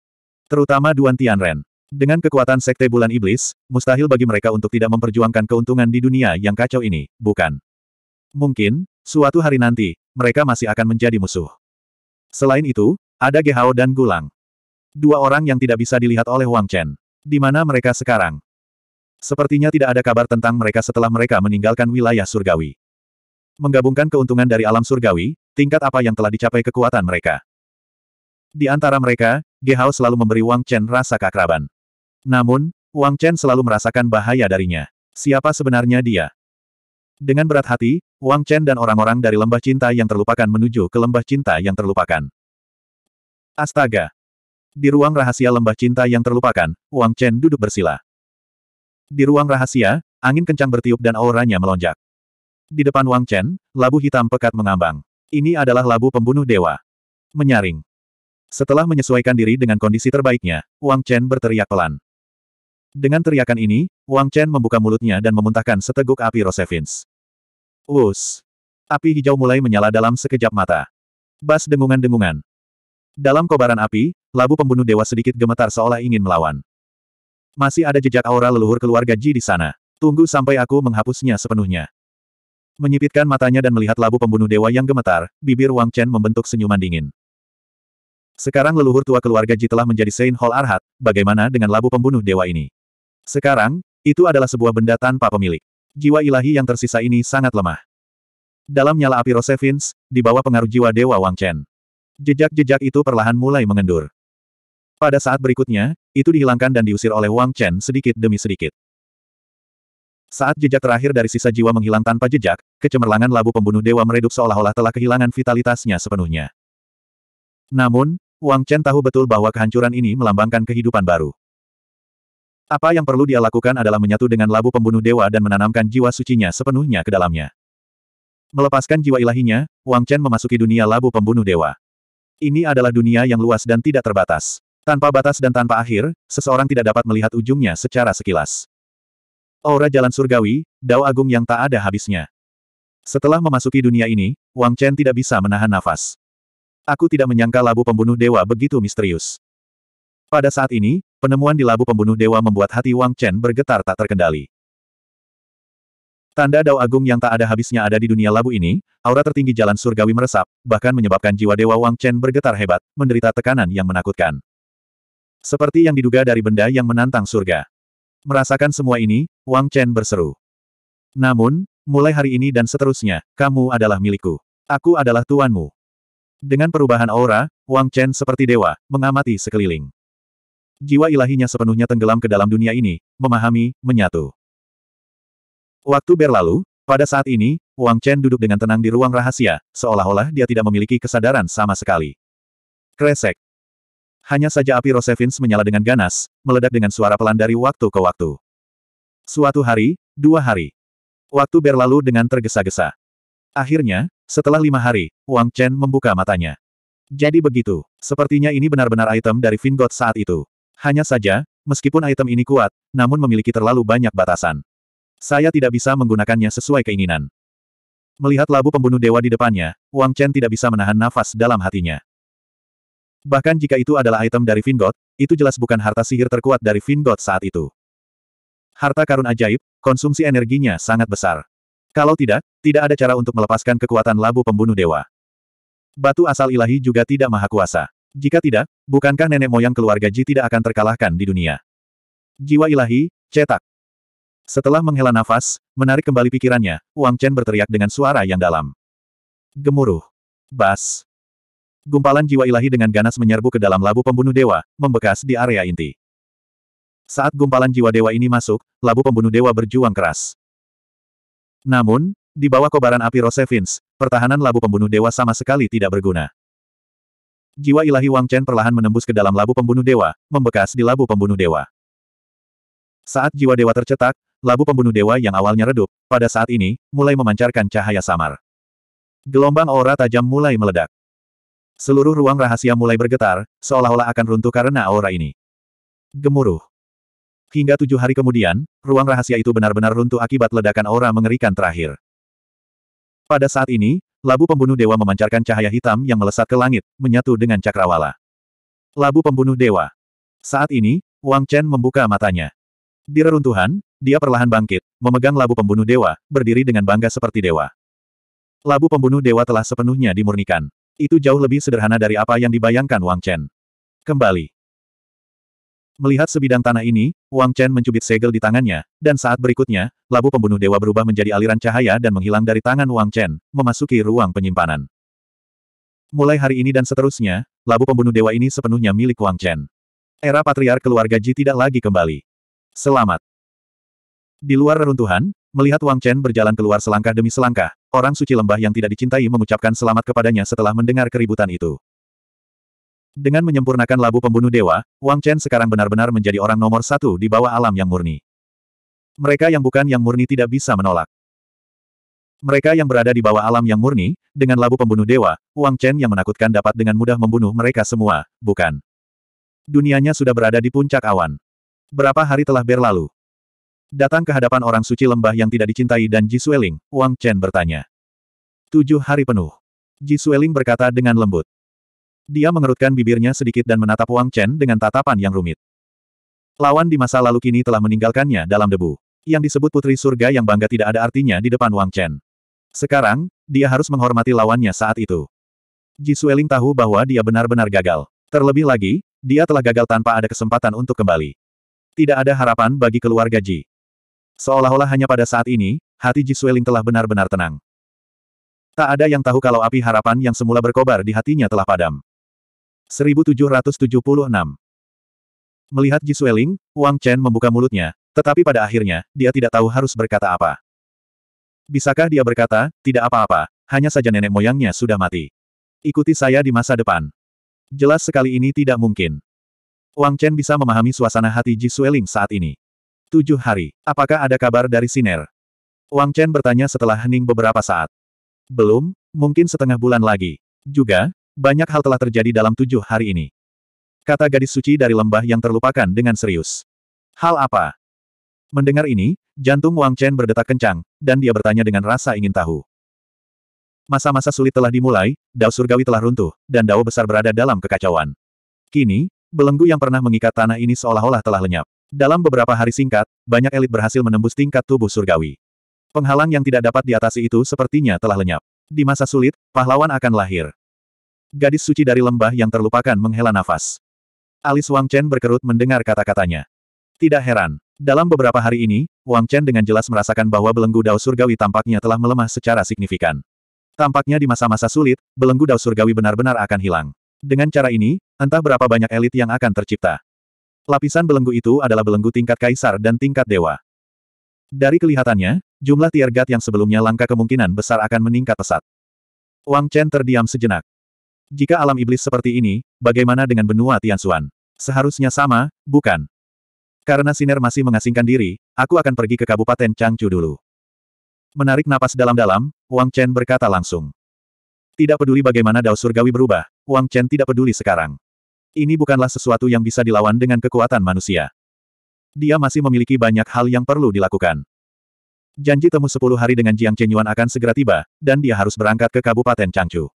Terutama Duan Tianren. Dengan kekuatan Sekte Bulan Iblis, mustahil bagi mereka untuk tidak memperjuangkan keuntungan di dunia yang kacau ini, bukan? Mungkin, suatu hari nanti, mereka masih akan menjadi musuh. Selain itu, ada Gehao dan Gulang. Dua orang yang tidak bisa dilihat oleh Wang Chen. Di mana mereka sekarang? Sepertinya tidak ada kabar tentang mereka setelah mereka meninggalkan wilayah surgawi. Menggabungkan keuntungan dari alam surgawi, tingkat apa yang telah dicapai kekuatan mereka. Di antara mereka, Gehao selalu memberi Wang Chen rasa keakraban. Namun, Wang Chen selalu merasakan bahaya darinya. Siapa sebenarnya dia? Dengan berat hati, Wang Chen dan orang-orang dari lembah cinta yang terlupakan menuju ke lembah cinta yang terlupakan. Astaga! Di ruang rahasia lembah cinta yang terlupakan, Wang Chen duduk bersila. Di ruang rahasia, angin kencang bertiup dan auranya melonjak. Di depan Wang Chen, labu hitam pekat mengambang. Ini adalah labu pembunuh dewa. Menyaring. Setelah menyesuaikan diri dengan kondisi terbaiknya, Wang Chen berteriak pelan. Dengan teriakan ini, Wang Chen membuka mulutnya dan memuntahkan seteguk api Rosevins. Wus! Api hijau mulai menyala dalam sekejap mata. Bas dengungan-dengungan, dalam kobaran api, labu pembunuh dewa sedikit gemetar seolah ingin melawan. Masih ada jejak aura leluhur keluarga Ji di sana. Tunggu sampai aku menghapusnya sepenuhnya. Menyipitkan matanya dan melihat labu pembunuh dewa yang gemetar, bibir Wang Chen membentuk senyuman dingin. Sekarang leluhur tua keluarga Ji telah menjadi Saint Hall Arhat, bagaimana dengan labu pembunuh dewa ini? Sekarang, itu adalah sebuah benda tanpa pemilik. Jiwa ilahi yang tersisa ini sangat lemah. Dalam nyala api Rosevins, di bawah pengaruh jiwa dewa Wang Chen. Jejak-jejak itu perlahan mulai mengendur. Pada saat berikutnya, itu dihilangkan dan diusir oleh Wang Chen sedikit demi sedikit. Saat jejak terakhir dari sisa jiwa menghilang tanpa jejak, kecemerlangan labu pembunuh dewa meredup seolah-olah telah kehilangan vitalitasnya sepenuhnya. Namun, Wang Chen tahu betul bahwa kehancuran ini melambangkan kehidupan baru. Apa yang perlu dia lakukan adalah menyatu dengan labu pembunuh dewa dan menanamkan jiwa sucinya sepenuhnya ke dalamnya. Melepaskan jiwa ilahinya, Wang Chen memasuki dunia labu pembunuh dewa. Ini adalah dunia yang luas dan tidak terbatas. Tanpa batas dan tanpa akhir, seseorang tidak dapat melihat ujungnya secara sekilas. Aura jalan surgawi, dao agung yang tak ada habisnya. Setelah memasuki dunia ini, Wang Chen tidak bisa menahan nafas. Aku tidak menyangka labu pembunuh dewa begitu misterius. Pada saat ini, penemuan di labu pembunuh dewa membuat hati Wang Chen bergetar tak terkendali. Tanda dao agung yang tak ada habisnya ada di dunia labu ini, aura tertinggi jalan surgawi meresap, bahkan menyebabkan jiwa Dewa Wang Chen bergetar hebat, menderita tekanan yang menakutkan. Seperti yang diduga dari benda yang menantang surga. Merasakan semua ini, Wang Chen berseru. Namun, mulai hari ini dan seterusnya, kamu adalah milikku. Aku adalah tuanmu. Dengan perubahan aura, Wang Chen seperti dewa, mengamati sekeliling. Jiwa ilahinya sepenuhnya tenggelam ke dalam dunia ini, memahami, menyatu. Waktu berlalu, pada saat ini, Wang Chen duduk dengan tenang di ruang rahasia, seolah-olah dia tidak memiliki kesadaran sama sekali. Kresek. Hanya saja api Rosevins menyala dengan ganas, meledak dengan suara pelan dari waktu ke waktu. Suatu hari, dua hari. Waktu berlalu dengan tergesa-gesa. Akhirnya, setelah lima hari, Wang Chen membuka matanya. Jadi begitu, sepertinya ini benar-benar item dari Vingot saat itu. Hanya saja, meskipun item ini kuat, namun memiliki terlalu banyak batasan. Saya tidak bisa menggunakannya sesuai keinginan. Melihat labu pembunuh dewa di depannya, Wang Chen tidak bisa menahan nafas dalam hatinya. Bahkan jika itu adalah item dari Vingot, itu jelas bukan harta sihir terkuat dari Vingot saat itu. Harta karun ajaib, konsumsi energinya sangat besar. Kalau tidak, tidak ada cara untuk melepaskan kekuatan labu pembunuh dewa. Batu asal ilahi juga tidak maha kuasa. Jika tidak, bukankah nenek moyang keluarga Ji tidak akan terkalahkan di dunia? Jiwa ilahi, cetak. Setelah menghela nafas, menarik kembali pikirannya, Wang Chen berteriak dengan suara yang dalam. Gemuruh. Bas. Gumpalan jiwa ilahi dengan ganas menyerbu ke dalam labu pembunuh dewa, membekas di area inti. Saat gumpalan jiwa dewa ini masuk, labu pembunuh dewa berjuang keras. Namun, di bawah kobaran api Rosevins, pertahanan labu pembunuh dewa sama sekali tidak berguna. Jiwa ilahi Wang Chen perlahan menembus ke dalam labu pembunuh dewa, membekas di labu pembunuh dewa. Saat jiwa dewa tercetak, labu pembunuh dewa yang awalnya redup, pada saat ini, mulai memancarkan cahaya samar. Gelombang aura tajam mulai meledak. Seluruh ruang rahasia mulai bergetar, seolah-olah akan runtuh karena aura ini. Gemuruh. Hingga tujuh hari kemudian, ruang rahasia itu benar-benar runtuh akibat ledakan aura mengerikan terakhir. Pada saat ini, labu pembunuh dewa memancarkan cahaya hitam yang melesat ke langit, menyatu dengan cakrawala. Labu pembunuh dewa. Saat ini, Wang Chen membuka matanya. Di reruntuhan, dia perlahan bangkit, memegang labu pembunuh dewa, berdiri dengan bangga seperti dewa. Labu pembunuh dewa telah sepenuhnya dimurnikan. Itu jauh lebih sederhana dari apa yang dibayangkan Wang Chen. Kembali. Melihat sebidang tanah ini, Wang Chen mencubit segel di tangannya, dan saat berikutnya, labu pembunuh dewa berubah menjadi aliran cahaya dan menghilang dari tangan Wang Chen, memasuki ruang penyimpanan. Mulai hari ini dan seterusnya, labu pembunuh dewa ini sepenuhnya milik Wang Chen. Era patriark keluarga Ji tidak lagi kembali. Selamat. Di luar reruntuhan, melihat Wang Chen berjalan keluar selangkah demi selangkah, orang suci lembah yang tidak dicintai mengucapkan selamat kepadanya setelah mendengar keributan itu. Dengan menyempurnakan labu pembunuh dewa, Wang Chen sekarang benar-benar menjadi orang nomor satu di bawah alam yang murni. Mereka yang bukan yang murni tidak bisa menolak. Mereka yang berada di bawah alam yang murni, dengan labu pembunuh dewa, Wang Chen yang menakutkan dapat dengan mudah membunuh mereka semua, bukan? Dunianya sudah berada di puncak awan. Berapa hari telah berlalu? Datang ke hadapan orang suci lembah yang tidak dicintai dan Ji Sueling, Wang Chen bertanya. Tujuh hari penuh. Ji Sueling berkata dengan lembut. Dia mengerutkan bibirnya sedikit dan menatap Wang Chen dengan tatapan yang rumit. Lawan di masa lalu kini telah meninggalkannya dalam debu. Yang disebut putri surga yang bangga tidak ada artinya di depan Wang Chen. Sekarang, dia harus menghormati lawannya saat itu. Ji Sueling tahu bahwa dia benar-benar gagal. Terlebih lagi, dia telah gagal tanpa ada kesempatan untuk kembali. Tidak ada harapan bagi keluarga Ji. Seolah-olah hanya pada saat ini, hati Ji Sueling telah benar-benar tenang. Tak ada yang tahu kalau api harapan yang semula berkobar di hatinya telah padam. 1776 Melihat Ji Sueling, Wang Chen membuka mulutnya, tetapi pada akhirnya, dia tidak tahu harus berkata apa. Bisakah dia berkata, tidak apa-apa, hanya saja nenek moyangnya sudah mati. Ikuti saya di masa depan. Jelas sekali ini tidak mungkin. Wang Chen bisa memahami suasana hati Ji Sueling saat ini. Tujuh hari. Apakah ada kabar dari Siner? Wang Chen bertanya setelah hening beberapa saat. Belum, mungkin setengah bulan lagi. Juga, banyak hal telah terjadi dalam tujuh hari ini. Kata gadis suci dari lembah yang terlupakan dengan serius. Hal apa? Mendengar ini, jantung Wang Chen berdetak kencang, dan dia bertanya dengan rasa ingin tahu. Masa-masa sulit telah dimulai, dao surgawi telah runtuh, dan dao besar berada dalam kekacauan. Kini, belenggu yang pernah mengikat tanah ini seolah-olah telah lenyap. Dalam beberapa hari singkat, banyak elit berhasil menembus tingkat tubuh surgawi. Penghalang yang tidak dapat diatasi itu sepertinya telah lenyap. Di masa sulit, pahlawan akan lahir. Gadis suci dari lembah yang terlupakan menghela nafas. Alis Wang Chen berkerut mendengar kata-katanya. Tidak heran, dalam beberapa hari ini, Wang Chen dengan jelas merasakan bahwa belenggu dao surgawi tampaknya telah melemah secara signifikan. Tampaknya di masa-masa sulit, belenggu dao surgawi benar-benar akan hilang. Dengan cara ini, entah berapa banyak elit yang akan tercipta. Lapisan belenggu itu adalah belenggu tingkat kaisar dan tingkat dewa. Dari kelihatannya, jumlah tier guard yang sebelumnya langka kemungkinan besar akan meningkat pesat. Wang Chen terdiam sejenak. Jika alam iblis seperti ini, bagaimana dengan benua Tianxuan? Seharusnya sama, bukan? Karena Siner masih mengasingkan diri, aku akan pergi ke Kabupaten Changchu dulu. Menarik napas dalam-dalam, Wang Chen berkata langsung. Tidak peduli bagaimana Dao Surgawi berubah, Wang Chen tidak peduli sekarang. Ini bukanlah sesuatu yang bisa dilawan dengan kekuatan manusia. Dia masih memiliki banyak hal yang perlu dilakukan. Janji temu sepuluh hari dengan Jiang Chenyuan akan segera tiba, dan dia harus berangkat ke Kabupaten Changchu.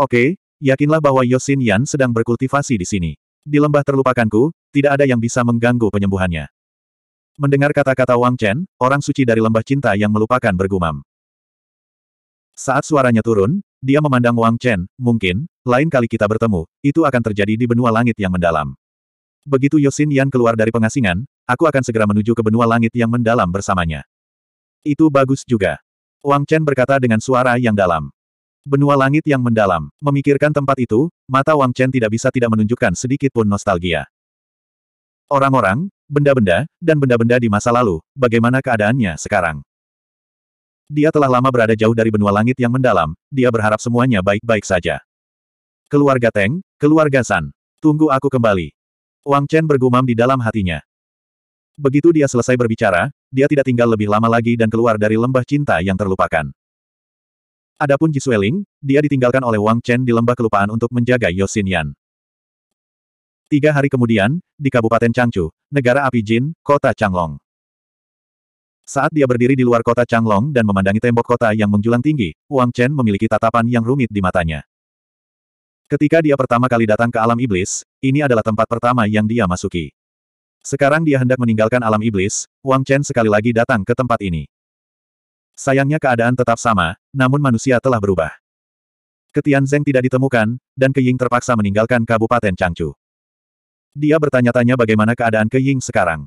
Oke, yakinlah bahwa Yosin Yan sedang berkultivasi di sini. Di lembah terlupakanku, tidak ada yang bisa mengganggu penyembuhannya. Mendengar kata-kata Wang Chen, orang suci dari lembah cinta yang melupakan bergumam. Saat suaranya turun, dia memandang Wang Chen, mungkin, lain kali kita bertemu, itu akan terjadi di benua langit yang mendalam. Begitu Yosin Yan keluar dari pengasingan, aku akan segera menuju ke benua langit yang mendalam bersamanya. Itu bagus juga. Wang Chen berkata dengan suara yang dalam. Benua langit yang mendalam, memikirkan tempat itu, mata Wang Chen tidak bisa tidak menunjukkan sedikit pun nostalgia. Orang-orang, benda-benda, dan benda-benda di masa lalu, bagaimana keadaannya sekarang? Dia telah lama berada jauh dari benua langit yang mendalam, dia berharap semuanya baik-baik saja. Keluarga Teng, keluarga San. Tunggu aku kembali. Wang Chen bergumam di dalam hatinya. Begitu dia selesai berbicara, dia tidak tinggal lebih lama lagi dan keluar dari lembah cinta yang terlupakan. Adapun Ji Sueling, dia ditinggalkan oleh Wang Chen di lembah kelupaan untuk menjaga Yosin Yan. Tiga hari kemudian, di Kabupaten Changchu, negara api Jin, kota Changlong. Saat dia berdiri di luar kota Changlong dan memandangi tembok kota yang menjulang tinggi, Wang Chen memiliki tatapan yang rumit di matanya. Ketika dia pertama kali datang ke alam iblis, ini adalah tempat pertama yang dia masuki. Sekarang dia hendak meninggalkan alam iblis, Wang Chen sekali lagi datang ke tempat ini. Sayangnya keadaan tetap sama, namun manusia telah berubah. Ketian Zeng tidak ditemukan, dan Ke Ying terpaksa meninggalkan Kabupaten Changchu. Dia bertanya-tanya bagaimana keadaan Ke Ying sekarang.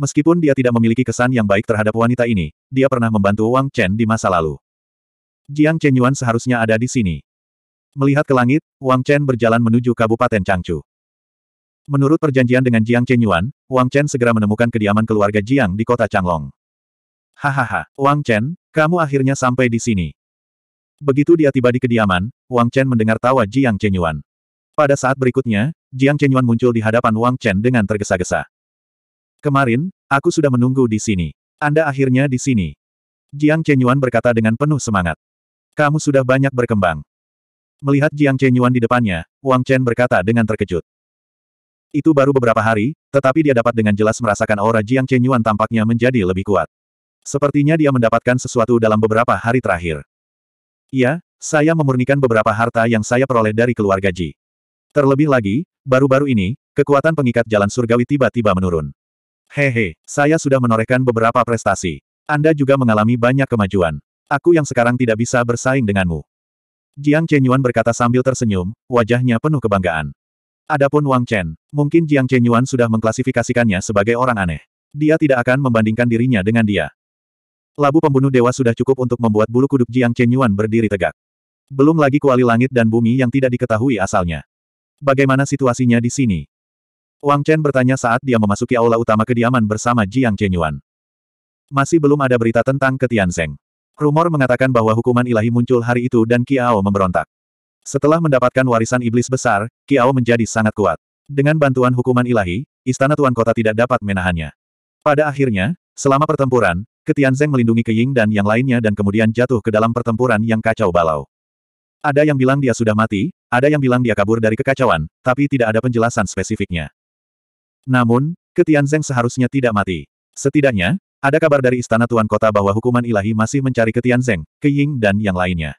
Meskipun dia tidak memiliki kesan yang baik terhadap wanita ini, dia pernah membantu Wang Chen di masa lalu. Jiang Chen Yuan seharusnya ada di sini. Melihat ke langit, Wang Chen berjalan menuju Kabupaten Changchu. Menurut perjanjian dengan Jiang Chen Yuan, Wang Chen segera menemukan kediaman keluarga Jiang di kota Changlong. Hahaha, Wang Chen, kamu akhirnya sampai di sini. Begitu dia tiba di kediaman, Wang Chen mendengar tawa Jiang Chen Yuan. Pada saat berikutnya, Jiang Chen Yuan muncul di hadapan Wang Chen dengan tergesa-gesa. Kemarin, aku sudah menunggu di sini. Anda akhirnya di sini. Jiang Chenyuan berkata dengan penuh semangat. Kamu sudah banyak berkembang. Melihat Jiang Chenyuan di depannya, Wang Chen berkata dengan terkejut. Itu baru beberapa hari, tetapi dia dapat dengan jelas merasakan aura Jiang Chenyuan tampaknya menjadi lebih kuat. Sepertinya dia mendapatkan sesuatu dalam beberapa hari terakhir. Iya, saya memurnikan beberapa harta yang saya peroleh dari keluarga Ji. Terlebih lagi, baru-baru ini, kekuatan pengikat jalan surgawi tiba-tiba menurun. Hehe, saya sudah menorehkan beberapa prestasi. Anda juga mengalami banyak kemajuan. Aku yang sekarang tidak bisa bersaing denganmu. Jiang Chenyuan berkata sambil tersenyum, wajahnya penuh kebanggaan. Adapun Wang Chen, mungkin Jiang Chenyuan sudah mengklasifikasikannya sebagai orang aneh. Dia tidak akan membandingkan dirinya dengan dia. Labu pembunuh dewa sudah cukup untuk membuat bulu kuduk Jiang Chenyuan berdiri tegak. Belum lagi kuali langit dan bumi yang tidak diketahui asalnya. Bagaimana situasinya di sini? Wang Chen bertanya saat dia memasuki aula utama kediaman bersama Jiang Chenyuan. Masih belum ada berita tentang Ketian Seng. Rumor mengatakan bahwa hukuman ilahi muncul hari itu dan Kiao memberontak. Setelah mendapatkan warisan iblis besar, Kiao menjadi sangat kuat. Dengan bantuan hukuman ilahi, istana tuan kota tidak dapat menahannya. Pada akhirnya, selama pertempuran, Ketian Zeng melindungi Keying dan yang lainnya dan kemudian jatuh ke dalam pertempuran yang kacau balau. Ada yang bilang dia sudah mati, ada yang bilang dia kabur dari kekacauan, tapi tidak ada penjelasan spesifiknya. Namun, Ketian Zeng seharusnya tidak mati. Setidaknya, ada kabar dari Istana Tuan Kota bahwa hukuman ilahi masih mencari Ketian Zeng, Keying dan yang lainnya.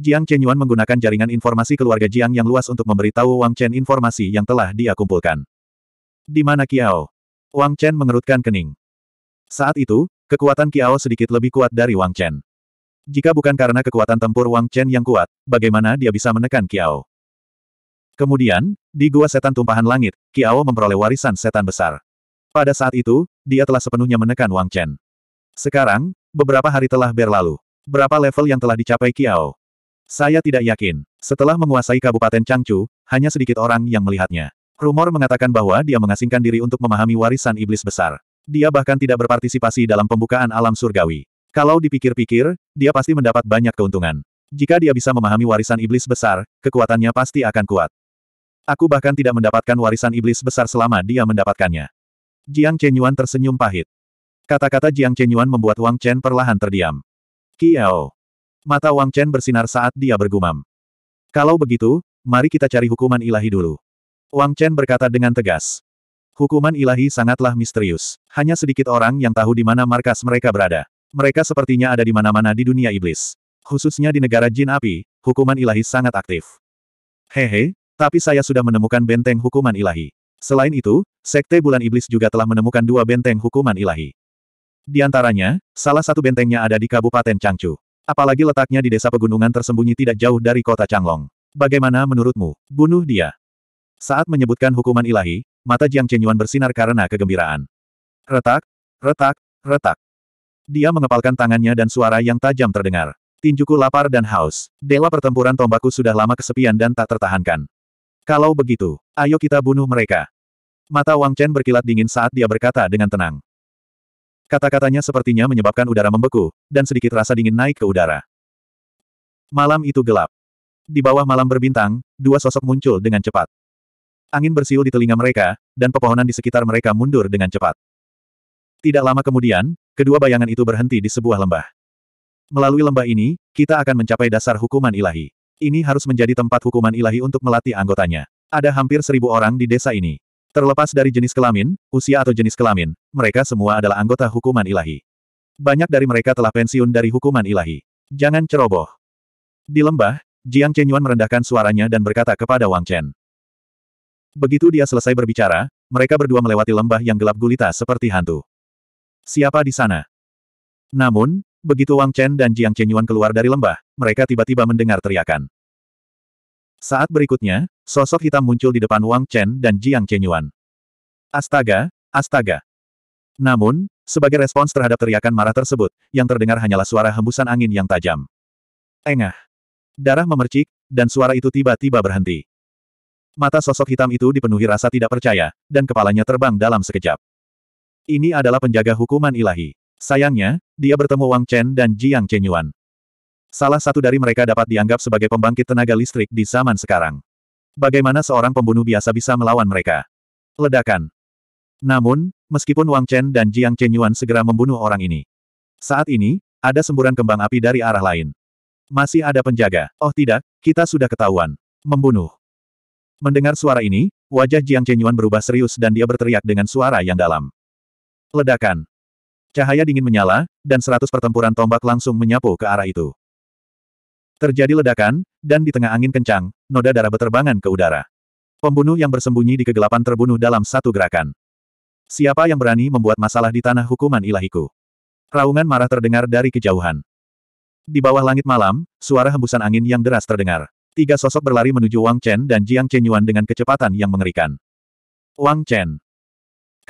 Jiang Chenyuan menggunakan jaringan informasi keluarga Jiang yang luas untuk memberitahu Wang Chen informasi yang telah dia kumpulkan. Di mana Kiao? Wang Chen mengerutkan kening. Saat itu, kekuatan Kiao sedikit lebih kuat dari Wang Chen. Jika bukan karena kekuatan tempur Wang Chen yang kuat, bagaimana dia bisa menekan Kiao? Kemudian, di Gua Setan Tumpahan Langit, Kiao memperoleh warisan setan besar. Pada saat itu, dia telah sepenuhnya menekan Wang Chen. Sekarang, beberapa hari telah berlalu. Berapa level yang telah dicapai Kiao? Saya tidak yakin. Setelah menguasai Kabupaten Changchu, hanya sedikit orang yang melihatnya. Rumor mengatakan bahwa dia mengasingkan diri untuk memahami warisan iblis besar. Dia bahkan tidak berpartisipasi dalam pembukaan alam surgawi. Kalau dipikir-pikir, dia pasti mendapat banyak keuntungan. Jika dia bisa memahami warisan iblis besar, kekuatannya pasti akan kuat. Aku bahkan tidak mendapatkan warisan iblis besar selama dia mendapatkannya. Jiang Chenyuan tersenyum pahit. Kata-kata Jiang Chenyuan membuat Wang Chen perlahan terdiam. Kiao. Mata Wang Chen bersinar saat dia bergumam. Kalau begitu, mari kita cari hukuman ilahi dulu. Wang Chen berkata dengan tegas. Hukuman ilahi sangatlah misterius. Hanya sedikit orang yang tahu di mana markas mereka berada. Mereka sepertinya ada di mana-mana di dunia iblis. Khususnya di negara jin api, hukuman ilahi sangat aktif. Hehe, tapi saya sudah menemukan benteng hukuman ilahi. Selain itu, Sekte Bulan Iblis juga telah menemukan dua benteng hukuman ilahi. Di antaranya, salah satu bentengnya ada di Kabupaten Changchu. Apalagi letaknya di desa pegunungan tersembunyi tidak jauh dari kota Changlong. Bagaimana menurutmu? Bunuh dia. Saat menyebutkan hukuman ilahi, mata Jiang Chenyuan bersinar karena kegembiraan. Retak, retak, retak. Dia mengepalkan tangannya dan suara yang tajam terdengar. Tinjuku lapar dan haus. Dela pertempuran tombakku sudah lama kesepian dan tak tertahankan. Kalau begitu, ayo kita bunuh mereka. Mata Wang Chen berkilat dingin saat dia berkata dengan tenang. Kata-katanya sepertinya menyebabkan udara membeku, dan sedikit rasa dingin naik ke udara. Malam itu gelap. Di bawah malam berbintang, dua sosok muncul dengan cepat. Angin bersiul di telinga mereka, dan pepohonan di sekitar mereka mundur dengan cepat. Tidak lama kemudian, kedua bayangan itu berhenti di sebuah lembah. Melalui lembah ini, kita akan mencapai dasar hukuman ilahi. Ini harus menjadi tempat hukuman ilahi untuk melatih anggotanya. Ada hampir seribu orang di desa ini. Terlepas dari jenis kelamin, usia atau jenis kelamin, mereka semua adalah anggota hukuman ilahi. Banyak dari mereka telah pensiun dari hukuman ilahi. Jangan ceroboh. Di lembah, Jiang Chenyuan merendahkan suaranya dan berkata kepada Wang Chen. Begitu dia selesai berbicara, mereka berdua melewati lembah yang gelap gulita seperti hantu. Siapa di sana? Namun, Begitu Wang Chen dan Jiang Chenyuan keluar dari lembah, mereka tiba-tiba mendengar teriakan. Saat berikutnya, sosok hitam muncul di depan Wang Chen dan Jiang Chenyuan. Astaga, astaga. Namun, sebagai respons terhadap teriakan marah tersebut, yang terdengar hanyalah suara hembusan angin yang tajam. Engah. Darah memercik, dan suara itu tiba-tiba berhenti. Mata sosok hitam itu dipenuhi rasa tidak percaya, dan kepalanya terbang dalam sekejap. Ini adalah penjaga hukuman ilahi. Sayangnya, dia bertemu Wang Chen dan Jiang Chenyuan. Salah satu dari mereka dapat dianggap sebagai pembangkit tenaga listrik di zaman sekarang. Bagaimana seorang pembunuh biasa bisa melawan mereka? Ledakan. Namun, meskipun Wang Chen dan Jiang Chenyuan segera membunuh orang ini. Saat ini, ada semburan kembang api dari arah lain. Masih ada penjaga. Oh tidak, kita sudah ketahuan. Membunuh. Mendengar suara ini, wajah Jiang Chenyuan berubah serius dan dia berteriak dengan suara yang dalam. Ledakan. Cahaya dingin menyala, dan seratus pertempuran tombak langsung menyapu ke arah itu. Terjadi ledakan, dan di tengah angin kencang, noda darah berterbangan ke udara. Pembunuh yang bersembunyi di kegelapan terbunuh dalam satu gerakan. Siapa yang berani membuat masalah di tanah hukuman ilahiku? Raungan marah terdengar dari kejauhan. Di bawah langit malam, suara hembusan angin yang deras terdengar. Tiga sosok berlari menuju Wang Chen dan Jiang Chenyuan dengan kecepatan yang mengerikan. Wang Chen,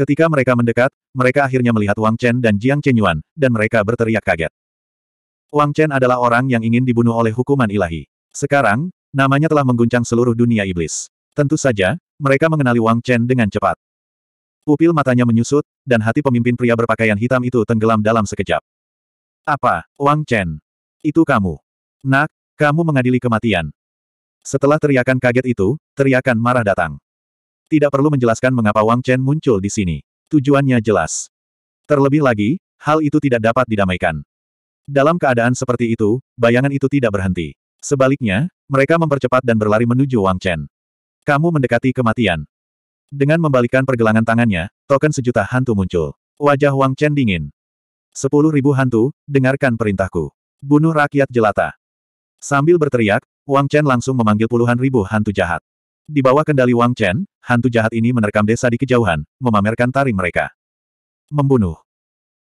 Ketika mereka mendekat, mereka akhirnya melihat Wang Chen dan Jiang Chen Yuan, dan mereka berteriak kaget. Wang Chen adalah orang yang ingin dibunuh oleh hukuman ilahi. Sekarang, namanya telah mengguncang seluruh dunia iblis. Tentu saja, mereka mengenali Wang Chen dengan cepat. Pupil matanya menyusut, dan hati pemimpin pria berpakaian hitam itu tenggelam dalam sekejap. Apa, Wang Chen? Itu kamu. Nak, kamu mengadili kematian. Setelah teriakan kaget itu, teriakan marah datang. Tidak perlu menjelaskan mengapa Wang Chen muncul di sini. Tujuannya jelas. Terlebih lagi, hal itu tidak dapat didamaikan. Dalam keadaan seperti itu, bayangan itu tidak berhenti. Sebaliknya, mereka mempercepat dan berlari menuju Wang Chen. Kamu mendekati kematian. Dengan membalikkan pergelangan tangannya, token sejuta hantu muncul. Wajah Wang Chen dingin. Sepuluh ribu hantu, dengarkan perintahku. Bunuh rakyat jelata. Sambil berteriak, Wang Chen langsung memanggil puluhan ribu hantu jahat. Di bawah kendali Wang Chen, hantu jahat ini menerkam desa di kejauhan, memamerkan taring mereka. Membunuh.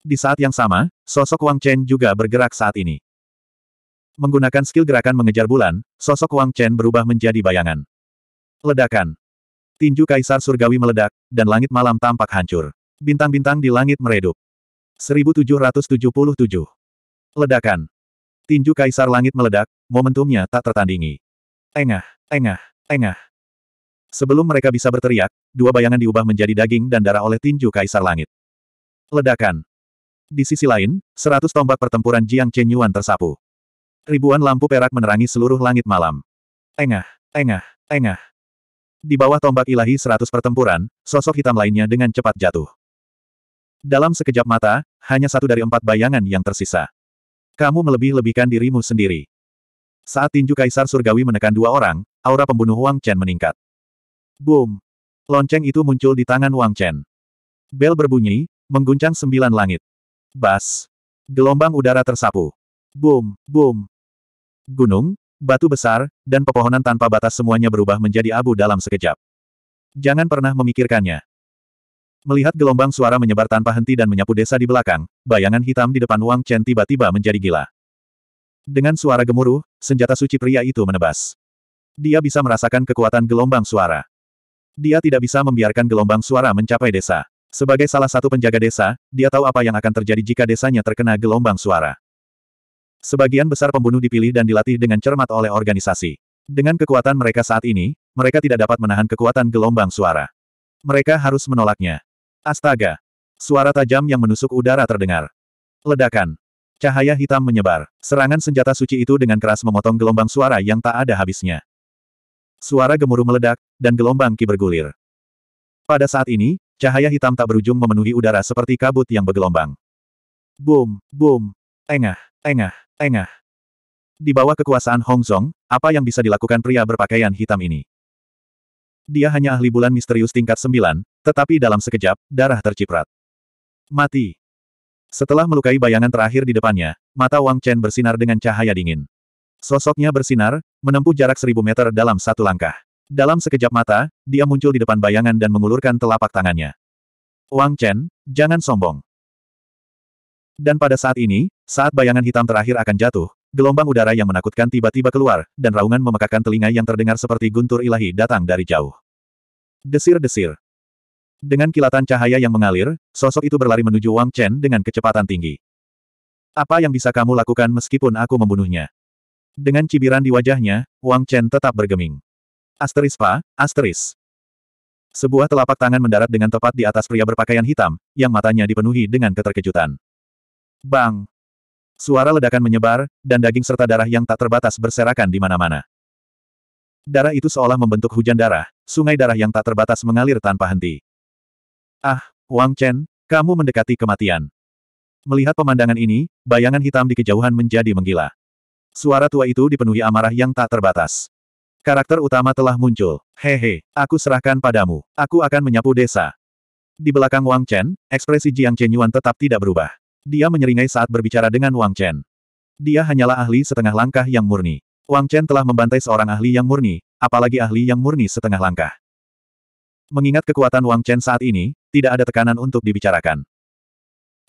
Di saat yang sama, sosok Wang Chen juga bergerak saat ini. Menggunakan skill gerakan mengejar bulan, sosok Wang Chen berubah menjadi bayangan. Ledakan. Tinju Kaisar Surgawi meledak, dan langit malam tampak hancur. Bintang-bintang di langit meredup. 1777. Ledakan. Tinju Kaisar Langit meledak, momentumnya tak tertandingi. Engah, engah, engah. Sebelum mereka bisa berteriak, dua bayangan diubah menjadi daging dan darah oleh tinju Kaisar Langit. Ledakan. Di sisi lain, seratus tombak pertempuran Jiang Chen Yuan tersapu. Ribuan lampu perak menerangi seluruh langit malam. Engah, engah, engah. Di bawah tombak ilahi seratus pertempuran, sosok hitam lainnya dengan cepat jatuh. Dalam sekejap mata, hanya satu dari empat bayangan yang tersisa. Kamu melebih-lebihkan dirimu sendiri. Saat tinju Kaisar Surgawi menekan dua orang, aura pembunuh Wang Chen meningkat. Boom! Lonceng itu muncul di tangan Wang Chen. Bel berbunyi, mengguncang sembilan langit. Bas! Gelombang udara tersapu. Boom! Boom! Gunung, batu besar, dan pepohonan tanpa batas semuanya berubah menjadi abu dalam sekejap. Jangan pernah memikirkannya. Melihat gelombang suara menyebar tanpa henti dan menyapu desa di belakang, bayangan hitam di depan Wang Chen tiba-tiba menjadi gila. Dengan suara gemuruh, senjata suci pria itu menebas. Dia bisa merasakan kekuatan gelombang suara. Dia tidak bisa membiarkan gelombang suara mencapai desa. Sebagai salah satu penjaga desa, dia tahu apa yang akan terjadi jika desanya terkena gelombang suara. Sebagian besar pembunuh dipilih dan dilatih dengan cermat oleh organisasi. Dengan kekuatan mereka saat ini, mereka tidak dapat menahan kekuatan gelombang suara. Mereka harus menolaknya. Astaga! Suara tajam yang menusuk udara terdengar. Ledakan. Cahaya hitam menyebar. Serangan senjata suci itu dengan keras memotong gelombang suara yang tak ada habisnya. Suara gemuruh meledak, dan gelombang ki bergulir. Pada saat ini, cahaya hitam tak berujung memenuhi udara seperti kabut yang bergelombang. Boom, boom, engah, engah, engah. Di bawah kekuasaan Hongzong, apa yang bisa dilakukan pria berpakaian hitam ini? Dia hanya ahli bulan misterius tingkat sembilan, tetapi dalam sekejap, darah terciprat. Mati. Setelah melukai bayangan terakhir di depannya, mata Wang Chen bersinar dengan cahaya dingin. Sosoknya bersinar, menempuh jarak seribu meter dalam satu langkah. Dalam sekejap mata, dia muncul di depan bayangan dan mengulurkan telapak tangannya. Wang Chen, jangan sombong. Dan pada saat ini, saat bayangan hitam terakhir akan jatuh, gelombang udara yang menakutkan tiba-tiba keluar, dan raungan memekakkan telinga yang terdengar seperti guntur ilahi datang dari jauh. Desir-desir. Dengan kilatan cahaya yang mengalir, sosok itu berlari menuju Wang Chen dengan kecepatan tinggi. Apa yang bisa kamu lakukan meskipun aku membunuhnya? Dengan cibiran di wajahnya, Wang Chen tetap bergeming. Asteris pa, asteris. Sebuah telapak tangan mendarat dengan tepat di atas pria berpakaian hitam, yang matanya dipenuhi dengan keterkejutan. Bang! Suara ledakan menyebar, dan daging serta darah yang tak terbatas berserakan di mana-mana. Darah itu seolah membentuk hujan darah, sungai darah yang tak terbatas mengalir tanpa henti. Ah, Wang Chen, kamu mendekati kematian. Melihat pemandangan ini, bayangan hitam di kejauhan menjadi menggila. Suara tua itu dipenuhi amarah yang tak terbatas. Karakter utama telah muncul. Hehe, aku serahkan padamu. Aku akan menyapu desa. Di belakang Wang Chen, ekspresi Jiang Chen Yuan tetap tidak berubah. Dia menyeringai saat berbicara dengan Wang Chen. Dia hanyalah ahli setengah langkah yang murni. Wang Chen telah membantai seorang ahli yang murni, apalagi ahli yang murni setengah langkah. Mengingat kekuatan Wang Chen saat ini, tidak ada tekanan untuk dibicarakan.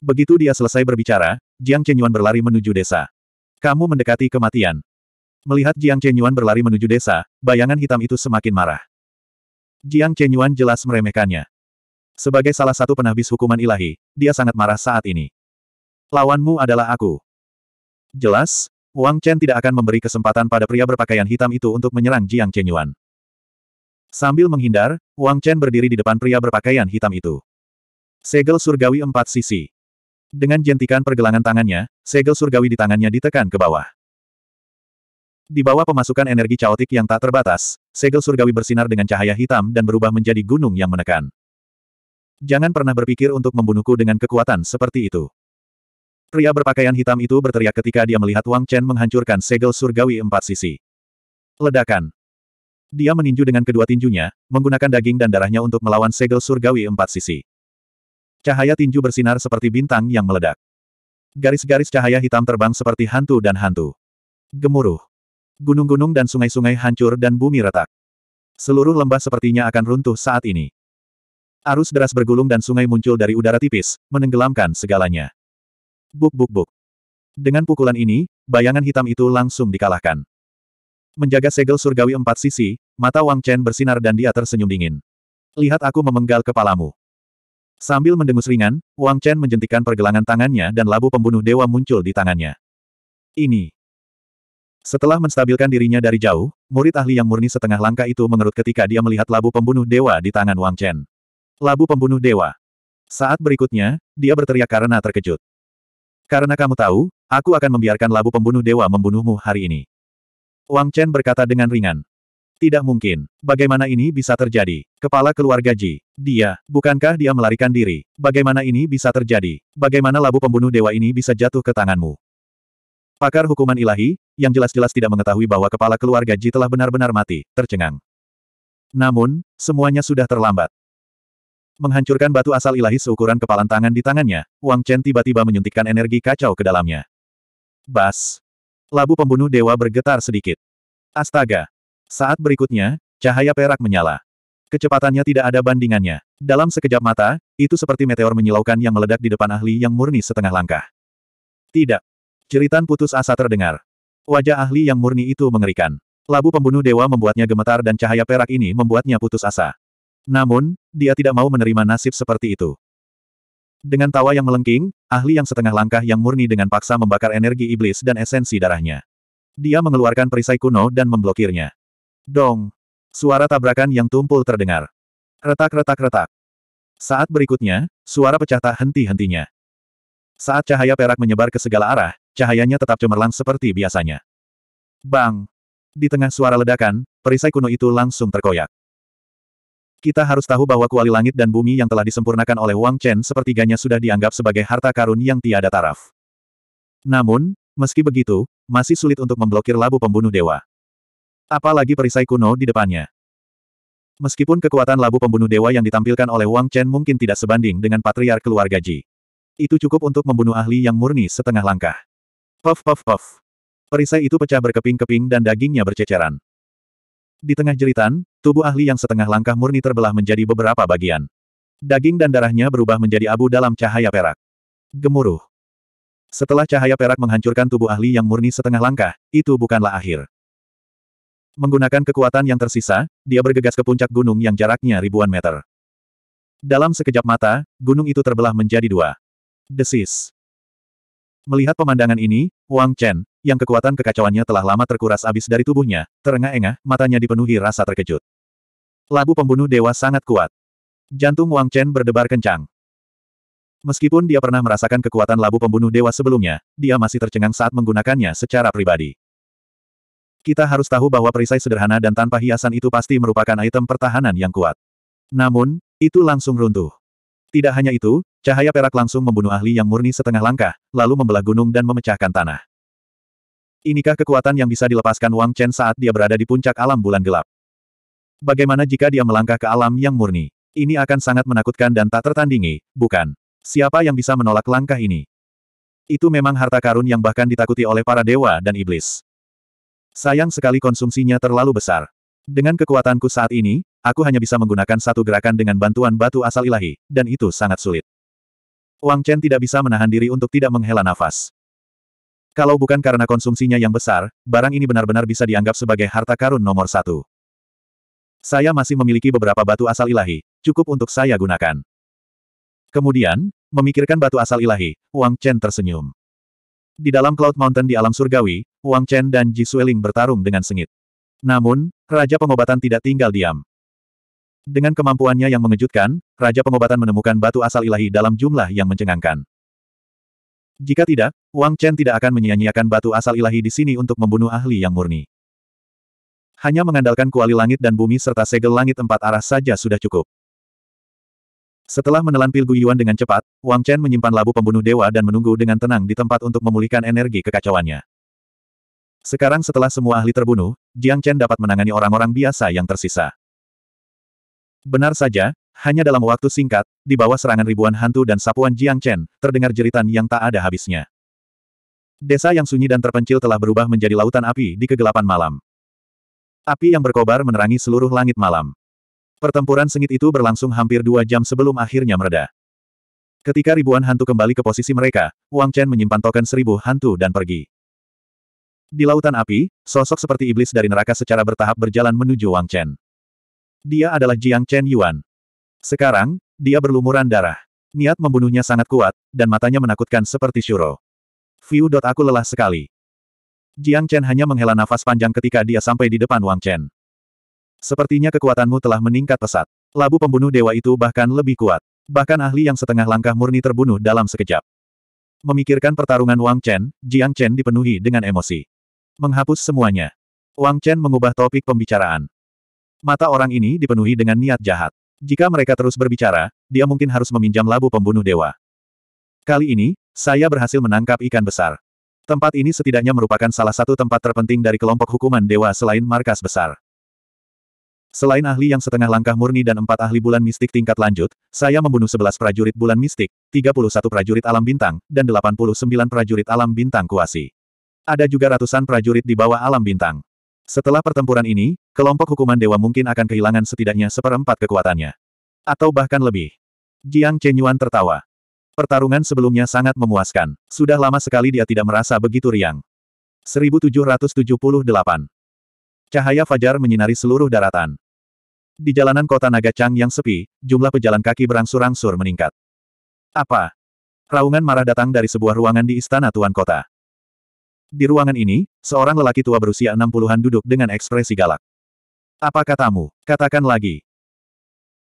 Begitu dia selesai berbicara, Jiang Chen Yuan berlari menuju desa. Kamu mendekati kematian. Melihat Jiang Chenyuan berlari menuju desa, bayangan hitam itu semakin marah. Jiang Chenyuan jelas meremehkannya. Sebagai salah satu penabis hukuman ilahi, dia sangat marah saat ini. Lawanmu adalah aku. Jelas, Wang Chen tidak akan memberi kesempatan pada pria berpakaian hitam itu untuk menyerang Jiang Chenyuan. Sambil menghindar, Wang Chen berdiri di depan pria berpakaian hitam itu. Segel surgawi empat sisi. Dengan jentikan pergelangan tangannya, segel surgawi di tangannya ditekan ke bawah. Di bawah pemasukan energi caotik yang tak terbatas, segel surgawi bersinar dengan cahaya hitam dan berubah menjadi gunung yang menekan. Jangan pernah berpikir untuk membunuhku dengan kekuatan seperti itu. Pria berpakaian hitam itu berteriak ketika dia melihat Wang Chen menghancurkan segel surgawi empat sisi. Ledakan. Dia meninju dengan kedua tinjunya, menggunakan daging dan darahnya untuk melawan segel surgawi empat sisi. Cahaya tinju bersinar seperti bintang yang meledak. Garis-garis cahaya hitam terbang seperti hantu dan hantu. Gemuruh. Gunung-gunung dan sungai-sungai hancur dan bumi retak. Seluruh lembah sepertinya akan runtuh saat ini. Arus deras bergulung dan sungai muncul dari udara tipis, menenggelamkan segalanya. Buk buk buk. Dengan pukulan ini, bayangan hitam itu langsung dikalahkan. Menjaga segel surgawi empat sisi, mata Wang Chen bersinar dan dia tersenyum dingin. Lihat aku memenggal kepalamu. Sambil mendengus ringan, Wang Chen menjentikan pergelangan tangannya dan labu pembunuh dewa muncul di tangannya. Ini. Setelah menstabilkan dirinya dari jauh, murid ahli yang murni setengah langkah itu mengerut ketika dia melihat labu pembunuh dewa di tangan Wang Chen. Labu pembunuh dewa. Saat berikutnya, dia berteriak karena terkejut. Karena kamu tahu, aku akan membiarkan labu pembunuh dewa membunuhmu hari ini. Wang Chen berkata dengan ringan. Tidak mungkin. Bagaimana ini bisa terjadi? Kepala keluarga Ji. Dia, bukankah dia melarikan diri? Bagaimana ini bisa terjadi? Bagaimana labu pembunuh dewa ini bisa jatuh ke tanganmu? Pakar hukuman ilahi, yang jelas-jelas tidak mengetahui bahwa kepala keluarga Ji telah benar-benar mati, tercengang. Namun, semuanya sudah terlambat. Menghancurkan batu asal ilahi seukuran kepalan tangan di tangannya, Wang Chen tiba-tiba menyuntikkan energi kacau ke dalamnya. Bas! Labu pembunuh dewa bergetar sedikit. Astaga, saat berikutnya, cahaya perak menyala. Kecepatannya tidak ada bandingannya. Dalam sekejap mata, itu seperti meteor menyilaukan yang meledak di depan ahli yang murni setengah langkah. Tidak. Ceritan putus asa terdengar. Wajah ahli yang murni itu mengerikan. Labu pembunuh dewa membuatnya gemetar dan cahaya perak ini membuatnya putus asa. Namun, dia tidak mau menerima nasib seperti itu. Dengan tawa yang melengking, ahli yang setengah langkah yang murni dengan paksa membakar energi iblis dan esensi darahnya. Dia mengeluarkan perisai kuno dan memblokirnya. Dong! Suara tabrakan yang tumpul terdengar. Retak-retak-retak. Saat berikutnya, suara pecah tak henti-hentinya. Saat cahaya perak menyebar ke segala arah, cahayanya tetap cemerlang seperti biasanya. Bang! Di tengah suara ledakan, perisai kuno itu langsung terkoyak. Kita harus tahu bahwa kuali langit dan bumi yang telah disempurnakan oleh Wang Chen sepertiganya sudah dianggap sebagai harta karun yang tiada taraf. Namun, meski begitu, masih sulit untuk memblokir labu pembunuh dewa. Apalagi perisai kuno di depannya. Meskipun kekuatan labu pembunuh dewa yang ditampilkan oleh Wang Chen mungkin tidak sebanding dengan patriar keluarga Ji. Itu cukup untuk membunuh ahli yang murni setengah langkah. Puff puff puff. Perisai itu pecah berkeping-keping dan dagingnya berceceran. Di tengah jeritan, tubuh ahli yang setengah langkah murni terbelah menjadi beberapa bagian. Daging dan darahnya berubah menjadi abu dalam cahaya perak. Gemuruh. Setelah cahaya perak menghancurkan tubuh ahli yang murni setengah langkah, itu bukanlah akhir. Menggunakan kekuatan yang tersisa, dia bergegas ke puncak gunung yang jaraknya ribuan meter. Dalam sekejap mata, gunung itu terbelah menjadi dua. Desis. Melihat pemandangan ini, Wang Chen, yang kekuatan kekacauannya telah lama terkuras abis dari tubuhnya, terengah-engah, matanya dipenuhi rasa terkejut. Labu pembunuh dewa sangat kuat. Jantung Wang Chen berdebar kencang. Meskipun dia pernah merasakan kekuatan labu pembunuh dewa sebelumnya, dia masih tercengang saat menggunakannya secara pribadi. Kita harus tahu bahwa perisai sederhana dan tanpa hiasan itu pasti merupakan item pertahanan yang kuat. Namun, itu langsung runtuh. Tidak hanya itu, cahaya perak langsung membunuh ahli yang murni setengah langkah, lalu membelah gunung dan memecahkan tanah. Inikah kekuatan yang bisa dilepaskan Wang Chen saat dia berada di puncak alam bulan gelap? Bagaimana jika dia melangkah ke alam yang murni? Ini akan sangat menakutkan dan tak tertandingi, bukan? Siapa yang bisa menolak langkah ini? Itu memang harta karun yang bahkan ditakuti oleh para dewa dan iblis. Sayang sekali konsumsinya terlalu besar. Dengan kekuatanku saat ini, aku hanya bisa menggunakan satu gerakan dengan bantuan batu asal ilahi, dan itu sangat sulit. Wang Chen tidak bisa menahan diri untuk tidak menghela nafas. Kalau bukan karena konsumsinya yang besar, barang ini benar-benar bisa dianggap sebagai harta karun nomor satu. Saya masih memiliki beberapa batu asal ilahi, cukup untuk saya gunakan. Kemudian, memikirkan batu asal ilahi, Wang Chen tersenyum. Di dalam Cloud Mountain di alam surgawi, Wang Chen dan Ji Sueling bertarung dengan sengit. Namun, Raja Pengobatan tidak tinggal diam. Dengan kemampuannya yang mengejutkan, Raja Pengobatan menemukan batu asal ilahi dalam jumlah yang mencengangkan. Jika tidak, Wang Chen tidak akan menyia-nyiakan batu asal ilahi di sini untuk membunuh ahli yang murni. Hanya mengandalkan kuali langit dan bumi serta segel langit empat arah saja sudah cukup. Setelah menelan pil Guyuan dengan cepat, Wang Chen menyimpan labu pembunuh dewa dan menunggu dengan tenang di tempat untuk memulihkan energi kekacauannya. Sekarang setelah semua ahli terbunuh, Jiang Chen dapat menangani orang-orang biasa yang tersisa. Benar saja, hanya dalam waktu singkat, di bawah serangan ribuan hantu dan sapuan Jiang Chen, terdengar jeritan yang tak ada habisnya. Desa yang sunyi dan terpencil telah berubah menjadi lautan api di kegelapan malam. Api yang berkobar menerangi seluruh langit malam. Pertempuran sengit itu berlangsung hampir dua jam sebelum akhirnya mereda. Ketika ribuan hantu kembali ke posisi mereka, Wang Chen menyimpan token seribu hantu dan pergi. Di lautan api, sosok seperti iblis dari neraka secara bertahap berjalan menuju Wang Chen. Dia adalah Jiang Chen Yuan. Sekarang, dia berlumuran darah. Niat membunuhnya sangat kuat, dan matanya menakutkan seperti Shuro. View. dot Aku lelah sekali. Jiang Chen hanya menghela nafas panjang ketika dia sampai di depan Wang Chen. Sepertinya kekuatanmu telah meningkat pesat. Labu pembunuh dewa itu bahkan lebih kuat. Bahkan ahli yang setengah langkah murni terbunuh dalam sekejap. Memikirkan pertarungan Wang Chen, Jiang Chen dipenuhi dengan emosi. Menghapus semuanya. Wang Chen mengubah topik pembicaraan. Mata orang ini dipenuhi dengan niat jahat. Jika mereka terus berbicara, dia mungkin harus meminjam labu pembunuh dewa. Kali ini, saya berhasil menangkap ikan besar. Tempat ini setidaknya merupakan salah satu tempat terpenting dari kelompok hukuman dewa selain markas besar. Selain ahli yang setengah langkah murni dan empat ahli bulan mistik tingkat lanjut, saya membunuh sebelas prajurit bulan mistik, tiga puluh satu prajurit alam bintang, dan delapan puluh sembilan prajurit alam bintang kuasi. Ada juga ratusan prajurit di bawah alam bintang. Setelah pertempuran ini, kelompok hukuman dewa mungkin akan kehilangan setidaknya seperempat kekuatannya. Atau bahkan lebih. Jiang Chenyuan tertawa. Pertarungan sebelumnya sangat memuaskan. Sudah lama sekali dia tidak merasa begitu riang. 1778 Cahaya fajar menyinari seluruh daratan. Di jalanan kota Naga Chang yang sepi, jumlah pejalan kaki berangsur-angsur meningkat. Apa? Raungan marah datang dari sebuah ruangan di istana tuan kota. Di ruangan ini, seorang lelaki tua berusia 60-an duduk dengan ekspresi galak. Apa katamu? Katakan lagi.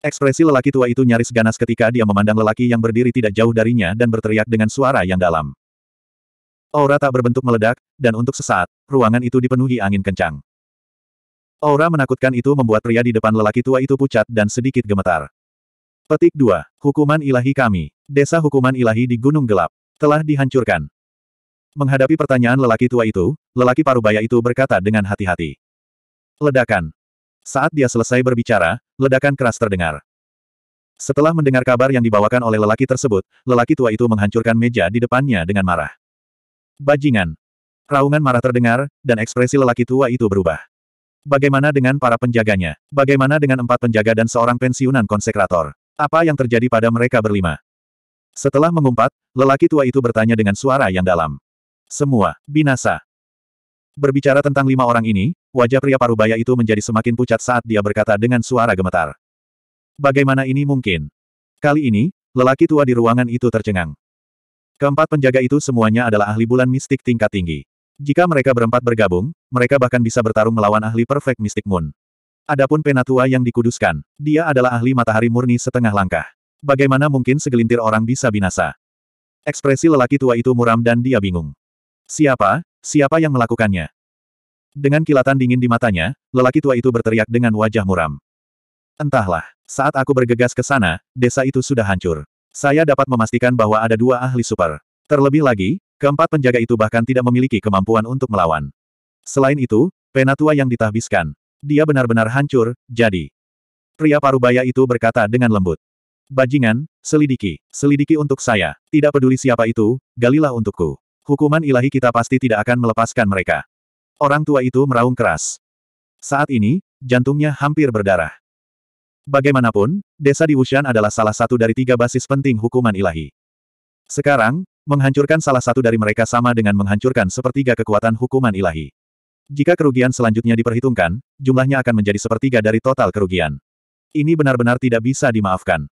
Ekspresi lelaki tua itu nyaris ganas ketika dia memandang lelaki yang berdiri tidak jauh darinya dan berteriak dengan suara yang dalam. Aura tak berbentuk meledak, dan untuk sesaat, ruangan itu dipenuhi angin kencang. Aura menakutkan itu membuat pria di depan lelaki tua itu pucat dan sedikit gemetar. Petik 2. Hukuman ilahi kami. Desa hukuman ilahi di Gunung Gelap. Telah dihancurkan. Menghadapi pertanyaan lelaki tua itu, lelaki parubaya itu berkata dengan hati-hati. Ledakan. Saat dia selesai berbicara, ledakan keras terdengar. Setelah mendengar kabar yang dibawakan oleh lelaki tersebut, lelaki tua itu menghancurkan meja di depannya dengan marah. Bajingan. Raungan marah terdengar, dan ekspresi lelaki tua itu berubah. Bagaimana dengan para penjaganya? Bagaimana dengan empat penjaga dan seorang pensiunan konsekrator? Apa yang terjadi pada mereka berlima? Setelah mengumpat, lelaki tua itu bertanya dengan suara yang dalam. Semua, binasa. Berbicara tentang lima orang ini, wajah pria parubaya itu menjadi semakin pucat saat dia berkata dengan suara gemetar. Bagaimana ini mungkin? Kali ini, lelaki tua di ruangan itu tercengang. Keempat penjaga itu semuanya adalah ahli bulan mistik tingkat tinggi. Jika mereka berempat bergabung, mereka bahkan bisa bertarung melawan ahli Perfect Mystic Moon. Adapun Penatua yang dikuduskan, dia adalah ahli matahari murni setengah langkah. Bagaimana mungkin segelintir orang bisa binasa? Ekspresi lelaki tua itu muram dan dia bingung. Siapa? Siapa yang melakukannya? Dengan kilatan dingin di matanya, lelaki tua itu berteriak dengan wajah muram. Entahlah, saat aku bergegas ke sana, desa itu sudah hancur. Saya dapat memastikan bahwa ada dua ahli super. Terlebih lagi, Keempat penjaga itu bahkan tidak memiliki kemampuan untuk melawan. Selain itu, penatua yang ditahbiskan. Dia benar-benar hancur, jadi. Pria parubaya itu berkata dengan lembut. Bajingan, selidiki, selidiki untuk saya. Tidak peduli siapa itu, galilah untukku. Hukuman ilahi kita pasti tidak akan melepaskan mereka. Orang tua itu meraung keras. Saat ini, jantungnya hampir berdarah. Bagaimanapun, desa di Wushan adalah salah satu dari tiga basis penting hukuman ilahi. Sekarang, Menghancurkan salah satu dari mereka sama dengan menghancurkan sepertiga kekuatan hukuman ilahi. Jika kerugian selanjutnya diperhitungkan, jumlahnya akan menjadi sepertiga dari total kerugian. Ini benar-benar tidak bisa dimaafkan.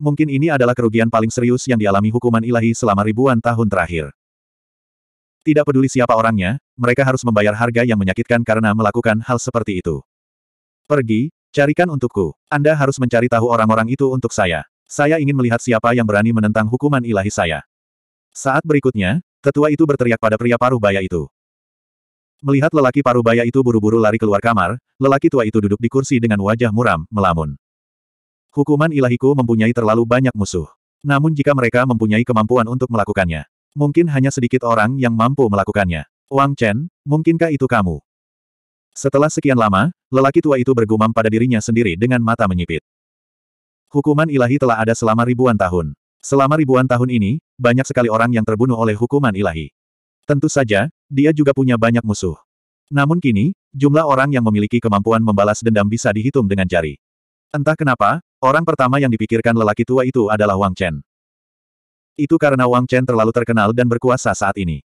Mungkin ini adalah kerugian paling serius yang dialami hukuman ilahi selama ribuan tahun terakhir. Tidak peduli siapa orangnya, mereka harus membayar harga yang menyakitkan karena melakukan hal seperti itu. Pergi, carikan untukku. Anda harus mencari tahu orang-orang itu untuk saya. Saya ingin melihat siapa yang berani menentang hukuman ilahi saya. Saat berikutnya, tetua itu berteriak pada pria paruh baya itu. Melihat lelaki paruh baya itu buru-buru lari keluar kamar, lelaki tua itu duduk di kursi dengan wajah muram, melamun. Hukuman ilahiku mempunyai terlalu banyak musuh. Namun jika mereka mempunyai kemampuan untuk melakukannya, mungkin hanya sedikit orang yang mampu melakukannya. Wang Chen, mungkinkah itu kamu? Setelah sekian lama, lelaki tua itu bergumam pada dirinya sendiri dengan mata menyipit. Hukuman ilahi telah ada selama ribuan tahun. Selama ribuan tahun ini, banyak sekali orang yang terbunuh oleh hukuman ilahi. Tentu saja, dia juga punya banyak musuh. Namun kini, jumlah orang yang memiliki kemampuan membalas dendam bisa dihitung dengan jari. Entah kenapa, orang pertama yang dipikirkan lelaki tua itu adalah Wang Chen. Itu karena Wang Chen terlalu terkenal dan berkuasa saat ini.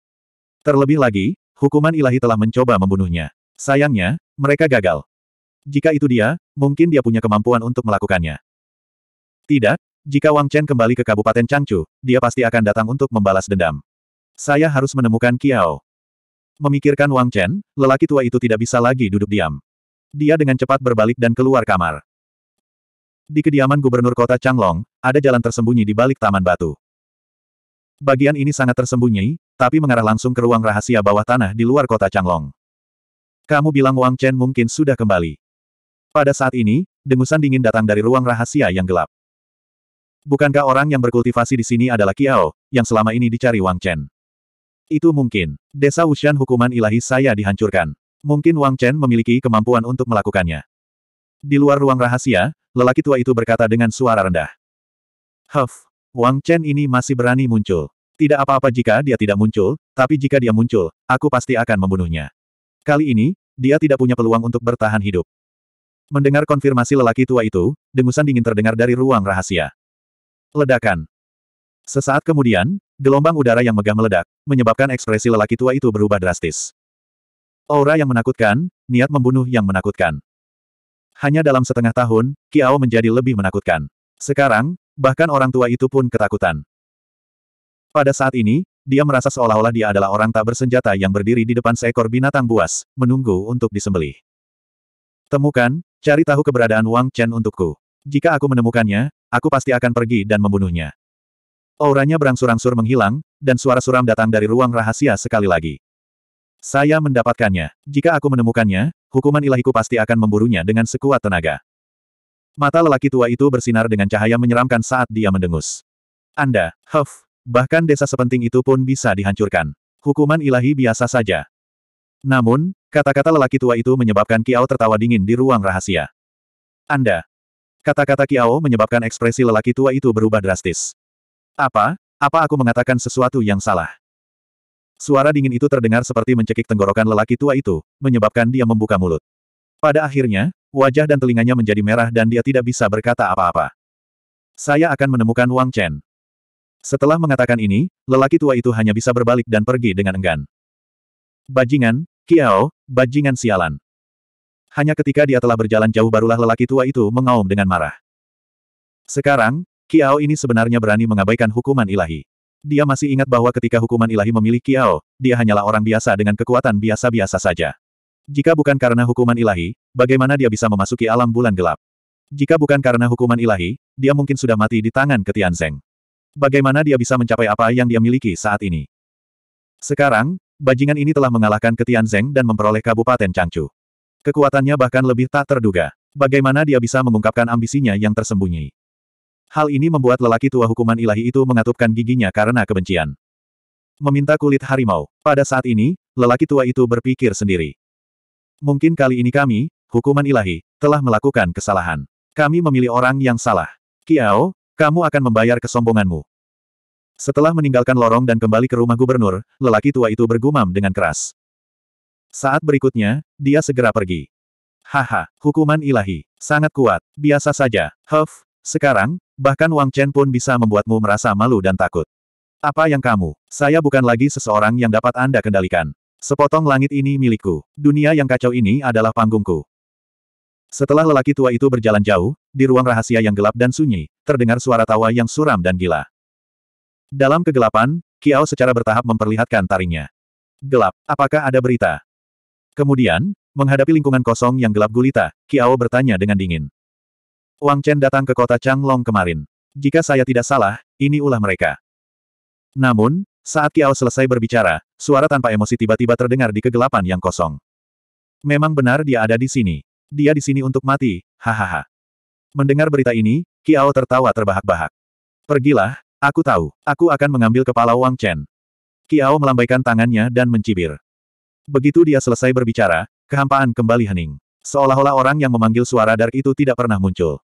Terlebih lagi, hukuman ilahi telah mencoba membunuhnya. Sayangnya, mereka gagal. Jika itu dia, mungkin dia punya kemampuan untuk melakukannya. Tidak, jika Wang Chen kembali ke Kabupaten Changchu, dia pasti akan datang untuk membalas dendam. Saya harus menemukan Kiao. Memikirkan Wang Chen, lelaki tua itu tidak bisa lagi duduk diam. Dia dengan cepat berbalik dan keluar kamar. Di kediaman gubernur kota Changlong, ada jalan tersembunyi di balik taman batu. Bagian ini sangat tersembunyi, tapi mengarah langsung ke ruang rahasia bawah tanah di luar kota Changlong. Kamu bilang Wang Chen mungkin sudah kembali. Pada saat ini, dengusan dingin datang dari ruang rahasia yang gelap. Bukankah orang yang berkultivasi di sini adalah Kiao, yang selama ini dicari Wang Chen? Itu mungkin. Desa Wushan hukuman ilahi saya dihancurkan. Mungkin Wang Chen memiliki kemampuan untuk melakukannya. Di luar ruang rahasia, lelaki tua itu berkata dengan suara rendah. Huff, Wang Chen ini masih berani muncul. Tidak apa-apa jika dia tidak muncul, tapi jika dia muncul, aku pasti akan membunuhnya. Kali ini, dia tidak punya peluang untuk bertahan hidup. Mendengar konfirmasi lelaki tua itu, dengusan dingin terdengar dari ruang rahasia. Ledakan. Sesaat kemudian, gelombang udara yang megah meledak, menyebabkan ekspresi lelaki tua itu berubah drastis. Aura yang menakutkan, niat membunuh yang menakutkan. Hanya dalam setengah tahun, Kiao menjadi lebih menakutkan. Sekarang, bahkan orang tua itu pun ketakutan. Pada saat ini, dia merasa seolah-olah dia adalah orang tak bersenjata yang berdiri di depan seekor binatang buas, menunggu untuk disembelih. Temukan, cari tahu keberadaan Wang Chen untukku. Jika aku menemukannya, aku pasti akan pergi dan membunuhnya. Auranya berangsur-angsur menghilang, dan suara suram datang dari ruang rahasia sekali lagi. Saya mendapatkannya. Jika aku menemukannya, hukuman ilahiku pasti akan memburunya dengan sekuat tenaga. Mata lelaki tua itu bersinar dengan cahaya menyeramkan saat dia mendengus. Anda, huff, bahkan desa sepenting itu pun bisa dihancurkan. Hukuman ilahi biasa saja. Namun, kata-kata lelaki tua itu menyebabkan Kiao tertawa dingin di ruang rahasia. Anda, Kata-kata Kiao menyebabkan ekspresi lelaki tua itu berubah drastis. Apa? Apa aku mengatakan sesuatu yang salah? Suara dingin itu terdengar seperti mencekik tenggorokan lelaki tua itu, menyebabkan dia membuka mulut. Pada akhirnya, wajah dan telinganya menjadi merah dan dia tidak bisa berkata apa-apa. Saya akan menemukan Wang Chen. Setelah mengatakan ini, lelaki tua itu hanya bisa berbalik dan pergi dengan enggan. Bajingan, Kiao, bajingan sialan hanya ketika dia telah berjalan jauh barulah lelaki tua itu mengaum dengan marah. Sekarang, Kiao ini sebenarnya berani mengabaikan hukuman ilahi. Dia masih ingat bahwa ketika hukuman ilahi memilih Kiao, dia hanyalah orang biasa dengan kekuatan biasa-biasa saja. Jika bukan karena hukuman ilahi, bagaimana dia bisa memasuki alam bulan gelap? Jika bukan karena hukuman ilahi, dia mungkin sudah mati di tangan Ketian Zeng. Bagaimana dia bisa mencapai apa yang dia miliki saat ini? Sekarang, bajingan ini telah mengalahkan Ketian Zeng dan memperoleh Kabupaten Changchu. Kekuatannya bahkan lebih tak terduga. Bagaimana dia bisa mengungkapkan ambisinya yang tersembunyi? Hal ini membuat lelaki tua hukuman ilahi itu mengatupkan giginya karena kebencian. Meminta kulit harimau. Pada saat ini, lelaki tua itu berpikir sendiri. Mungkin kali ini kami, hukuman ilahi, telah melakukan kesalahan. Kami memilih orang yang salah. Kiao, kamu akan membayar kesombonganmu. Setelah meninggalkan lorong dan kembali ke rumah gubernur, lelaki tua itu bergumam dengan keras. Saat berikutnya, dia segera pergi. Haha, hukuman ilahi. Sangat kuat. Biasa saja. Huff, sekarang, bahkan Wang Chen pun bisa membuatmu merasa malu dan takut. Apa yang kamu? Saya bukan lagi seseorang yang dapat Anda kendalikan. Sepotong langit ini milikku. Dunia yang kacau ini adalah panggungku. Setelah lelaki tua itu berjalan jauh, di ruang rahasia yang gelap dan sunyi, terdengar suara tawa yang suram dan gila. Dalam kegelapan, Kiao secara bertahap memperlihatkan taringnya. Gelap, apakah ada berita? Kemudian, menghadapi lingkungan kosong yang gelap gulita, Kiao bertanya dengan dingin. Wang Chen datang ke kota Changlong kemarin. Jika saya tidak salah, ini ulah mereka. Namun, saat Kiao selesai berbicara, suara tanpa emosi tiba-tiba terdengar di kegelapan yang kosong. Memang benar dia ada di sini. Dia di sini untuk mati, hahaha. Mendengar berita ini, Kiao tertawa terbahak-bahak. Pergilah, aku tahu, aku akan mengambil kepala Wang Chen. Kiao melambaikan tangannya dan mencibir. Begitu dia selesai berbicara, kehampaan kembali hening. Seolah-olah orang yang memanggil suara Dark itu tidak pernah muncul.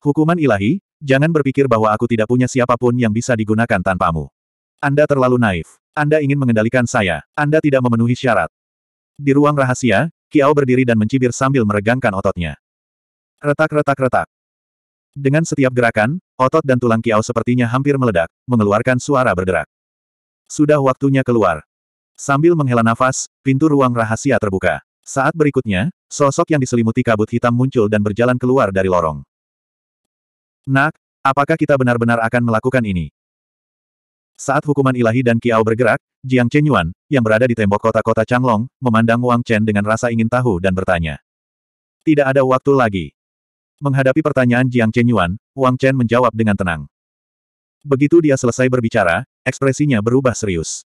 Hukuman ilahi, jangan berpikir bahwa aku tidak punya siapapun yang bisa digunakan tanpamu. Anda terlalu naif. Anda ingin mengendalikan saya. Anda tidak memenuhi syarat. Di ruang rahasia, Kiao berdiri dan mencibir sambil meregangkan ototnya. Retak-retak-retak. Dengan setiap gerakan, otot dan tulang Kiao sepertinya hampir meledak, mengeluarkan suara berderak. Sudah waktunya keluar. Sambil menghela nafas, pintu ruang rahasia terbuka. Saat berikutnya, sosok yang diselimuti kabut hitam muncul dan berjalan keluar dari lorong. Nak, apakah kita benar-benar akan melakukan ini? Saat hukuman ilahi dan Kiao bergerak, Jiang Chen Yuan, yang berada di tembok kota-kota Changlong, memandang Wang Chen dengan rasa ingin tahu dan bertanya. Tidak ada waktu lagi. Menghadapi pertanyaan Jiang Chen Yuan, Wang Chen menjawab dengan tenang. Begitu dia selesai berbicara, ekspresinya berubah serius.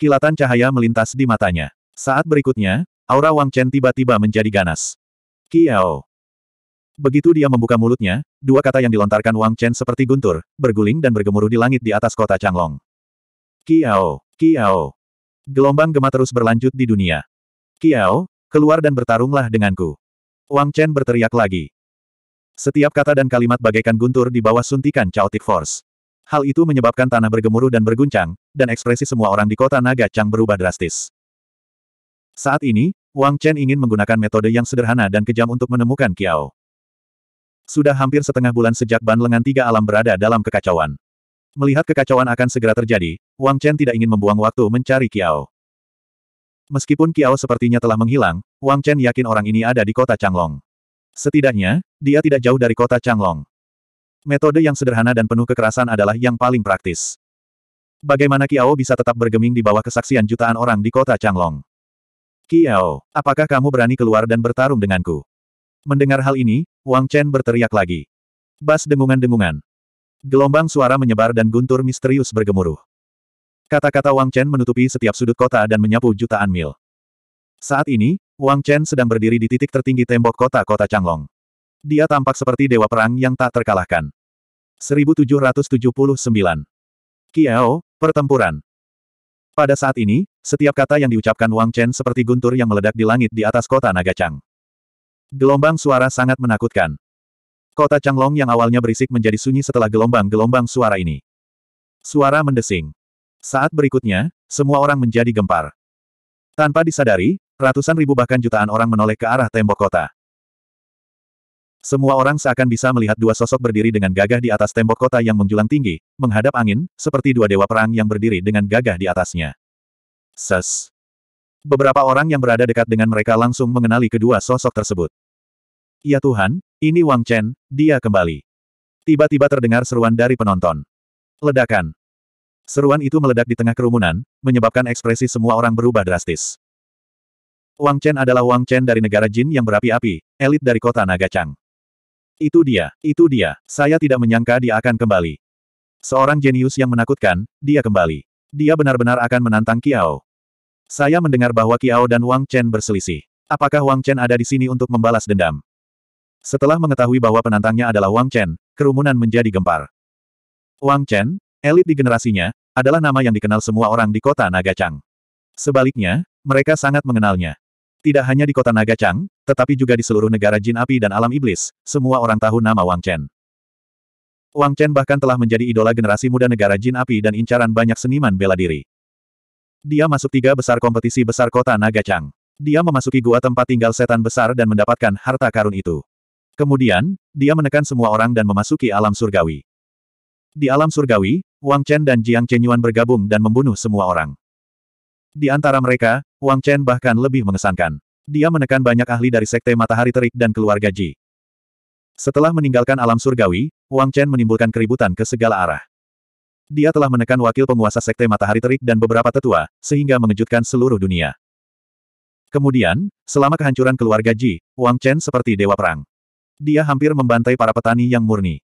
Kilatan cahaya melintas di matanya. Saat berikutnya, aura Wang Chen tiba-tiba menjadi ganas. Kiao. Begitu dia membuka mulutnya, dua kata yang dilontarkan Wang Chen seperti guntur, berguling dan bergemuruh di langit di atas kota Changlong. Kiao, Kiao. Gelombang gema terus berlanjut di dunia. Kiao, keluar dan bertarunglah denganku. Wang Chen berteriak lagi. Setiap kata dan kalimat bagaikan guntur di bawah suntikan Chaotic Force. Hal itu menyebabkan tanah bergemuruh dan berguncang, dan ekspresi semua orang di kota naga Chang berubah drastis. Saat ini, Wang Chen ingin menggunakan metode yang sederhana dan kejam untuk menemukan Kiao. Sudah hampir setengah bulan sejak ban lengan tiga alam berada dalam kekacauan. Melihat kekacauan akan segera terjadi, Wang Chen tidak ingin membuang waktu mencari Kiao. Meskipun Kiao sepertinya telah menghilang, Wang Chen yakin orang ini ada di kota Changlong. Setidaknya, dia tidak jauh dari kota Changlong. Metode yang sederhana dan penuh kekerasan adalah yang paling praktis. Bagaimana Kiao bisa tetap bergeming di bawah kesaksian jutaan orang di kota Changlong? Kiao, apakah kamu berani keluar dan bertarung denganku? Mendengar hal ini, Wang Chen berteriak lagi. Bas dengungan-dengungan. Gelombang suara menyebar dan guntur misterius bergemuruh. Kata-kata Wang Chen menutupi setiap sudut kota dan menyapu jutaan mil. Saat ini, Wang Chen sedang berdiri di titik tertinggi tembok kota-kota Changlong. Dia tampak seperti dewa perang yang tak terkalahkan. 1779. Kiao, pertempuran. Pada saat ini, setiap kata yang diucapkan Wang Chen seperti guntur yang meledak di langit di atas kota Naga Chang. Gelombang suara sangat menakutkan. Kota Changlong yang awalnya berisik menjadi sunyi setelah gelombang-gelombang suara ini. Suara mendesing. Saat berikutnya, semua orang menjadi gempar. Tanpa disadari, ratusan ribu bahkan jutaan orang menoleh ke arah tembok kota. Semua orang seakan bisa melihat dua sosok berdiri dengan gagah di atas tembok kota yang menjulang tinggi, menghadap angin, seperti dua dewa perang yang berdiri dengan gagah di atasnya. Ses. Beberapa orang yang berada dekat dengan mereka langsung mengenali kedua sosok tersebut. Ya Tuhan, ini Wang Chen, dia kembali. Tiba-tiba terdengar seruan dari penonton. Ledakan. Seruan itu meledak di tengah kerumunan, menyebabkan ekspresi semua orang berubah drastis. Wang Chen adalah Wang Chen dari negara Jin yang berapi-api, elit dari kota Naga Chang. Itu dia, itu dia, saya tidak menyangka dia akan kembali. Seorang jenius yang menakutkan, dia kembali. Dia benar-benar akan menantang Kiao. Saya mendengar bahwa Kiao dan Wang Chen berselisih. Apakah Wang Chen ada di sini untuk membalas dendam? Setelah mengetahui bahwa penantangnya adalah Wang Chen, kerumunan menjadi gempar. Wang Chen, elit di generasinya, adalah nama yang dikenal semua orang di kota Naga Chang. Sebaliknya, mereka sangat mengenalnya. Tidak hanya di kota Naga Chang, tetapi juga di seluruh negara jin api dan alam iblis, semua orang tahu nama Wang Chen. Wang Chen bahkan telah menjadi idola generasi muda negara jin api dan incaran banyak seniman bela diri. Dia masuk tiga besar kompetisi besar kota Naga Chang. Dia memasuki gua tempat tinggal setan besar dan mendapatkan harta karun itu. Kemudian, dia menekan semua orang dan memasuki alam surgawi. Di alam surgawi, Wang Chen dan Jiang Chenyuan bergabung dan membunuh semua orang. Di antara mereka, Wang Chen bahkan lebih mengesankan. Dia menekan banyak ahli dari Sekte Matahari Terik dan keluarga Ji. Setelah meninggalkan alam surgawi, Wang Chen menimbulkan keributan ke segala arah. Dia telah menekan wakil penguasa Sekte Matahari Terik dan beberapa tetua, sehingga mengejutkan seluruh dunia. Kemudian, selama kehancuran keluarga Ji, Wang Chen seperti dewa perang. Dia hampir membantai para petani yang murni.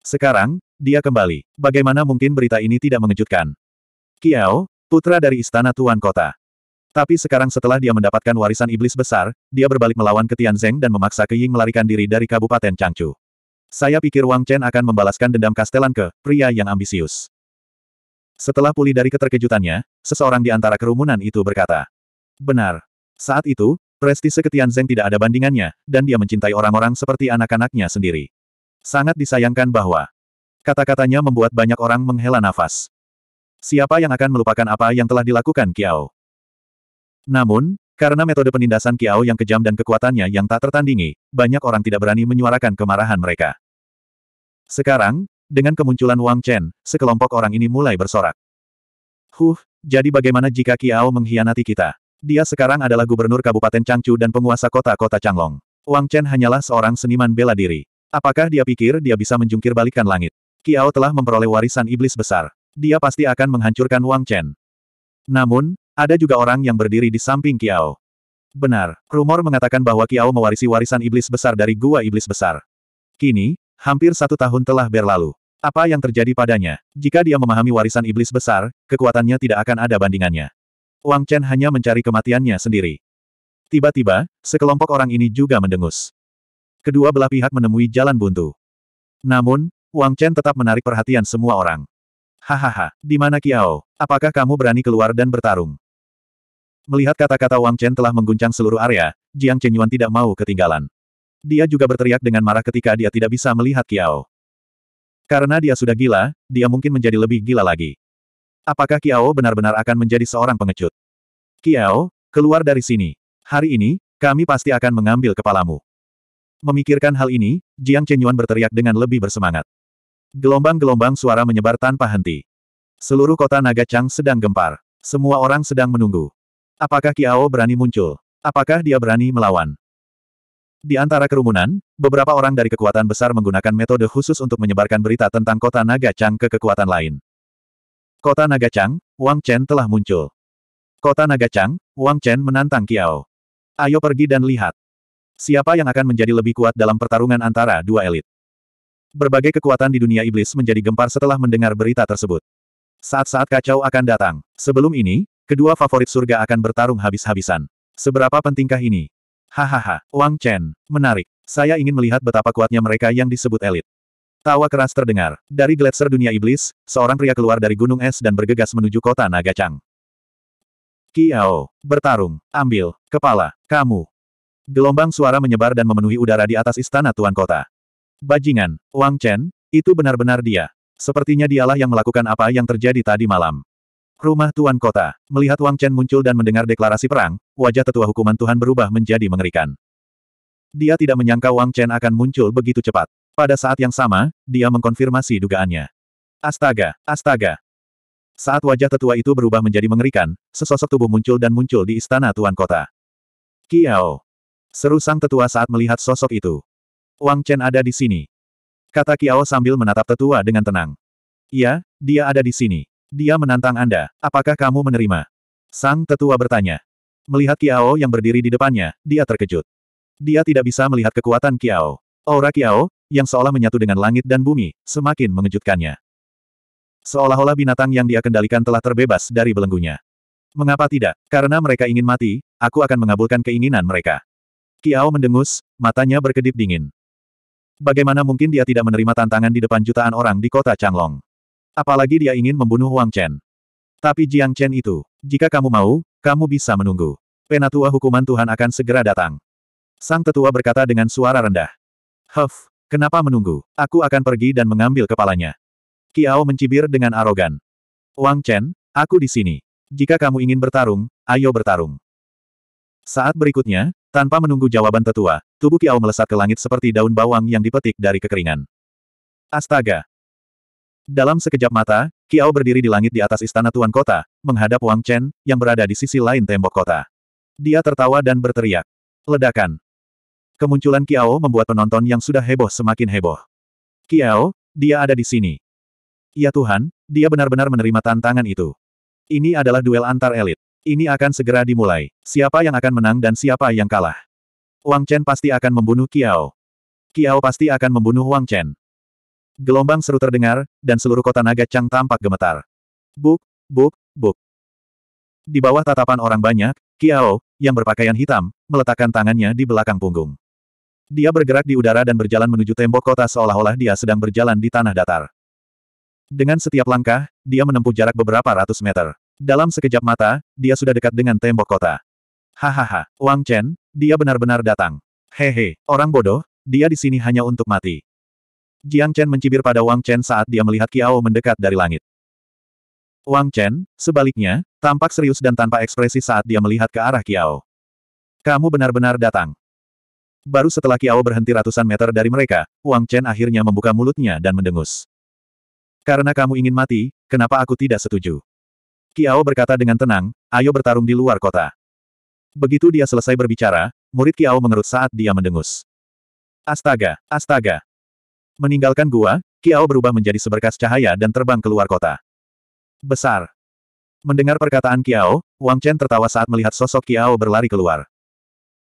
Sekarang, dia kembali. Bagaimana mungkin berita ini tidak mengejutkan? Kiao, Putra dari Istana Tuan Kota. Tapi sekarang setelah dia mendapatkan warisan iblis besar, dia berbalik melawan Ketian Zeng dan memaksa Ke Ying melarikan diri dari Kabupaten Changchu. Saya pikir Wang Chen akan membalaskan dendam Kastelan ke, pria yang ambisius. Setelah pulih dari keterkejutannya, seseorang di antara kerumunan itu berkata. Benar. Saat itu, prestise Ketian Zeng tidak ada bandingannya, dan dia mencintai orang-orang seperti anak-anaknya sendiri. Sangat disayangkan bahwa kata-katanya membuat banyak orang menghela nafas. Siapa yang akan melupakan apa yang telah dilakukan Kiao? Namun, karena metode penindasan Kiao yang kejam dan kekuatannya yang tak tertandingi, banyak orang tidak berani menyuarakan kemarahan mereka. Sekarang, dengan kemunculan Wang Chen, sekelompok orang ini mulai bersorak. Huh, jadi bagaimana jika Kiao mengkhianati kita? Dia sekarang adalah gubernur Kabupaten Changchu dan penguasa kota-kota Changlong. Wang Chen hanyalah seorang seniman bela diri. Apakah dia pikir dia bisa menjungkir balikan langit? Kiao telah memperoleh warisan iblis besar dia pasti akan menghancurkan Wang Chen. Namun, ada juga orang yang berdiri di samping Kiao. Benar, rumor mengatakan bahwa Kiao mewarisi warisan iblis besar dari gua iblis besar. Kini, hampir satu tahun telah berlalu. Apa yang terjadi padanya? Jika dia memahami warisan iblis besar, kekuatannya tidak akan ada bandingannya. Wang Chen hanya mencari kematiannya sendiri. Tiba-tiba, sekelompok orang ini juga mendengus. Kedua belah pihak menemui jalan buntu. Namun, Wang Chen tetap menarik perhatian semua orang. Hahaha, di mana Kiao? Apakah kamu berani keluar dan bertarung? Melihat kata-kata Wang Chen telah mengguncang seluruh area, Jiang Chen Yuan tidak mau ketinggalan. Dia juga berteriak dengan marah ketika dia tidak bisa melihat Kiao. Karena dia sudah gila, dia mungkin menjadi lebih gila lagi. Apakah Kiao benar-benar akan menjadi seorang pengecut? Kiao, keluar dari sini. Hari ini, kami pasti akan mengambil kepalamu. Memikirkan hal ini, Jiang Chen Yuan berteriak dengan lebih bersemangat. Gelombang-gelombang suara menyebar tanpa henti. Seluruh kota Naga Chang sedang gempar. Semua orang sedang menunggu. Apakah Kiao berani muncul? Apakah dia berani melawan? Di antara kerumunan, beberapa orang dari kekuatan besar menggunakan metode khusus untuk menyebarkan berita tentang kota Naga Chang ke kekuatan lain. Kota Naga Chang, Wang Chen telah muncul. Kota Naga Chang, Wang Chen menantang Kiao. Ayo pergi dan lihat. Siapa yang akan menjadi lebih kuat dalam pertarungan antara dua elit? Berbagai kekuatan di dunia iblis menjadi gempar setelah mendengar berita tersebut. Saat-saat kacau akan datang. Sebelum ini, kedua favorit surga akan bertarung habis-habisan. Seberapa pentingkah ini? Hahaha, Wang Chen, menarik. Saya ingin melihat betapa kuatnya mereka yang disebut elit. Tawa keras terdengar. Dari gletser dunia iblis, seorang pria keluar dari gunung es dan bergegas menuju kota Naga Chang. Kiao, bertarung, ambil, kepala, kamu. Gelombang suara menyebar dan memenuhi udara di atas istana Tuan Kota. Bajingan, Wang Chen, itu benar-benar dia. Sepertinya dialah yang melakukan apa yang terjadi tadi malam. Rumah Tuan Kota. Melihat Wang Chen muncul dan mendengar deklarasi perang, wajah tetua hukuman Tuhan berubah menjadi mengerikan. Dia tidak menyangka Wang Chen akan muncul begitu cepat. Pada saat yang sama, dia mengkonfirmasi dugaannya. Astaga, astaga. Saat wajah tetua itu berubah menjadi mengerikan, sesosok tubuh muncul dan muncul di istana Tuan Kota. Kiao. Seru sang tetua saat melihat sosok itu. Wang Chen ada di sini. Kata Kiao sambil menatap tetua dengan tenang. Iya, dia ada di sini. Dia menantang Anda. Apakah kamu menerima? Sang tetua bertanya. Melihat Kiao yang berdiri di depannya, dia terkejut. Dia tidak bisa melihat kekuatan Kiao. Aura Kiao, yang seolah menyatu dengan langit dan bumi, semakin mengejutkannya. Seolah-olah binatang yang dia kendalikan telah terbebas dari belenggunya. Mengapa tidak? Karena mereka ingin mati, aku akan mengabulkan keinginan mereka. Kiao mendengus, matanya berkedip dingin. Bagaimana mungkin dia tidak menerima tantangan di depan jutaan orang di kota Changlong? Apalagi dia ingin membunuh Wang Chen. Tapi Jiang Chen itu, jika kamu mau, kamu bisa menunggu. Penatua hukuman Tuhan akan segera datang. Sang tetua berkata dengan suara rendah. Huff, kenapa menunggu? Aku akan pergi dan mengambil kepalanya. Kiao mencibir dengan arogan. Wang Chen, aku di sini. Jika kamu ingin bertarung, ayo bertarung. Saat berikutnya, tanpa menunggu jawaban tetua, tubuh Kiao melesat ke langit seperti daun bawang yang dipetik dari kekeringan. Astaga! Dalam sekejap mata, Kiao berdiri di langit di atas istana Tuan Kota, menghadap Wang Chen, yang berada di sisi lain tembok kota. Dia tertawa dan berteriak. Ledakan! Kemunculan Kiao membuat penonton yang sudah heboh semakin heboh. Kiao, dia ada di sini. Ya Tuhan, dia benar-benar menerima tantangan itu. Ini adalah duel antar elit. Ini akan segera dimulai. Siapa yang akan menang dan siapa yang kalah? Wang Chen pasti akan membunuh Kiao. Kiao pasti akan membunuh Wang Chen. Gelombang seru terdengar, dan seluruh kota naga Chang tampak gemetar. Buk, buk, buk. Di bawah tatapan orang banyak, Kiao, yang berpakaian hitam, meletakkan tangannya di belakang punggung. Dia bergerak di udara dan berjalan menuju tembok kota seolah-olah dia sedang berjalan di tanah datar. Dengan setiap langkah, dia menempuh jarak beberapa ratus meter. Dalam sekejap mata, dia sudah dekat dengan tembok kota. Hahaha, Wang Chen, dia benar-benar datang. Hehe, orang bodoh, dia di sini hanya untuk mati. Jiang Chen mencibir pada Wang Chen saat dia melihat Kiao mendekat dari langit. Wang Chen, sebaliknya, tampak serius dan tanpa ekspresi saat dia melihat ke arah Kiao. Kamu benar-benar datang. Baru setelah Kiao berhenti ratusan meter dari mereka, Wang Chen akhirnya membuka mulutnya dan mendengus. Karena kamu ingin mati, kenapa aku tidak setuju? Kiao berkata dengan tenang, ayo bertarung di luar kota. Begitu dia selesai berbicara, murid Kiao mengerut saat dia mendengus. Astaga, astaga. Meninggalkan gua, Kiao berubah menjadi seberkas cahaya dan terbang keluar kota. Besar. Mendengar perkataan Kiao, Wang Chen tertawa saat melihat sosok Kiao berlari keluar.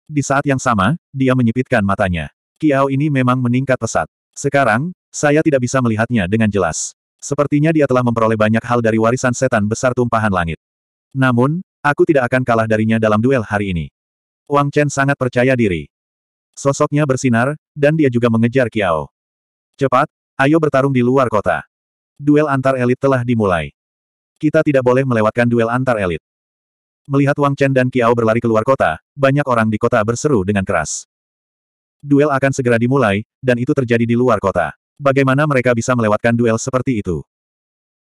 Di saat yang sama, dia menyipitkan matanya. Kiao ini memang meningkat pesat. Sekarang, saya tidak bisa melihatnya dengan jelas. Sepertinya dia telah memperoleh banyak hal dari warisan setan besar tumpahan langit. Namun, aku tidak akan kalah darinya dalam duel hari ini. Wang Chen sangat percaya diri. Sosoknya bersinar, dan dia juga mengejar Kiao. Cepat, ayo bertarung di luar kota. Duel antar elit telah dimulai. Kita tidak boleh melewatkan duel antar elit. Melihat Wang Chen dan Kiao berlari keluar kota, banyak orang di kota berseru dengan keras. Duel akan segera dimulai, dan itu terjadi di luar kota. Bagaimana mereka bisa melewatkan duel seperti itu?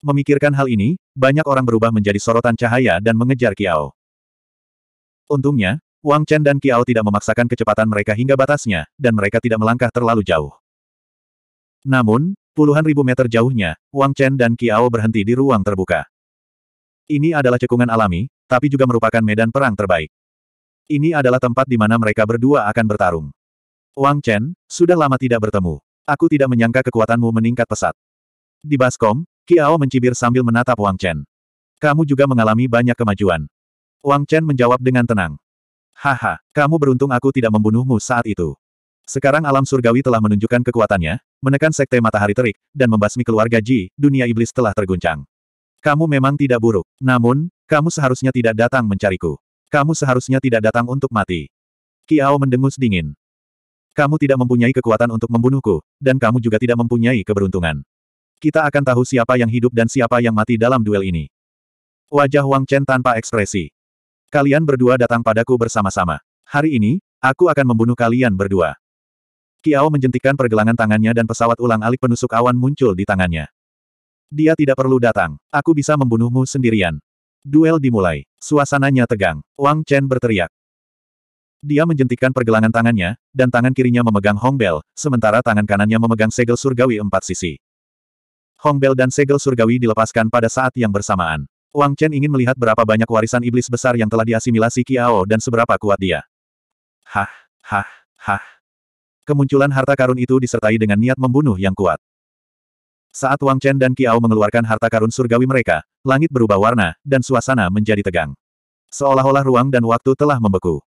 Memikirkan hal ini, banyak orang berubah menjadi sorotan cahaya dan mengejar Kiao. Untungnya, Wang Chen dan Kiao tidak memaksakan kecepatan mereka hingga batasnya, dan mereka tidak melangkah terlalu jauh. Namun, puluhan ribu meter jauhnya, Wang Chen dan Kiao berhenti di ruang terbuka. Ini adalah cekungan alami, tapi juga merupakan medan perang terbaik. Ini adalah tempat di mana mereka berdua akan bertarung. Wang Chen, sudah lama tidak bertemu. Aku tidak menyangka kekuatanmu meningkat pesat. Di Baskom, Kiao mencibir sambil menatap Wang Chen. Kamu juga mengalami banyak kemajuan. Wang Chen menjawab dengan tenang. Haha, kamu beruntung aku tidak membunuhmu saat itu. Sekarang alam surgawi telah menunjukkan kekuatannya, menekan sekte matahari terik, dan membasmi keluarga Ji, dunia iblis telah terguncang. Kamu memang tidak buruk, namun, kamu seharusnya tidak datang mencariku. Kamu seharusnya tidak datang untuk mati. Kiao mendengus dingin. Kamu tidak mempunyai kekuatan untuk membunuhku, dan kamu juga tidak mempunyai keberuntungan. Kita akan tahu siapa yang hidup dan siapa yang mati dalam duel ini. Wajah Wang Chen tanpa ekspresi. Kalian berdua datang padaku bersama-sama. Hari ini, aku akan membunuh kalian berdua. Kiao menjentikan pergelangan tangannya dan pesawat ulang alik penusuk awan muncul di tangannya. Dia tidak perlu datang. Aku bisa membunuhmu sendirian. Duel dimulai. Suasananya tegang. Wang Chen berteriak. Dia menjentikan pergelangan tangannya, dan tangan kirinya memegang Hongbel, sementara tangan kanannya memegang segel surgawi empat sisi. Hongbel dan segel surgawi dilepaskan pada saat yang bersamaan. Wang Chen ingin melihat berapa banyak warisan iblis besar yang telah diasimilasi Kiao dan seberapa kuat dia. Hah, hah, hah. Kemunculan harta karun itu disertai dengan niat membunuh yang kuat. Saat Wang Chen dan Kiao mengeluarkan harta karun surgawi mereka, langit berubah warna, dan suasana menjadi tegang. Seolah-olah ruang dan waktu telah membeku.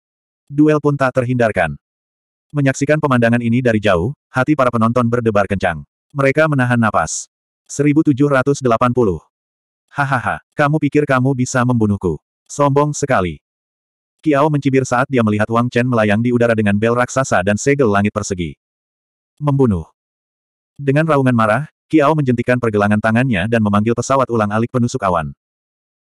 Duel pun tak terhindarkan. Menyaksikan pemandangan ini dari jauh, hati para penonton berdebar kencang. Mereka menahan napas. 1780. Hahaha, kamu pikir kamu bisa membunuhku. Sombong sekali. Kiao mencibir saat dia melihat Wang Chen melayang di udara dengan bel raksasa dan segel langit persegi. Membunuh. Dengan raungan marah, Kiao menjentikan pergelangan tangannya dan memanggil pesawat ulang-alik penusuk awan.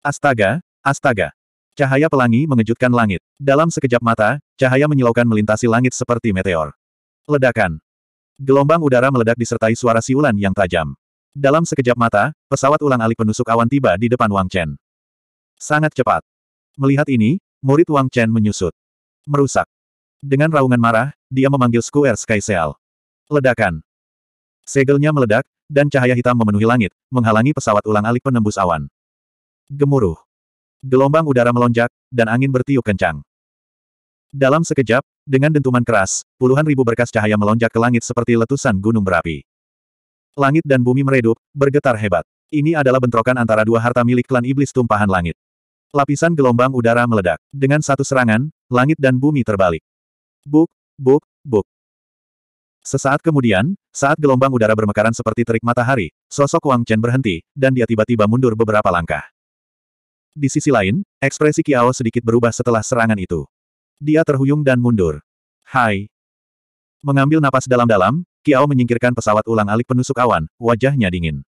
Astaga, astaga. Cahaya pelangi mengejutkan langit. Dalam sekejap mata, cahaya menyilaukan melintasi langit seperti meteor. Ledakan. Gelombang udara meledak disertai suara siulan yang tajam. Dalam sekejap mata, pesawat ulang-alik penusuk awan tiba di depan Wang Chen. Sangat cepat. Melihat ini, murid Wang Chen menyusut. Merusak. Dengan raungan marah, dia memanggil Square Sky Seal. Ledakan. Segelnya meledak, dan cahaya hitam memenuhi langit, menghalangi pesawat ulang-alik penembus awan. Gemuruh. Gelombang udara melonjak, dan angin bertiup kencang. Dalam sekejap, dengan dentuman keras, puluhan ribu berkas cahaya melonjak ke langit seperti letusan gunung berapi. Langit dan bumi meredup, bergetar hebat. Ini adalah bentrokan antara dua harta milik klan iblis tumpahan langit. Lapisan gelombang udara meledak. Dengan satu serangan, langit dan bumi terbalik. Buk, buk, buk. Sesaat kemudian, saat gelombang udara bermekaran seperti terik matahari, sosok Wang Chen berhenti, dan dia tiba-tiba mundur beberapa langkah. Di sisi lain, ekspresi Kiao sedikit berubah setelah serangan itu. Dia terhuyung dan mundur. Hai. Mengambil napas dalam-dalam, Kiao menyingkirkan pesawat ulang-alik penusuk awan, wajahnya dingin.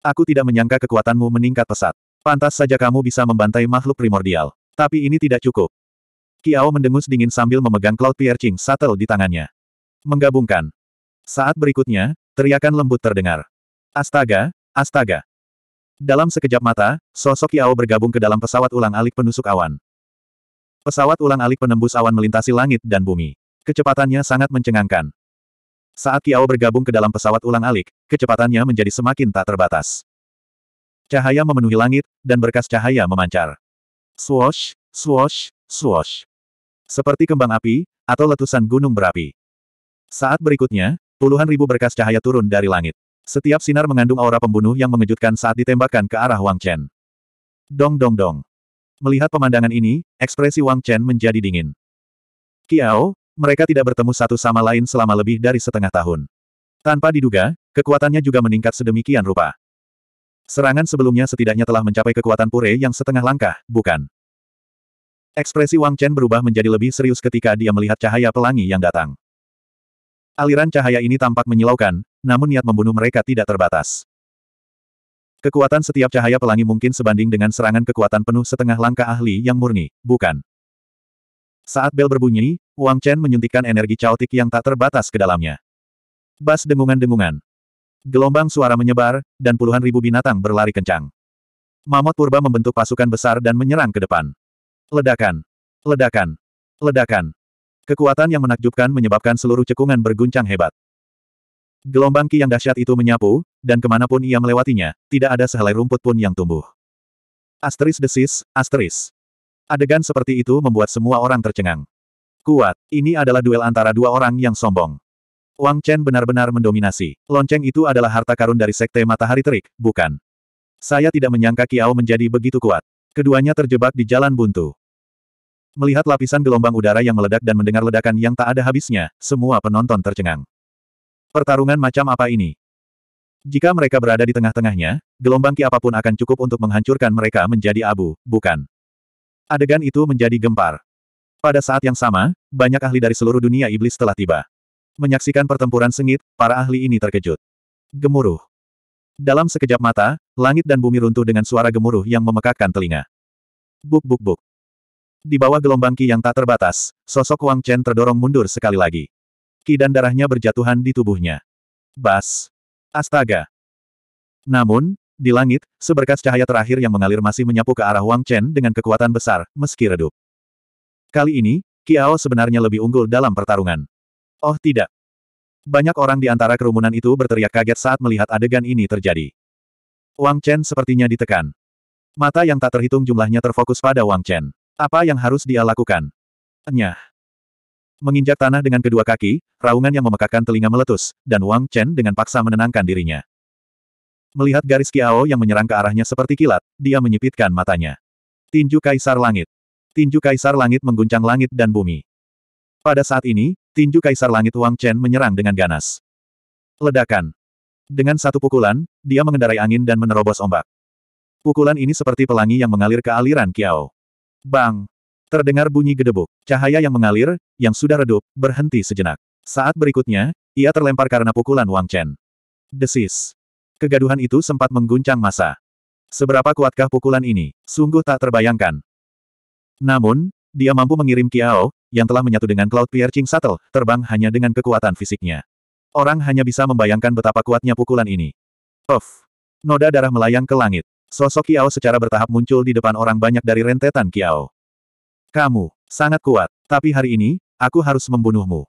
Aku tidak menyangka kekuatanmu meningkat pesat. Pantas saja kamu bisa membantai makhluk primordial. Tapi ini tidak cukup. Kiao mendengus dingin sambil memegang Cloud Piercing Shuttle di tangannya. Menggabungkan. Saat berikutnya, teriakan lembut terdengar. Astaga, astaga. Dalam sekejap mata, sosok Yao bergabung ke dalam pesawat ulang-alik penusuk awan. Pesawat ulang-alik penembus awan melintasi langit dan bumi. Kecepatannya sangat mencengangkan. Saat Yao bergabung ke dalam pesawat ulang-alik, kecepatannya menjadi semakin tak terbatas. Cahaya memenuhi langit, dan berkas cahaya memancar. Swosh, swosh, swosh. Seperti kembang api, atau letusan gunung berapi. Saat berikutnya, puluhan ribu berkas cahaya turun dari langit. Setiap sinar mengandung aura pembunuh yang mengejutkan saat ditembakkan ke arah Wang Chen. Dong dong dong. Melihat pemandangan ini, ekspresi Wang Chen menjadi dingin. Kiao, mereka tidak bertemu satu sama lain selama lebih dari setengah tahun. Tanpa diduga, kekuatannya juga meningkat sedemikian rupa. Serangan sebelumnya setidaknya telah mencapai kekuatan pure yang setengah langkah, bukan? Ekspresi Wang Chen berubah menjadi lebih serius ketika dia melihat cahaya pelangi yang datang. Aliran cahaya ini tampak menyilaukan, namun niat membunuh mereka tidak terbatas. Kekuatan setiap cahaya pelangi mungkin sebanding dengan serangan kekuatan penuh setengah langkah ahli yang murni, bukan? Saat bel berbunyi, Wang Chen menyuntikkan energi caotik yang tak terbatas ke dalamnya. Bas dengungan-dengungan. Gelombang suara menyebar, dan puluhan ribu binatang berlari kencang. Mamot purba membentuk pasukan besar dan menyerang ke depan. Ledakan. Ledakan. Ledakan. Kekuatan yang menakjubkan menyebabkan seluruh cekungan berguncang hebat. Gelombang ki yang dahsyat itu menyapu, dan kemanapun ia melewatinya, tidak ada sehelai rumput pun yang tumbuh. Asteris desis, asteris. Adegan seperti itu membuat semua orang tercengang. Kuat, ini adalah duel antara dua orang yang sombong. Wang Chen benar-benar mendominasi. Lonceng itu adalah harta karun dari Sekte Matahari Terik, bukan? Saya tidak menyangka Kiao menjadi begitu kuat. Keduanya terjebak di jalan buntu. Melihat lapisan gelombang udara yang meledak dan mendengar ledakan yang tak ada habisnya, semua penonton tercengang. Pertarungan macam apa ini? Jika mereka berada di tengah-tengahnya, gelombang ki apapun akan cukup untuk menghancurkan mereka menjadi abu, bukan? Adegan itu menjadi gempar. Pada saat yang sama, banyak ahli dari seluruh dunia iblis telah tiba. Menyaksikan pertempuran sengit, para ahli ini terkejut. Gemuruh. Dalam sekejap mata, langit dan bumi runtuh dengan suara gemuruh yang memekakkan telinga. Buk buk buk. Di bawah gelombang ki yang tak terbatas, sosok Wang Chen terdorong mundur sekali lagi kaki dan darahnya berjatuhan di tubuhnya. Bas! Astaga! Namun, di langit, seberkas cahaya terakhir yang mengalir masih menyapu ke arah Wang Chen dengan kekuatan besar, meski redup. Kali ini, Kiao sebenarnya lebih unggul dalam pertarungan. Oh tidak! Banyak orang di antara kerumunan itu berteriak kaget saat melihat adegan ini terjadi. Wang Chen sepertinya ditekan. Mata yang tak terhitung jumlahnya terfokus pada Wang Chen. Apa yang harus dia lakukan? Nyah. Menginjak tanah dengan kedua kaki, raungan yang memekakan telinga meletus, dan Wang Chen dengan paksa menenangkan dirinya. Melihat garis Kiao yang menyerang ke arahnya seperti kilat, dia menyipitkan matanya. Tinju Kaisar Langit. Tinju Kaisar Langit mengguncang langit dan bumi. Pada saat ini, tinju Kaisar Langit Wang Chen menyerang dengan ganas. Ledakan. Dengan satu pukulan, dia mengendarai angin dan menerobos ombak. Pukulan ini seperti pelangi yang mengalir ke aliran Kiao. Bang! Terdengar bunyi gedebuk. Cahaya yang mengalir, yang sudah redup, berhenti sejenak. Saat berikutnya, ia terlempar karena pukulan Wang Chen. Desis. Kegaduhan itu sempat mengguncang masa. Seberapa kuatkah pukulan ini? Sungguh tak terbayangkan. Namun, dia mampu mengirim Kiao, yang telah menyatu dengan Cloud Piercing Shuttle, terbang hanya dengan kekuatan fisiknya. Orang hanya bisa membayangkan betapa kuatnya pukulan ini. Of! Noda darah melayang ke langit. Sosok Kiao secara bertahap muncul di depan orang banyak dari rentetan Kiao. Kamu, sangat kuat. Tapi hari ini, aku harus membunuhmu.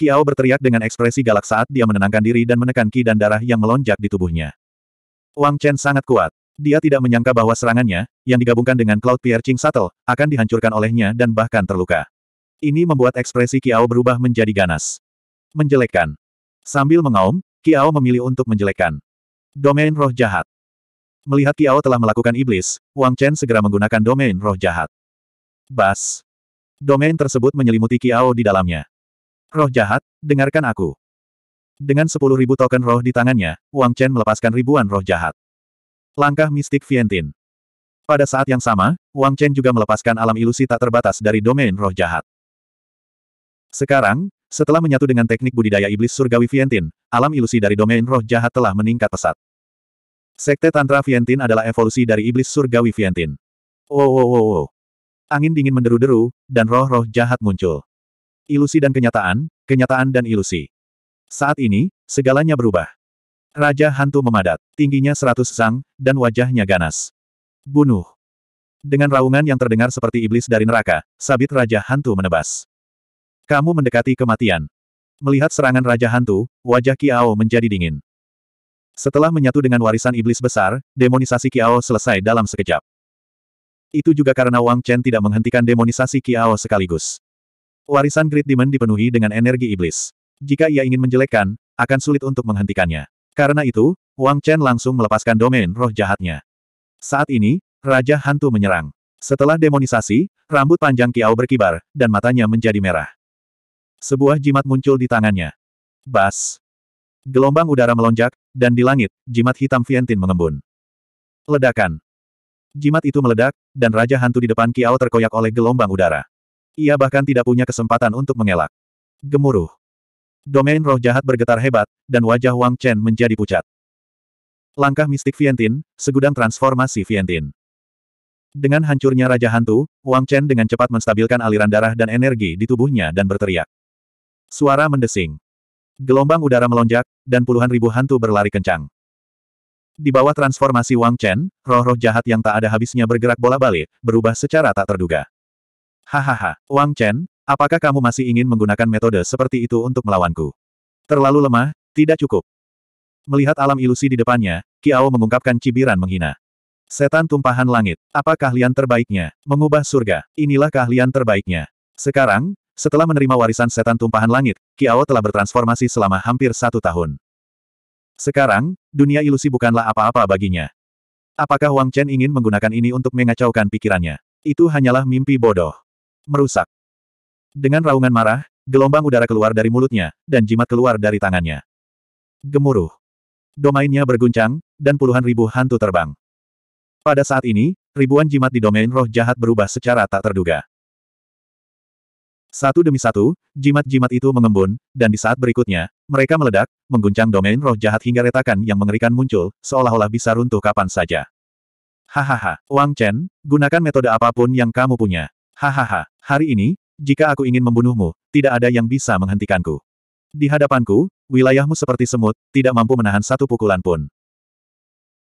Kiao berteriak dengan ekspresi galak saat dia menenangkan diri dan menekan ki dan darah yang melonjak di tubuhnya. Wang Chen sangat kuat. Dia tidak menyangka bahwa serangannya, yang digabungkan dengan Cloud Piercing Shuttle, akan dihancurkan olehnya dan bahkan terluka. Ini membuat ekspresi Kiao berubah menjadi ganas. Menjelekkan. Sambil mengaum, Kiao memilih untuk menjelekkan. Domain roh jahat. Melihat Kiao telah melakukan iblis, Wang Chen segera menggunakan domain roh jahat. Bas. Domain tersebut menyelimuti Kiao di dalamnya. Roh jahat, dengarkan aku. Dengan sepuluh ribu token roh di tangannya, Wang Chen melepaskan ribuan roh jahat. Langkah mistik Vientin. Pada saat yang sama, Wang Chen juga melepaskan alam ilusi tak terbatas dari domain roh jahat. Sekarang, setelah menyatu dengan teknik budidaya iblis surgawi Vientin, alam ilusi dari domain roh jahat telah meningkat pesat. Sekte Tantra Vientin adalah evolusi dari iblis surgawi Vientin. Oh, oh, oh, oh. Angin dingin menderu-deru, dan roh-roh jahat muncul. Ilusi dan kenyataan, kenyataan dan ilusi. Saat ini, segalanya berubah. Raja hantu memadat, tingginya seratus sang, dan wajahnya ganas. Bunuh. Dengan raungan yang terdengar seperti iblis dari neraka, sabit Raja Hantu menebas. Kamu mendekati kematian. Melihat serangan Raja Hantu, wajah Kiao menjadi dingin. Setelah menyatu dengan warisan iblis besar, demonisasi Kiao selesai dalam sekejap. Itu juga karena Wang Chen tidak menghentikan demonisasi Kiao sekaligus. Warisan Great Demon dipenuhi dengan energi iblis. Jika ia ingin menjelekkan, akan sulit untuk menghentikannya. Karena itu, Wang Chen langsung melepaskan domain roh jahatnya. Saat ini, Raja Hantu menyerang. Setelah demonisasi, rambut panjang Kiao berkibar, dan matanya menjadi merah. Sebuah jimat muncul di tangannya. Bas. Gelombang udara melonjak, dan di langit, jimat hitam Vientin mengembun. Ledakan. Jimat itu meledak, dan Raja Hantu di depan Kiao terkoyak oleh gelombang udara. Ia bahkan tidak punya kesempatan untuk mengelak. Gemuruh. Domain roh jahat bergetar hebat, dan wajah Wang Chen menjadi pucat. Langkah mistik Vientin, segudang transformasi Vientin. Dengan hancurnya Raja Hantu, Wang Chen dengan cepat menstabilkan aliran darah dan energi di tubuhnya dan berteriak. Suara mendesing. Gelombang udara melonjak, dan puluhan ribu hantu berlari kencang. Di bawah transformasi Wang Chen, roh-roh jahat yang tak ada habisnya bergerak bola-balik, berubah secara tak terduga. Hahaha, Wang Chen, apakah kamu masih ingin menggunakan metode seperti itu untuk melawanku? Terlalu lemah, tidak cukup. Melihat alam ilusi di depannya, Kiao mengungkapkan cibiran menghina. Setan tumpahan langit, apa keahlian terbaiknya? Mengubah surga, inilah keahlian terbaiknya. Sekarang, setelah menerima warisan setan tumpahan langit, Kiao telah bertransformasi selama hampir satu tahun. Sekarang, dunia ilusi bukanlah apa-apa baginya. Apakah Wang Chen ingin menggunakan ini untuk mengacaukan pikirannya? Itu hanyalah mimpi bodoh. Merusak. Dengan raungan marah, gelombang udara keluar dari mulutnya, dan jimat keluar dari tangannya. Gemuruh. Domainnya berguncang, dan puluhan ribu hantu terbang. Pada saat ini, ribuan jimat di domain roh jahat berubah secara tak terduga. Satu demi satu, jimat-jimat itu mengembun, dan di saat berikutnya, mereka meledak, mengguncang domain roh jahat hingga retakan yang mengerikan muncul, seolah-olah bisa runtuh kapan saja. Hahaha, Wang Chen, gunakan metode apapun yang kamu punya. Hahaha, hari ini, jika aku ingin membunuhmu, tidak ada yang bisa menghentikanku. Di hadapanku, wilayahmu seperti semut, tidak mampu menahan satu pukulan pun.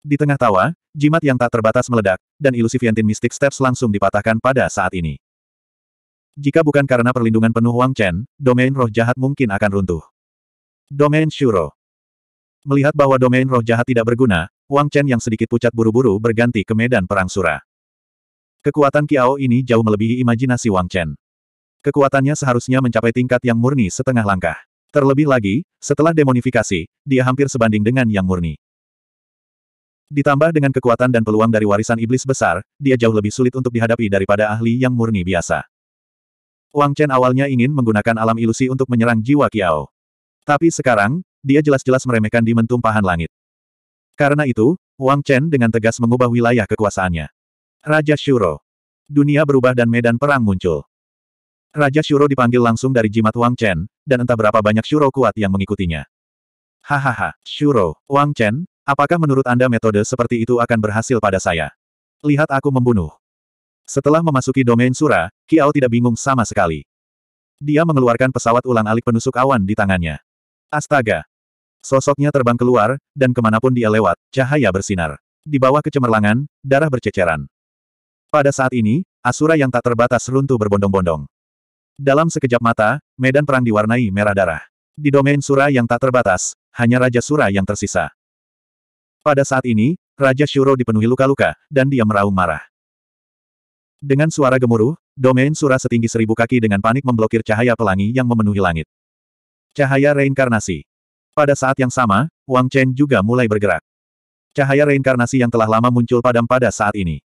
Di tengah tawa, jimat yang tak terbatas meledak, dan ilusi Vientin Mystic Steps langsung dipatahkan pada saat ini. Jika bukan karena perlindungan penuh Wang Chen, domain roh jahat mungkin akan runtuh. Domain Shuro Melihat bahwa domain roh jahat tidak berguna, Wang Chen yang sedikit pucat buru-buru berganti ke medan perang Sura. Kekuatan Kiao ini jauh melebihi imajinasi Wang Chen. Kekuatannya seharusnya mencapai tingkat yang murni setengah langkah. Terlebih lagi, setelah demonifikasi, dia hampir sebanding dengan yang murni. Ditambah dengan kekuatan dan peluang dari warisan iblis besar, dia jauh lebih sulit untuk dihadapi daripada ahli yang murni biasa. Wang Chen awalnya ingin menggunakan alam ilusi untuk menyerang jiwa Kiao. Tapi sekarang, dia jelas-jelas meremehkan di mentumpahan Langit. Karena itu, Wang Chen dengan tegas mengubah wilayah kekuasaannya. Raja Shuro. Dunia berubah dan medan perang muncul. Raja Shuro dipanggil langsung dari jimat Wang Chen, dan entah berapa banyak Shuro kuat yang mengikutinya. Hahaha, Shuro, Wang Chen, apakah menurut Anda metode seperti itu akan berhasil pada saya? Lihat aku membunuh. Setelah memasuki domain Sura, Kiao tidak bingung sama sekali. Dia mengeluarkan pesawat ulang-alik penusuk awan di tangannya. Astaga! Sosoknya terbang keluar, dan kemanapun dia lewat, cahaya bersinar. Di bawah kecemerlangan, darah berceceran. Pada saat ini, Asura yang tak terbatas runtuh berbondong-bondong. Dalam sekejap mata, medan perang diwarnai merah darah. Di domain Sura yang tak terbatas, hanya Raja Sura yang tersisa. Pada saat ini, Raja Shuro dipenuhi luka-luka, dan dia meraung marah. Dengan suara gemuruh, domain surah setinggi seribu kaki dengan panik memblokir cahaya pelangi yang memenuhi langit. Cahaya reinkarnasi. Pada saat yang sama, Wang Chen juga mulai bergerak. Cahaya reinkarnasi yang telah lama muncul padam pada saat ini.